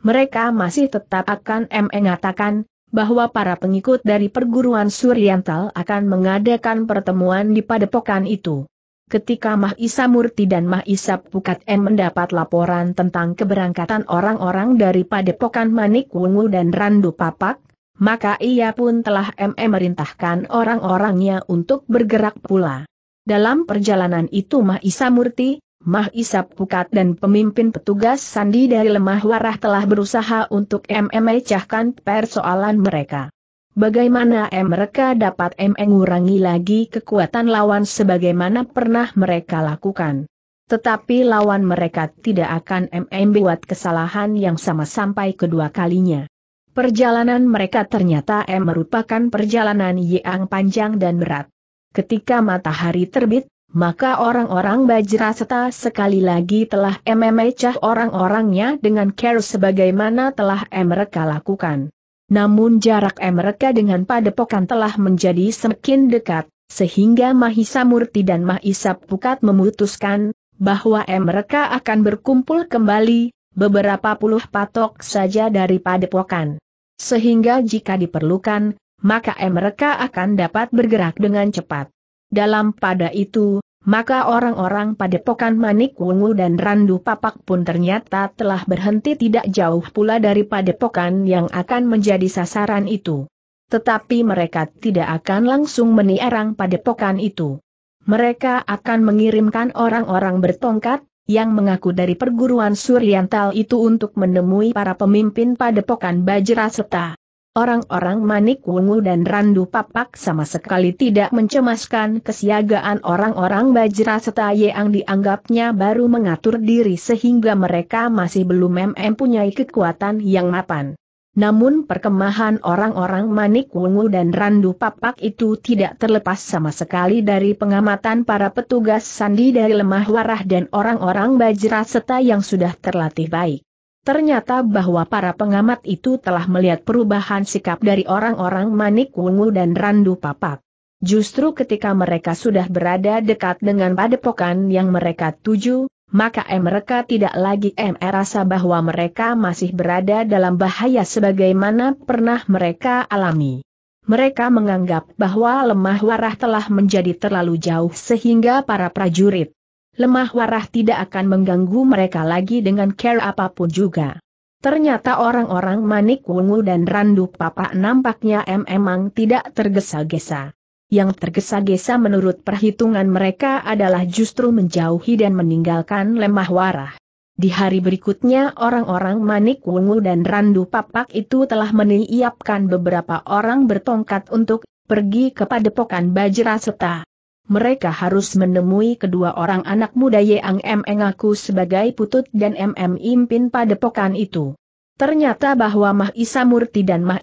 A: mereka masih tetap akan e mengatakan bahwa para pengikut dari perguruan Suryantal akan mengadakan pertemuan di padepokan itu. Ketika Mahisa Murti dan Mahisa Pukat M mendapat laporan tentang keberangkatan orang-orang dari padepokan Manik Wungu dan Randu Papak, maka ia pun telah memerintahkan orang-orangnya untuk bergerak pula. Dalam perjalanan itu Mahisa Murti, Mah Isap Pukat dan pemimpin petugas Sandi dari Lemah Warah telah berusaha untuk memecahkan persoalan mereka. Bagaimana mereka dapat mengurangi lagi kekuatan lawan sebagaimana pernah mereka lakukan. Tetapi lawan mereka tidak akan membuat kesalahan yang sama sampai kedua kalinya. Perjalanan mereka ternyata merupakan perjalanan yang panjang dan berat. Ketika matahari terbit, maka orang-orang Bajraseta sekali lagi telah memecah orang-orangnya dengan care sebagaimana telah mereka lakukan. Namun jarak mereka dengan padepokan telah menjadi semakin dekat, sehingga Mahisa Murti dan Mahisa Pukat memutuskan bahwa mereka akan berkumpul kembali, beberapa puluh patok saja dari padepokan. Sehingga jika diperlukan, maka mereka akan dapat bergerak dengan cepat. Dalam pada itu, maka orang-orang padepokan Manik Wungu dan Randu Papak pun ternyata telah berhenti tidak jauh pula dari padepokan yang akan menjadi sasaran itu. Tetapi mereka tidak akan langsung meniarang padepokan itu. Mereka akan mengirimkan orang-orang bertongkat, yang mengaku dari perguruan Suryantal itu untuk menemui para pemimpin padepokan Bajra Seta. Orang-orang Manik Wungu dan Randu Papak sama sekali tidak mencemaskan kesiagaan orang-orang Bajra serta yang dianggapnya baru mengatur diri sehingga mereka masih belum mempunyai kekuatan yang mapan. Namun perkemahan orang-orang Manik Wungu dan Randu Papak itu tidak terlepas sama sekali dari pengamatan para petugas sandi dari lemah warah dan orang-orang Bajra serta yang sudah terlatih baik. Ternyata bahwa para pengamat itu telah melihat perubahan sikap dari orang-orang Manik Wungu dan Randu Papak. Justru ketika mereka sudah berada dekat dengan padepokan yang mereka tuju, maka mereka tidak lagi merasa bahwa mereka masih berada dalam bahaya sebagaimana pernah mereka alami. Mereka menganggap bahwa lemah warah telah menjadi terlalu jauh sehingga para prajurit lemah warah tidak akan mengganggu mereka lagi dengan care apapun juga. Ternyata orang-orang Manik Wungu dan Randu Papa nampaknya em emang tidak tergesa-gesa. Yang tergesa-gesa menurut perhitungan mereka adalah justru menjauhi dan meninggalkan lemah warah. Di hari berikutnya orang-orang Manik Wungu dan Randu Papak itu telah meniapkan beberapa orang bertongkat untuk pergi ke padepokan Bajra Seta mereka harus menemui kedua orang anak muda yang MM aku sebagai putut dan MM impin pada pokan itu. Ternyata bahwa Mahisa Murti dan Mah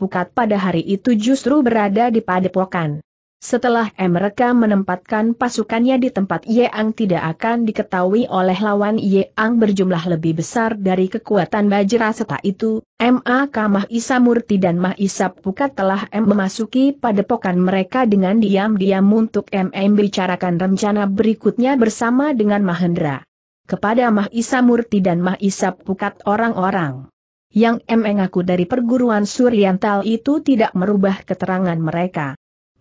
A: Pukat pada hari itu justru berada di padepokan. Setelah mereka menempatkan pasukannya di tempat Yeang tidak akan diketahui oleh lawan Yeang berjumlah lebih besar dari kekuatan Bajra serta itu, M.A. Kamah Isa Murti dan Mah Isa Pukat telah M memasuki padepokan mereka dengan diam-diam untuk M bicarakan rencana berikutnya bersama dengan Mahendra. Kepada Mah Isa Murti dan Mah Isa Pukat orang-orang yang M mengaku dari perguruan Suryantal itu tidak merubah keterangan mereka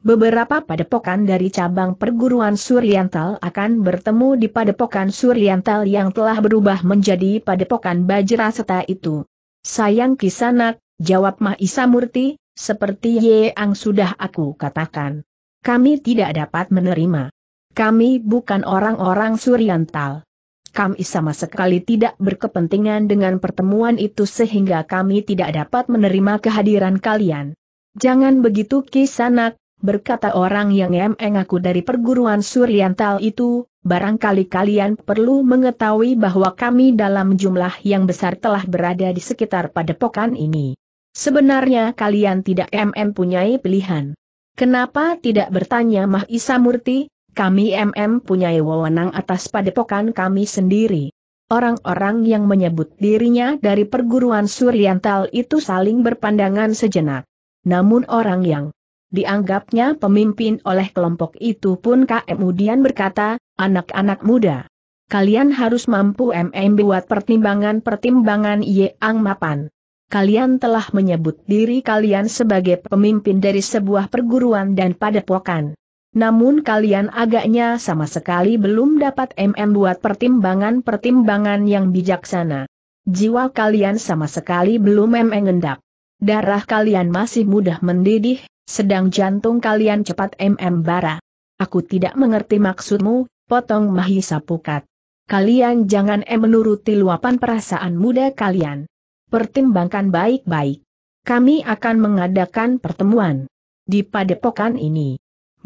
A: beberapa padepokan dari cabang perguruan Suryantal akan bertemu di padepokan Suryantal yang telah berubah menjadi padepokan Bajraseta itu. Sayang Kisanak, jawab Mahisa Murti, seperti yang sudah aku katakan. Kami tidak dapat menerima. Kami bukan orang-orang Suryantal. Kami sama sekali tidak berkepentingan dengan pertemuan itu sehingga kami tidak dapat menerima kehadiran kalian. Jangan begitu Kisanak, berkata orang yang emeng aku dari perguruan Suryantal itu, barangkali kalian perlu mengetahui bahwa kami dalam jumlah yang besar telah berada di sekitar padepokan ini. Sebenarnya kalian tidak MM punyai pilihan. Kenapa tidak bertanya Mahisa Murti, kami MM punyai wewenang atas padepokan kami sendiri. Orang-orang yang menyebut dirinya dari perguruan Suryantal itu saling berpandangan sejenak. Namun orang yang dianggapnya pemimpin oleh kelompok itu pun kemudian berkata, anak-anak muda. Kalian harus mampu MM buat pertimbangan-pertimbangan yang mapan. Kalian telah menyebut diri kalian sebagai pemimpin dari sebuah perguruan dan padepokan. Namun kalian agaknya sama sekali belum dapat MM buat pertimbangan-pertimbangan yang bijaksana. Jiwa kalian sama sekali belum MM ngendap. Darah kalian masih mudah mendidih, sedang jantung kalian cepat mm bara. Aku tidak mengerti maksudmu, potong Mahisa Pukat. Kalian jangan em menuruti luapan perasaan muda kalian. Pertimbangkan baik-baik. Kami akan mengadakan pertemuan di padepokan ini.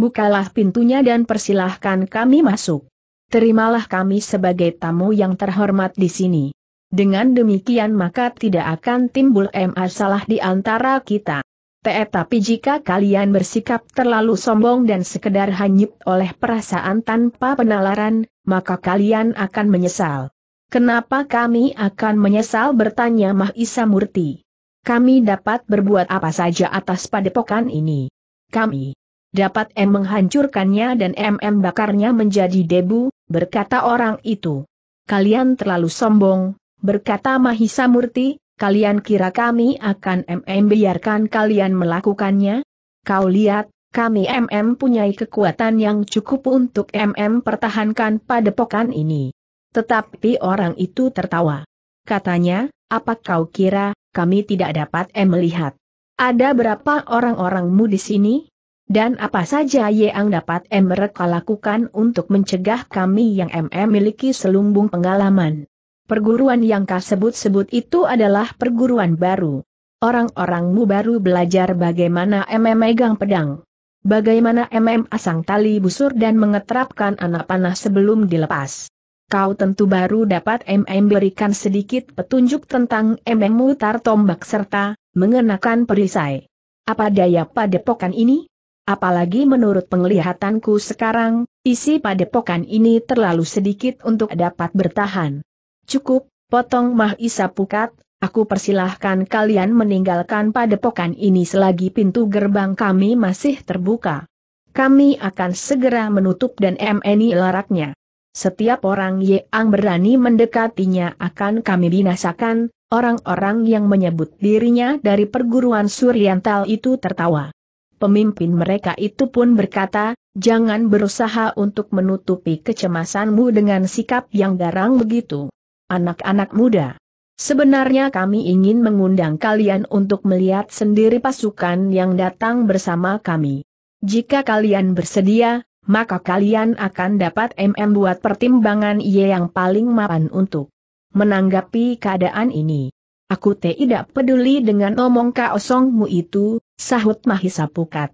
A: Bukalah pintunya dan persilahkan kami masuk. Terimalah kami sebagai tamu yang terhormat di sini. Dengan demikian maka tidak akan timbul masalah di antara kita. Tetapi jika kalian bersikap terlalu sombong dan sekedar hanyut oleh perasaan tanpa penalaran, maka kalian akan menyesal. Kenapa kami akan menyesal bertanya Mahisa Murti? Kami dapat berbuat apa saja atas padepokan ini. Kami dapat M menghancurkannya dan MM bakarnya menjadi debu, berkata orang itu. Kalian terlalu sombong, berkata Mahisa Murti, kalian kira kami akan MM biarkan kalian melakukannya? Kau lihat, kami MM punyai kekuatan yang cukup untuk MM pertahankan padepokan ini. Tetapi orang itu tertawa. Katanya, apa kau kira, kami tidak dapat M melihat? Ada berapa orang-orangmu di sini? Dan apa saja yang dapat M mereka lakukan untuk mencegah kami yang MM miliki selumbung pengalaman? Perguruan yang kau sebut-sebut itu adalah perguruan baru. Orang-orangmu baru belajar bagaimana MM megang pedang. Bagaimana MM asang tali busur dan mengetrapkan anak panah sebelum dilepas. Kau tentu baru dapat MM berikan sedikit petunjuk tentang MM mutar tombak serta mengenakan perisai. Apa daya padepokan ini? Apalagi menurut penglihatanku sekarang, isi padepokan ini terlalu sedikit untuk dapat bertahan. Cukup, potong mah Mahisa Pukat, aku persilahkan kalian meninggalkan padepokan ini selagi pintu gerbang kami masih terbuka. Kami akan segera menutup dan MNI laraknya. Setiap orang yang berani mendekatinya akan kami binasakan, orang-orang yang menyebut dirinya dari perguruan Suriantal itu tertawa. Pemimpin mereka itu pun berkata, jangan berusaha untuk menutupi kecemasanmu dengan sikap yang garang begitu anak-anak muda. Sebenarnya kami ingin mengundang kalian untuk melihat sendiri pasukan yang datang bersama kami. Jika kalian bersedia, maka kalian akan dapat MM buat pertimbangan ia yang paling mapan untuk menanggapi keadaan ini. Aku tidak peduli dengan omong kaosongmu itu, sahut Mahisa Pukat.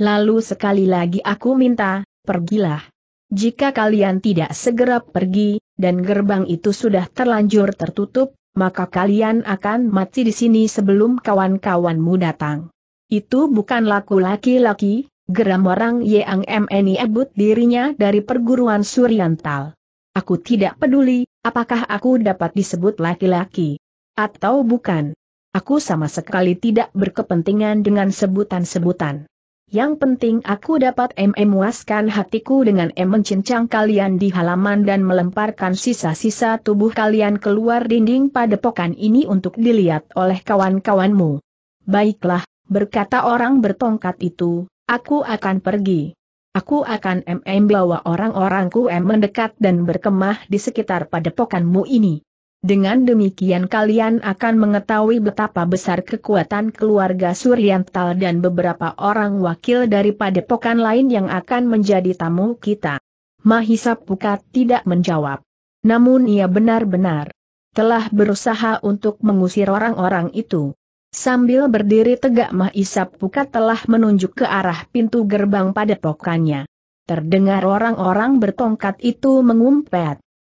A: Lalu sekali lagi aku minta, pergilah. Jika kalian tidak segera pergi, dan gerbang itu sudah terlanjur tertutup, maka kalian akan mati di sini sebelum kawan-kawanmu datang. Itu bukan laku laki-laki, geram orang Yang MNI ebut dirinya dari perguruan Suriantal. Aku tidak peduli, apakah aku dapat disebut laki-laki atau bukan. Aku sama sekali tidak berkepentingan dengan sebutan-sebutan. Yang penting aku dapat M memuaskan hatiku dengan M mencincang kalian di halaman dan melemparkan sisa-sisa tubuh kalian keluar dinding pada padepokan ini untuk dilihat oleh kawan-kawanmu. Baiklah, berkata orang bertongkat itu, aku akan pergi. Aku akan m bawa orang-orangku M mendekat dan berkemah di sekitar pada padepokanmu ini. Dengan demikian kalian akan mengetahui betapa besar kekuatan keluarga Suryantal dan beberapa orang wakil dari padepokan lain yang akan menjadi tamu kita. Mahisa Pukat tidak menjawab. Namun ia benar-benar telah berusaha untuk mengusir orang-orang itu. Sambil berdiri tegak Mahisa Pukat telah menunjuk ke arah pintu gerbang padepokannya. Terdengar orang-orang bertongkat itu mengumpet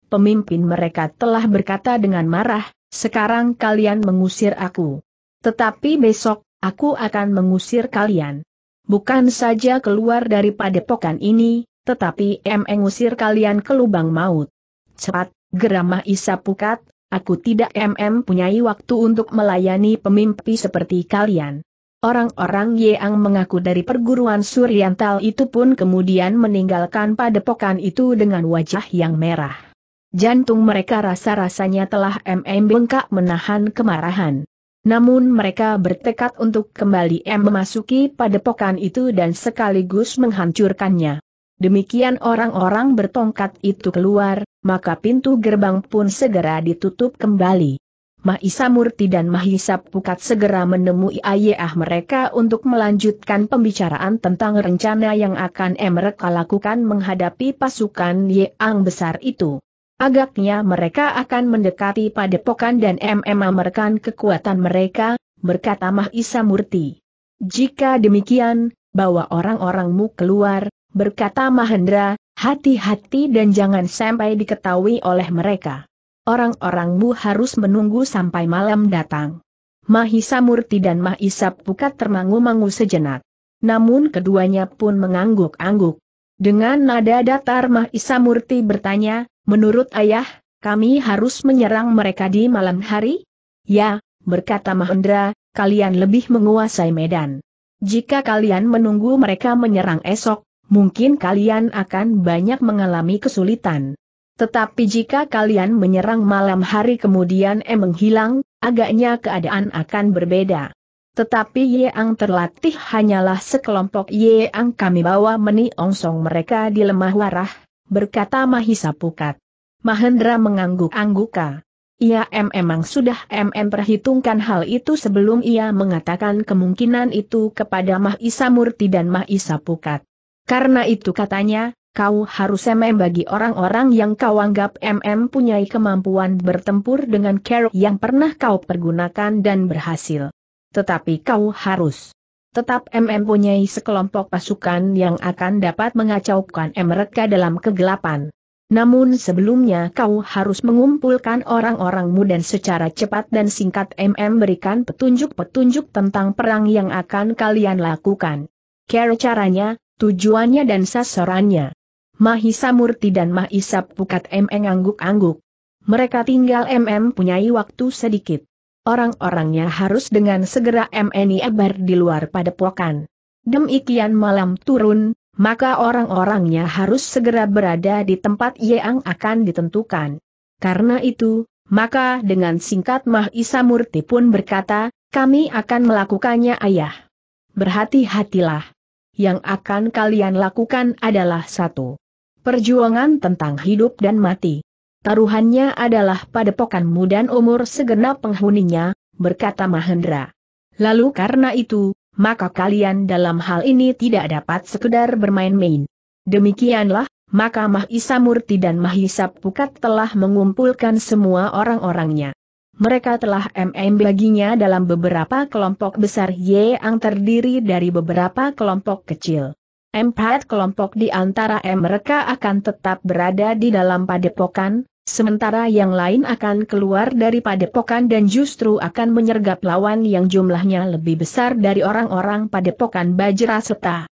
A: pemimpin mereka telah berkata dengan marah, sekarang kalian mengusir aku. Tetapi besok, aku akan mengusir kalian. Bukan saja keluar dari padepokan ini, tetapi em mengusir kalian ke lubang maut. Cepat, geramah Isa Pukat, aku tidak mm punyai waktu untuk melayani pemimpi seperti kalian. Orang-orang Yeang mengaku dari perguruan Suriantal itu pun kemudian meninggalkan padepokan itu dengan wajah yang merah. Jantung mereka rasa-rasanya telah MM bengkak menahan kemarahan. Namun mereka bertekad untuk kembali M memasuki padepokan itu dan sekaligus menghancurkannya. Demikian orang-orang bertongkat itu keluar, maka pintu gerbang pun segera ditutup kembali. Mahisa Murti dan Mahisa Pukat segera menemui ayah mereka untuk melanjutkan pembicaraan tentang rencana yang akan mereka lakukan menghadapi pasukan Yang besar itu. Agaknya mereka akan mendekati padepokan dan memamerkan kekuatan mereka, berkata Mahisa Murti. Jika demikian, bawa orang-orangmu keluar, berkata Mahendra, hati-hati dan jangan sampai diketahui oleh mereka. Orang-orangmu harus menunggu sampai malam datang. Mahisa Murti dan Mahisa Pukat termangu-mangu sejenak. Namun keduanya pun mengangguk-angguk. Dengan nada datar Mahisa Murti bertanya, Menurut ayah, kami harus menyerang mereka di malam hari? Ya, berkata Mahendra, kalian lebih menguasai medan. Jika kalian menunggu mereka menyerang esok, mungkin kalian akan banyak mengalami kesulitan. Tetapi jika kalian menyerang malam hari kemudian emang menghilang, agaknya keadaan akan berbeda. Tetapi Yeang terlatih hanyalah sekelompok Yeang kami bawa meniongsong mereka di lemah warah, berkata Mahisa Pukat. Mahendra mengangguk-angguka. Ia memang sudah MM perhitungkan hal itu sebelum ia mengatakan kemungkinan itu kepada Mahisa Murti dan Mahisa Pukat. Karena itu katanya, kau harus MM bagi orang-orang yang kau anggap MM punyai kemampuan bertempur dengan kerok yang pernah kau pergunakan dan berhasil. Tetapi kau harus Tetap MM punyai sekelompok pasukan yang akan dapat mengacaukan mereka dalam kegelapan. Namun sebelumnya kau harus mengumpulkan orang-orangmu dan secara cepat dan singkat MM berikan petunjuk-petunjuk tentang perang yang akan kalian lakukan. Care caranya, tujuannya dan sasarannya. Mahisa Murti dan Mahisa Pukat MM angguk-angguk. Mereka tinggal MM punyai waktu sedikit orang-orangnya harus dengan segera MNI ebar di luar pada padepokan. Demikian malam turun, maka orang-orangnya harus segera berada di tempat yang akan ditentukan. Karena itu, maka dengan singkat Mahisa Murti pun berkata, kami akan melakukannya ayah. Berhati-hatilah. Yang akan kalian lakukan adalah satu. Perjuangan tentang hidup dan mati. Taruhannya adalah pada pokan mudan umur segenap penghuninya, berkata Mahendra. Lalu karena itu, maka kalian dalam hal ini tidak dapat sekedar bermain-main. Demikianlah, maka Mahisa Murti dan Mahisa Pukat telah mengumpulkan semua orang-orangnya. Mereka telah MM baginya dalam beberapa kelompok besar yang terdiri dari beberapa kelompok kecil. Empat kelompok di antara mereka akan tetap berada di dalam padepokan, sementara yang lain akan keluar dari padepokan dan justru akan menyergap lawan yang jumlahnya lebih besar dari orang-orang padepokan Bajra Seta.